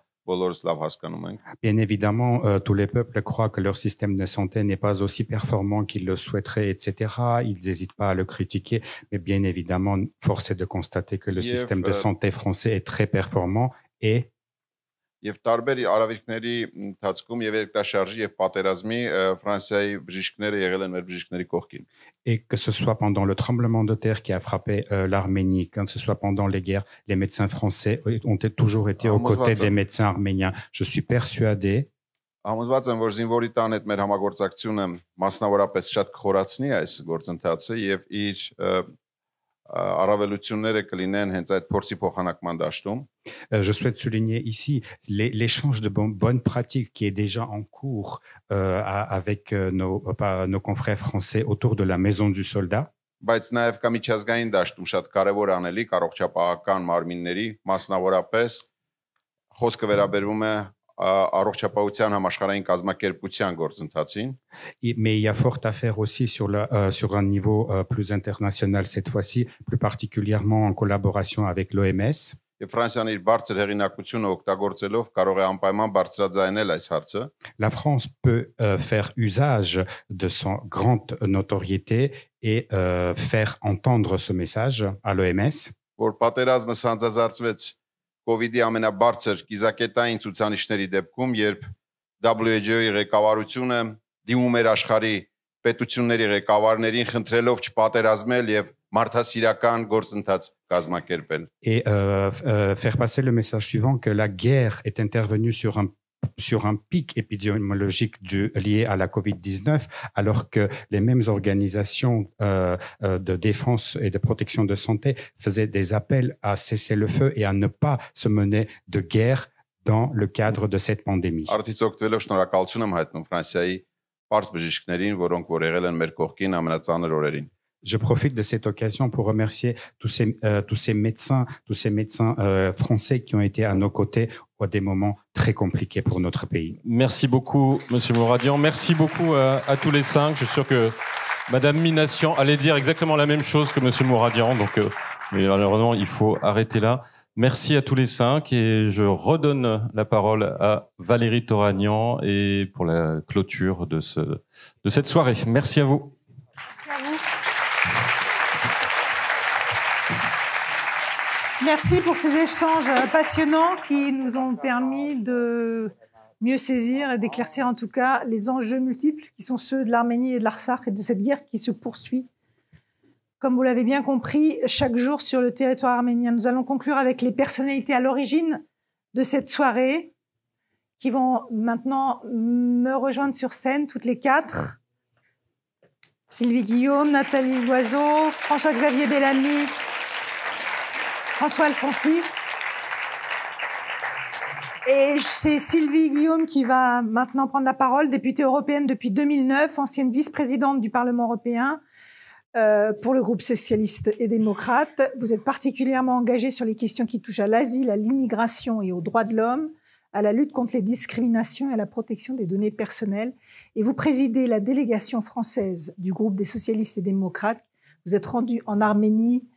Bien évidemment, euh, tous les peuples croient que leur système de santé n'est pas aussi performant qu'ils le souhaiteraient, etc. Ils n'hésitent pas à le critiquer, mais bien évidemment, force est de constater que le système de euh, santé français est très performant et եւ տարբեր արավիրքների ընթացքում եւ երկրաշարժի եւ պատերազմի Ֆրանսիայի բժիշկները եղել են մեր բժիշկների կողքին et que ce soit pendant le tremblement de terre qui a frappé euh, l'Arménie, que ce soit pendant les guerres, les médecins français ont toujours été aux côtés des médecins arméniens. Je suis persuadé Համոզված եմ, որ զինվորի տան հետ մեր համագործակցությունը մասնավորապես շատ կխորացնի այս գործընթացը եւ իր առավելությունները կլինեն հենց այդ փորձի փոխանակման դաշտում Je souhaite souligner ici l'échange de bonnes pratiques qui est déjà en cours euh, avec nos, nos confrères français autour de la maison du soldat. բայց նաև կա միջազգային դաշտում շատ կարևոր անելիք առողջապահական մարմինների մասնավորապես խոսքը վերաբերվում է Mais il y a fort à faire aussi sur sur un niveau plus international cette fois-ci, plus particulièrement en collaboration avec l'OMS. La France peut faire usage de son grande notoriété et faire entendre ce message à l'OMS. COVID-ի ամենաբարձր կիզակետային ցուցանիշների դեպքում, երբ WHO-ի ղեկավարությունը դիմում էր աշխարհի պետությունների ղեկավարներին խնդրելով չպատերազմել եւ Et euh, euh, faire passer le message suivant que la guerre est intervenue sur un sur un pic épidémiologique lié à la COVID-19, alors que les mêmes organisations euh, euh, de défense et de protection de santé faisaient des appels à cesser le feu et à ne pas se mener de guerre dans le cadre de cette pandémie. Ben, je profite de cette occasion pour remercier tous ces, euh, tous ces médecins, tous ces médecins français qui ont été à nos côtés des moments très compliqués pour notre pays. Merci beaucoup, Monsieur Mouradian. Merci beaucoup à, tous les cinq. Je suis sûr que Madame Minassian allait dire exactement la même chose que Monsieur Mouradian. Donc, euh, mais malheureusement, il faut arrêter là. Merci à tous les cinq et je redonne la parole à Valérie Toragnan et pour la clôture de, ce, de cette soirée. Merci à vous. Merci pour ces échanges passionnants qui nous ont permis de mieux saisir et d'éclaircir en tout cas les enjeux multiples qui sont ceux de l'Arménie et de l'Arsakh et de cette guerre qui se poursuit. Comme vous l'avez bien compris, chaque jour sur le territoire arménien, nous allons conclure avec les personnalités à l'origine de cette soirée qui vont maintenant me rejoindre sur scène, toutes les quatre. Sylvie Guillaume, Nathalie Loiseau, François-Xavier Bellamy, François Alfonsi. Et c'est Sylvie Guillaume qui va maintenant prendre la parole, députée européenne depuis 2009, ancienne vice-présidente du Parlement européen euh, pour le groupe socialiste et démocrate. Vous êtes particulièrement engagée sur les questions qui touchent à l'asile, à l'immigration et aux droits de l'homme, à la lutte contre les discriminations et à la protection des données personnelles. Et vous présidez la délégation française du groupe des socialistes et démocrates. Vous êtes rendue en Arménie,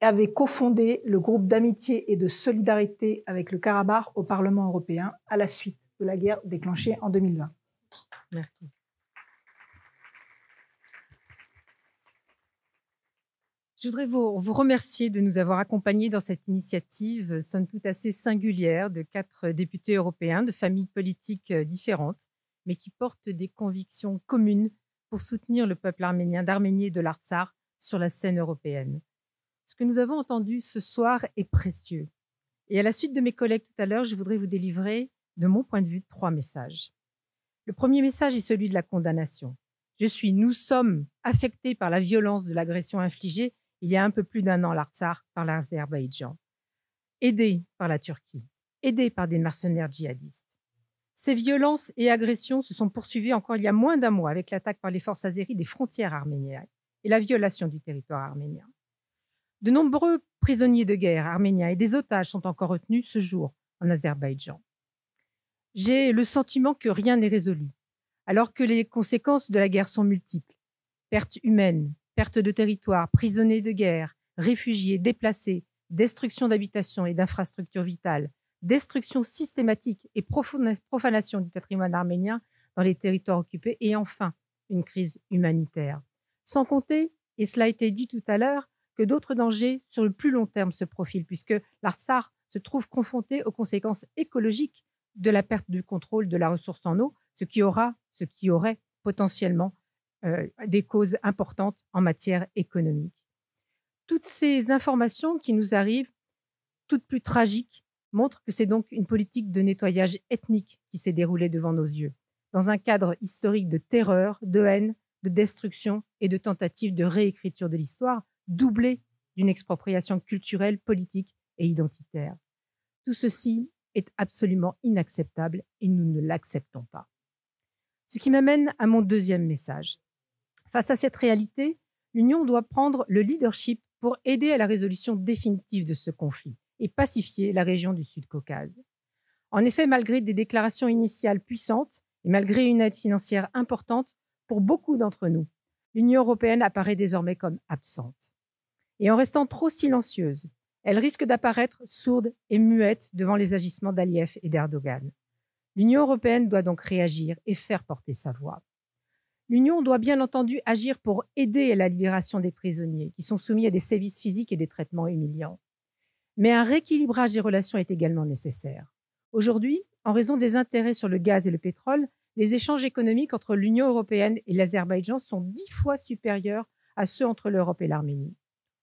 avait cofondé le groupe d'amitié et de solidarité avec le Karabakh au Parlement européen à la suite de la guerre déclenchée en 2020. Merci. Je voudrais vous, vous, remercier de nous avoir accompagnés dans cette initiative, somme toute assez singulière, de quatre députés européens de familles politiques euh, différentes, mais qui portent des convictions communes pour soutenir le peuple arménien d'Arménie et de l'Artsar sur la scène européenne ce que nous avons entendu ce soir est précieux. Et à la suite de mes collègues tout à l'heure, je voudrais vous délivrer, de mon point de vue, trois messages. Le premier message est celui de la condamnation. Je suis, nous sommes affectés par la violence de l'agression infligée il y a un peu plus d'un an à l'Artsar par l'Azerbaïdjan, aidée par la Turquie, aidée par des mercenaires djihadistes. Ces violences et agressions se sont poursuivies encore il y a moins d'un mois avec l'attaque par les forces azéries des frontières arméniennes et la violation du territoire arménien. De nombreux prisonniers de guerre arméniens et des otages sont encore retenus ce jour en Azerbaïdjan. J'ai le sentiment que rien n'est résolu, alors que les conséquences de la guerre sont multiples. Pertes humaines, pertes de territoire, prisonniers de guerre, réfugiés, déplacés, destruction d'habitations et d'infrastructures vitales, destruction systématique et profanation du patrimoine arménien dans les territoires occupés et enfin une crise humanitaire. Sans compter, et cela a été dit tout à l'heure, que d'autres dangers sur le plus long terme se profilent, puisque l'Artsar se trouve confronté aux conséquences écologiques de la perte du contrôle de la ressource en eau, ce qui aura, ce qui aurait potentiellement euh, des causes importantes en matière économique. Toutes ces informations qui nous arrivent, toutes plus tragiques, montrent que c'est donc une politique de nettoyage ethnique qui s'est déroulée devant nos yeux, dans un cadre historique de terreur, de haine, de destruction et de tentative de réécriture de l'histoire, doublée d'une expropriation culturelle, politique et identitaire. Tout ceci est absolument inacceptable et nous ne l'acceptons pas. Ce qui m'amène à mon deuxième message. Face à cette réalité, l'Union doit prendre le leadership pour aider à la résolution définitive de ce conflit et pacifier la région du Sud-Caucase. En effet, malgré des déclarations initiales puissantes et malgré une aide financière importante pour beaucoup d'entre nous, l'Union européenne apparaît désormais comme absente et en restant trop silencieuse, elle risque d'apparaître sourde et muette devant les agissements d'Aliyev et d'Erdogan. L'Union européenne doit donc réagir et faire porter sa voix. L'Union doit bien entendu agir pour aider à la libération des prisonniers qui sont soumis à des sévices physiques et des traitements humiliants. Mais un rééquilibrage des relations est également nécessaire. Aujourd'hui, en raison des intérêts sur le gaz et le pétrole, les échanges économiques entre l'Union européenne et l'Azerbaïdjan sont dix fois supérieurs à ceux entre l'Europe et l'Arménie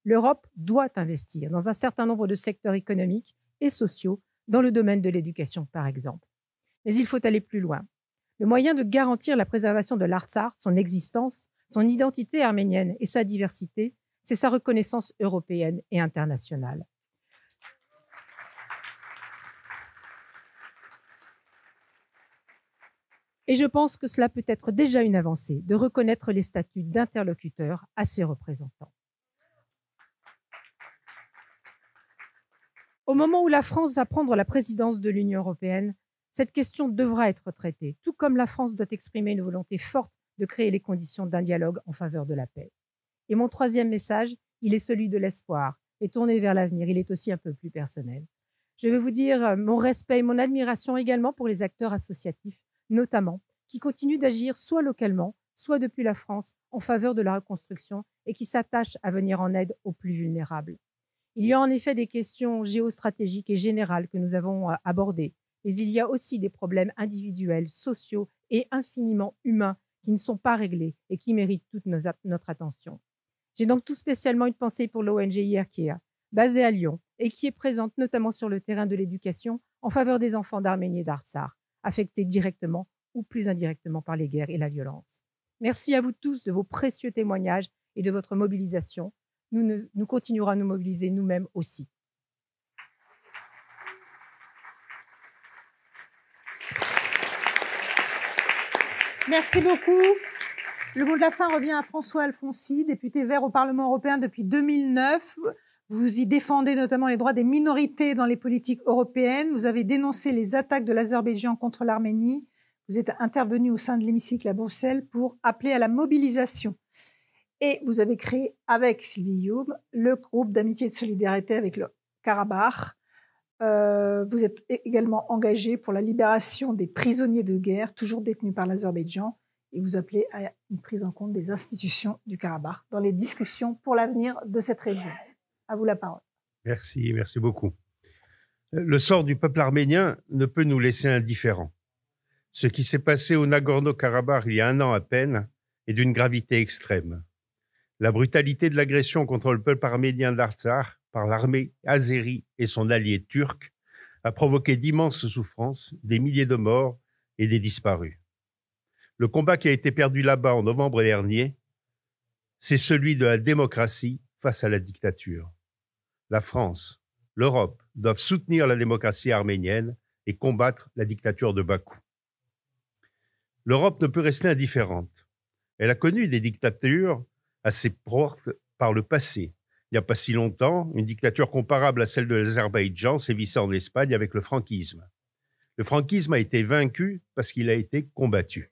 l'Europe doit investir dans un certain nombre de secteurs économiques et sociaux, dans le domaine de l'éducation par exemple. Mais il faut aller plus loin. Le moyen de garantir la préservation de l'Artsar, son existence, son identité arménienne et sa diversité, c'est sa reconnaissance européenne et internationale. Et je pense que cela peut être déjà une avancée de reconnaître les statuts d'interlocuteurs à ses représentants. Au moment où la France va prendre la présidence de l'Union européenne, cette question devra être traitée, tout comme la France doit exprimer une volonté forte de créer les conditions d'un dialogue en faveur de la paix. Et mon troisième message, il est celui de l'espoir et tourné vers l'avenir. Il est aussi un peu plus personnel. Je veux vous dire euh, mon respect et mon admiration également pour les acteurs associatifs, notamment, qui continuent d'agir soit localement, soit depuis la France, en faveur de la reconstruction et qui s'attachent à venir en aide aux plus vulnérables. Il y a en effet des questions géostratégiques et générales que nous avons euh, abordées, mais il y a aussi des problèmes individuels, sociaux et infiniment humains qui ne sont pas réglés et qui méritent toute notre attention. J'ai donc tout spécialement une pensée pour l'ONG IRKEA, basée à Lyon et qui est présente notamment sur le terrain de l'éducation en faveur des enfants d'Arménie et d'Arsar, affectés directement ou plus indirectement par les guerres et la violence. Merci à vous tous de vos précieux témoignages et de votre mobilisation nous, continuerons à nous mobiliser nous-mêmes aussi. Merci beaucoup. Le mot de la fin revient à François Alfonsi, député vert au Parlement européen depuis 2009. Vous y défendez notamment les droits des minorités dans les politiques européennes. Vous avez dénoncé les attaques de l'Azerbaïdjan contre l'Arménie. Vous êtes intervenu au sein de l'hémicycle à Bruxelles pour appeler à la mobilisation. Et vous avez créé avec Sylvie Youm le groupe d'amitié et de solidarité avec le Karabakh. Euh, vous êtes également engagé pour la libération des prisonniers de guerre toujours détenus par l'Azerbaïdjan et vous appelez à une prise en compte des institutions du Karabakh dans les discussions pour l'avenir de cette région. À vous la parole. Merci, merci beaucoup. Le sort du peuple arménien ne peut nous laisser indifférents. Ce qui s'est passé au Nagorno-Karabakh il y a un an à peine est d'une gravité extrême. La brutalité de l'agression contre le peuple arménien d'Artsar par l'armée azérie et son allié turc a provoqué d'immenses souffrances, des milliers de morts et des disparus. Le combat qui a été perdu là-bas en novembre dernier, c'est celui de la démocratie face à la dictature. La France, l'Europe doivent soutenir la démocratie arménienne et combattre la dictature de Bakou. L'Europe ne peut rester indifférente. Elle a connu des dictatures à ses portes par le passé. Il n'y a pas si longtemps, une dictature comparable à celle de l'Azerbaïdjan sévissait en Espagne avec le franquisme. Le franquisme a été vaincu parce qu'il a été combattu,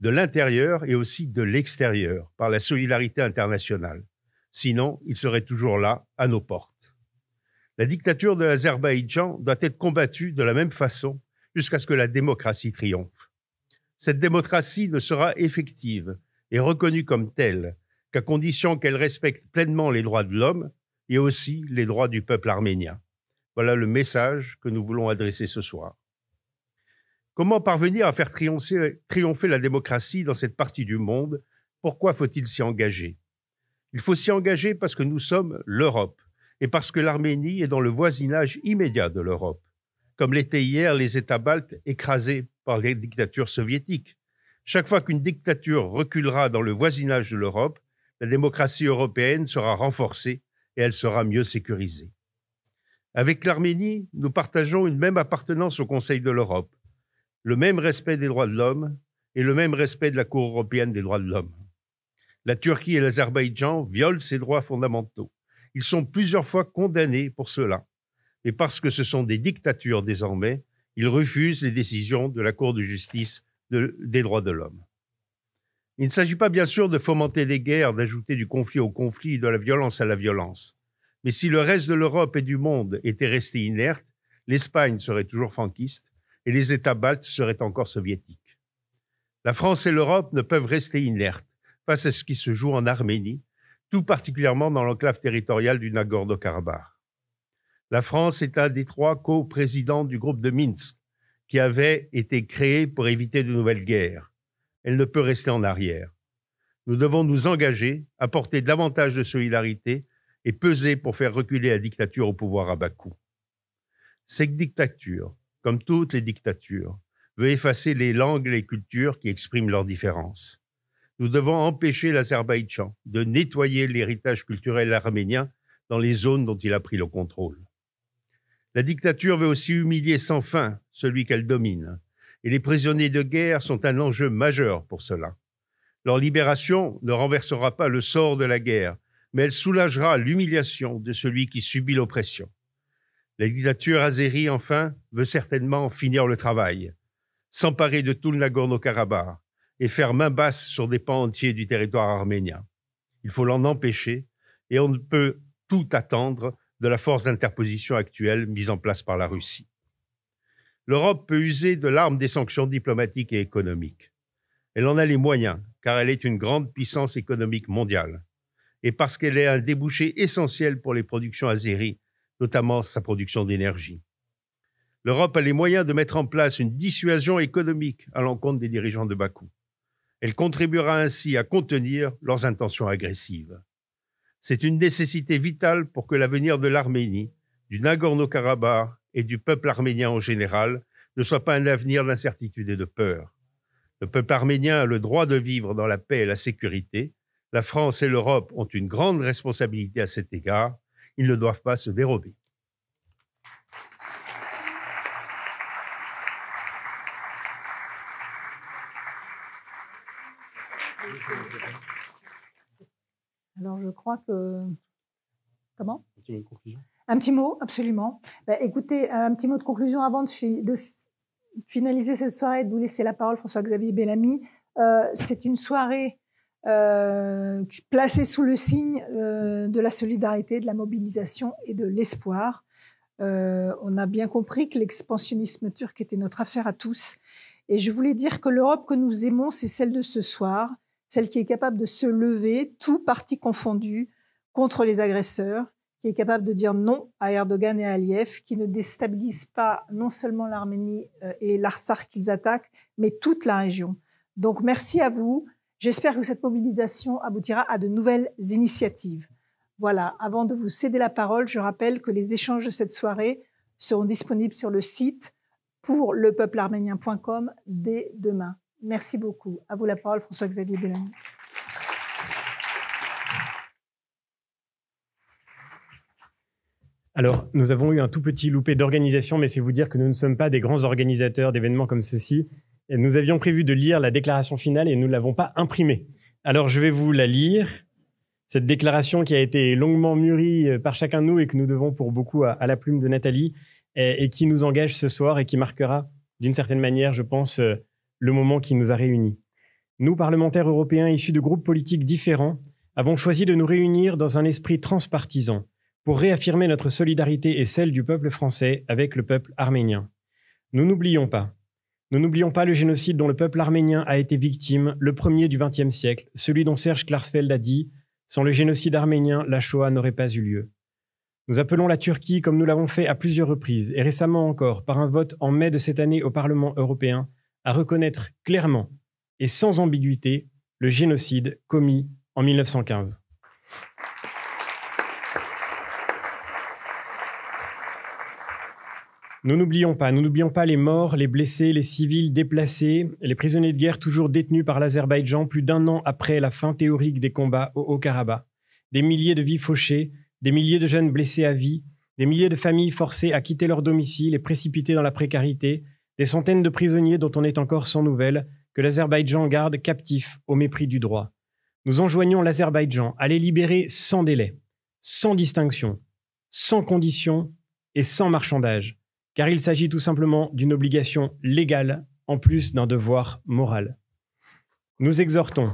de l'intérieur et aussi de l'extérieur, par la solidarité internationale. Sinon, il serait toujours là, à nos portes. La dictature de l'Azerbaïdjan doit être combattue de la même façon jusqu'à ce que la démocratie triomphe. Cette démocratie ne sera effective et reconnue comme telle qu'à condition qu'elle respecte pleinement les droits de l'homme et aussi les droits du peuple arménien. Voilà le message que nous voulons adresser ce soir. Comment parvenir à faire triompher, la démocratie dans cette partie du monde Pourquoi faut-il s'y engager Il faut s'y engager parce que nous sommes l'Europe et parce que l'Arménie est dans le voisinage immédiat de l'Europe, comme l'étaient hier les États baltes écrasés par les dictatures soviétiques. Chaque fois qu'une dictature reculera dans le voisinage de l'Europe, la démocratie européenne sera renforcée et elle sera mieux sécurisée. Avec l'Arménie, nous partageons une même appartenance au Conseil de l'Europe, le même respect des droits de l'homme et le même respect de la Cour européenne des droits de l'homme. La Turquie et l'Azerbaïdjan violent ces droits fondamentaux. Ils sont plusieurs fois condamnés pour cela. Et parce que ce sont des dictatures désormais, ils refusent les décisions de la Cour de justice des droits de l'homme. Il ne s'agit pas bien sûr de fomenter des guerres, d'ajouter du conflit au conflit, de la violence à la violence. Mais si le reste de l'Europe et du monde était resté inerte, l'Espagne serait toujours franquiste et les États baltes seraient encore soviétiques. La France et l'Europe ne peuvent rester inertes face à ce qui se joue en Arménie, tout particulièrement dans l'enclave territoriale du Nagorno-Karabakh. La France est un des trois co-présidents du groupe de Minsk, qui avait été créé pour éviter de nouvelles guerres elle ne peut rester en arrière. Nous devons nous engager, apporter davantage de solidarité et peser pour faire reculer la dictature au pouvoir à bas coût. Cette dictature, comme toutes les dictatures, veut effacer les langues et les cultures qui expriment leurs différences. Nous devons empêcher l'Azerbaïdjan de nettoyer l'héritage culturel arménien dans les zones dont il a pris le contrôle. La dictature veut aussi humilier sans fin celui qu'elle domine, et les prisonniers de guerre sont un enjeu majeur pour cela. Leur libération ne renversera pas le sort de la guerre, mais elle soulagera l'humiliation de celui qui subit l'oppression. La dictature azérie, enfin, veut certainement finir le travail, s'emparer de tout le Nagorno-Karabakh et faire main basse sur des pans entiers du territoire arménien. Il faut l'en empêcher et on ne peut tout attendre de la force d'interposition actuelle mise en place par la Russie l'Europe peut user de l'arme des sanctions diplomatiques et économiques. Elle en a les moyens, car elle est une grande puissance économique mondiale, et parce qu'elle est un débouché essentiel pour les productions azéries, notamment sa production d'énergie. L'Europe a les moyens de mettre en place une dissuasion économique à l'encontre des dirigeants de Bakou. Elle contribuera ainsi à contenir leurs intentions agressives. C'est une nécessité vitale pour que l'avenir de l'Arménie, du Nagorno-Karabakh et du peuple arménien en général ne soit pas un avenir d'incertitude et de peur. Le peuple arménien a le droit de vivre dans la paix et la sécurité. La France et l'Europe ont une grande responsabilité à cet égard. Ils ne doivent pas se dérober. Alors je crois que... Comment conclusion un petit mot, absolument. Bah, écoutez, euh, un petit mot de conclusion avant de, finaliser cette soirée et de vous laisser la parole, François-Xavier Bellamy. Euh, c'est une soirée euh, placée sous le signe de la solidarité, de la mobilisation et de l'espoir. on a bien compris que l'expansionnisme turc était notre affaire à tous. Et je voulais dire que l'Europe que nous aimons, c'est celle de ce soir, celle qui est capable de se lever, tout parti confondu, contre les agresseurs, qui est capable de dire non à Erdogan et à Aliyev, qui ne déstabilise pas non seulement l'Arménie euh, et l'Arsar qu'ils attaquent, mais toute la région. Donc merci à vous. J'espère que cette mobilisation aboutira à de nouvelles initiatives. Voilà, avant de vous céder la parole, je rappelle que les échanges de cette soirée seront disponibles sur le site pour lepeuplearménien.com dès demain. Merci beaucoup. À vous la parole, François-Xavier Bellamy. Alors, nous avons eu un tout petit loupé d'organisation, mais c'est vous dire que nous ne sommes pas des grands organisateurs d'événements comme ceci. Et nous avions prévu de lire la déclaration finale et nous ne l'avons pas imprimée. Alors, je vais vous la lire. Cette déclaration qui a été longuement mûrie euh, par chacun de nous et que nous devons pour beaucoup à, la plume de Nathalie et, qui nous engage ce soir et qui marquera d'une certaine manière, je pense, euh, le moment qui nous a réunis. Nous, parlementaires européens issus de groupes politiques différents, avons choisi de nous réunir dans un esprit transpartisan pour réaffirmer notre solidarité et celle du peuple français avec le peuple arménien. Nous n'oublions pas. Nous n'oublions pas le génocide dont le peuple arménien a été victime, le premier du XXe siècle, celui dont Serge Klarsfeld a dit Sans le génocide arménien, la Shoah n'aurait pas eu lieu. Nous appelons la Turquie, comme nous l'avons fait à plusieurs reprises, et récemment encore, par un vote en mai de cette année au Parlement européen, à reconnaître clairement et sans ambiguïté le génocide commis en 1915. Nous n'oublions pas, nous n'oublions pas les morts, les blessés, les civils déplacés, les prisonniers de guerre toujours détenus par l'Azerbaïdjan plus d'un an après la fin théorique des combats au Haut-Karabakh. Des milliers de vies fauchées, des milliers de jeunes blessés à vie, des milliers de familles forcées à quitter leur domicile et précipitées dans la précarité, des centaines de prisonniers dont on est encore sans nouvelles, que l'Azerbaïdjan garde captifs au mépris du droit. Nous enjoignons l'Azerbaïdjan à les libérer sans délai, sans distinction, sans condition et sans marchandage car il s'agit tout simplement d'une obligation légale en plus d'un devoir moral. Nous exhortons.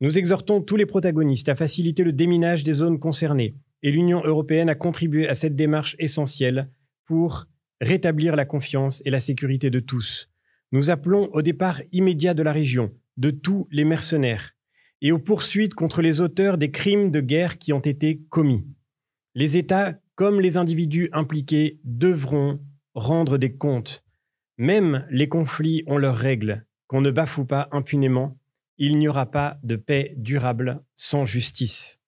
Nous exhortons tous les protagonistes à faciliter le déminage des zones concernées et l'Union européenne a contribué à cette démarche essentielle pour rétablir la confiance et la sécurité de tous. Nous appelons au départ immédiat de la région, de tous les mercenaires, et aux poursuites contre les auteurs des crimes de guerre qui ont été commis. Les États, comme les individus impliqués, devront rendre des comptes. Même les conflits ont leurs règles, qu'on ne bafoue pas impunément. Il n'y aura pas de paix durable sans justice.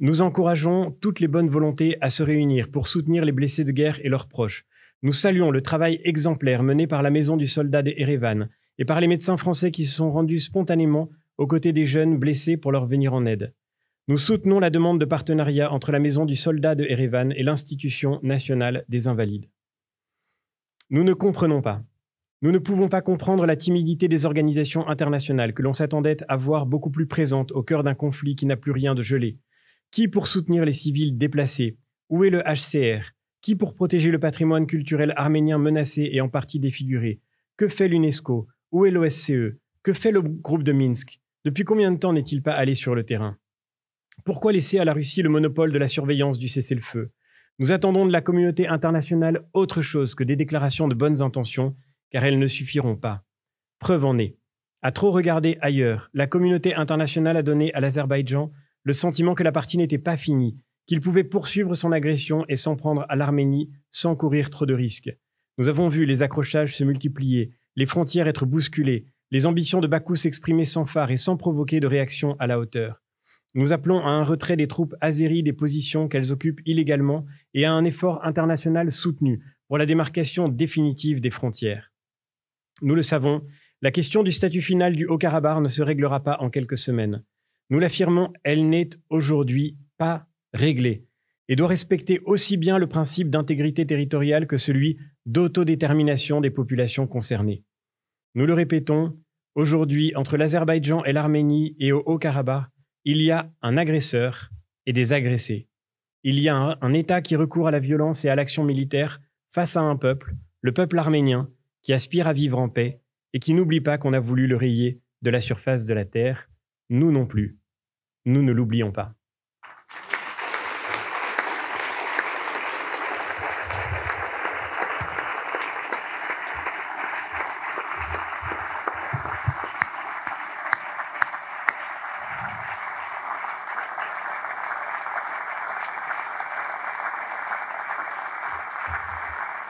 Nous encourageons toutes les bonnes volontés à se réunir pour soutenir les blessés de guerre et leurs proches. Nous saluons le travail exemplaire mené par la Maison du Soldat de Erevan et par les médecins français qui se sont rendus spontanément aux côtés des jeunes blessés pour leur venir en aide. Nous soutenons la demande de partenariat entre la Maison du Soldat de Erevan et l'Institution nationale des Invalides. Nous ne comprenons pas. Nous ne pouvons pas comprendre la timidité des organisations internationales que l'on s'attendait à voir beaucoup plus présentes au cœur d'un conflit qui n'a plus rien de gelé. Qui pour soutenir les civils déplacés Où est le HCR Qui pour protéger le patrimoine culturel arménien menacé et en partie défiguré Que fait l'UNESCO Où est l'OSCE Que fait le groupe de Minsk Depuis combien de temps n'est-il pas allé sur le terrain pourquoi laisser à la Russie le monopole de la surveillance du cessez-le-feu Nous attendons de la communauté internationale autre chose que des déclarations de bonnes intentions, car elles ne suffiront pas. Preuve en est. À trop regarder ailleurs, la communauté internationale a donné à l'Azerbaïdjan le sentiment que la partie n'était pas finie, qu'il pouvait poursuivre son agression et s'en prendre à l'Arménie sans courir trop de risques. Nous avons vu les accrochages se multiplier, les frontières être bousculées, les ambitions de Bakou s'exprimer sans phare et sans provoquer de réaction à la hauteur. Nous appelons à un retrait des troupes azéries des positions qu'elles occupent illégalement et à un effort international soutenu pour la démarcation définitive des frontières. Nous le savons, la question du statut final du Haut-Karabakh ne se réglera pas en quelques semaines. Nous l'affirmons, elle n'est aujourd'hui pas réglée et doit respecter aussi bien le principe d'intégrité territoriale que celui d'autodétermination des populations concernées. Nous le répétons, aujourd'hui, entre l'Azerbaïdjan et l'Arménie et au Haut-Karabakh, il y a un agresseur et des agressés. Il y a un, État qui recourt à la violence et à l'action militaire face à un peuple, le peuple arménien, qui aspire à vivre en paix et qui n'oublie pas qu'on a voulu le rayer de la surface de la Terre. Nous non plus. Nous ne l'oublions pas.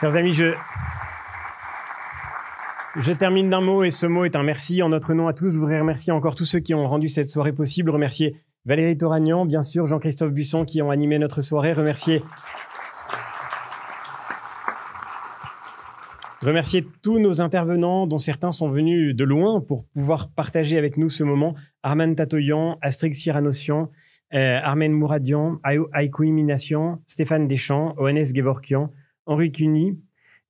Chers amis, je, je termine d'un mot et ce mot est un merci en notre nom à tous. Je voudrais remercier encore tous ceux qui ont rendu cette soirée possible. Remercier Valérie Toragnan, bien sûr, Jean-Christophe Busson qui ont animé notre soirée. Remercier tous nos intervenants, dont certains sont venus de loin pour pouvoir partager avec nous ce moment. Armand Tatoyan, Astrid cyrano euh, Armen Mouradian, Aïkoui Minassian, Stéphane Deschamps, Oanes Gevorkian, Henri Cuny.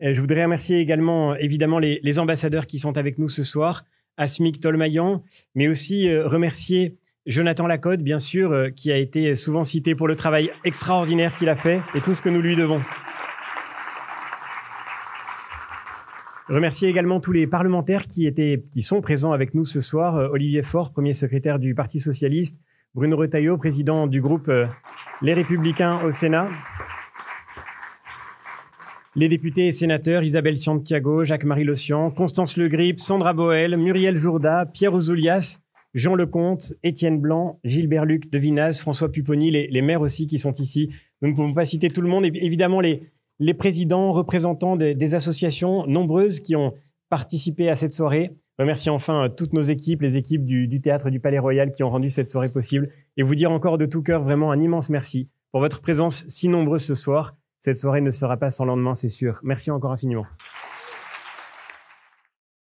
Euh, je voudrais remercier également, euh, évidemment, les, ambassadeurs qui sont avec nous ce soir, Asmik Tolmayan, mais aussi euh, remercier Jonathan Lacode, bien sûr, qui a été souvent cité pour le travail extraordinaire qu'il a fait et tout ce que nous lui devons. Remercier également tous les parlementaires qui étaient, qui sont présents avec nous ce soir. Olivier Faure, premier secrétaire du Parti Socialiste, Bruno Retailleau, président du groupe Les Républicains au Sénat. Les députés et sénateurs Isabelle Santiago, Jacques-Marie Locian, Constance Le Grip, Sandra Boel, Muriel Jourda, Pierre Ouzoulias, Jean Lecomte, Étienne Blanc, Gilbert Luc de Vinaz, François Pupponi, les, les, maires aussi qui sont ici. Nous ne pouvons pas citer tout le monde. évidemment, les, présidents, représentants des, associations nombreuses qui ont participé à cette soirée. Remercie enfin euh, toutes nos équipes, les équipes du, du Théâtre du Palais Royal qui ont rendu cette soirée possible. Et vous dire encore de tout cœur vraiment un immense merci pour votre présence si nombreuse ce soir. Cette soirée ne sera pas sans lendemain, c'est sûr. Merci encore infiniment.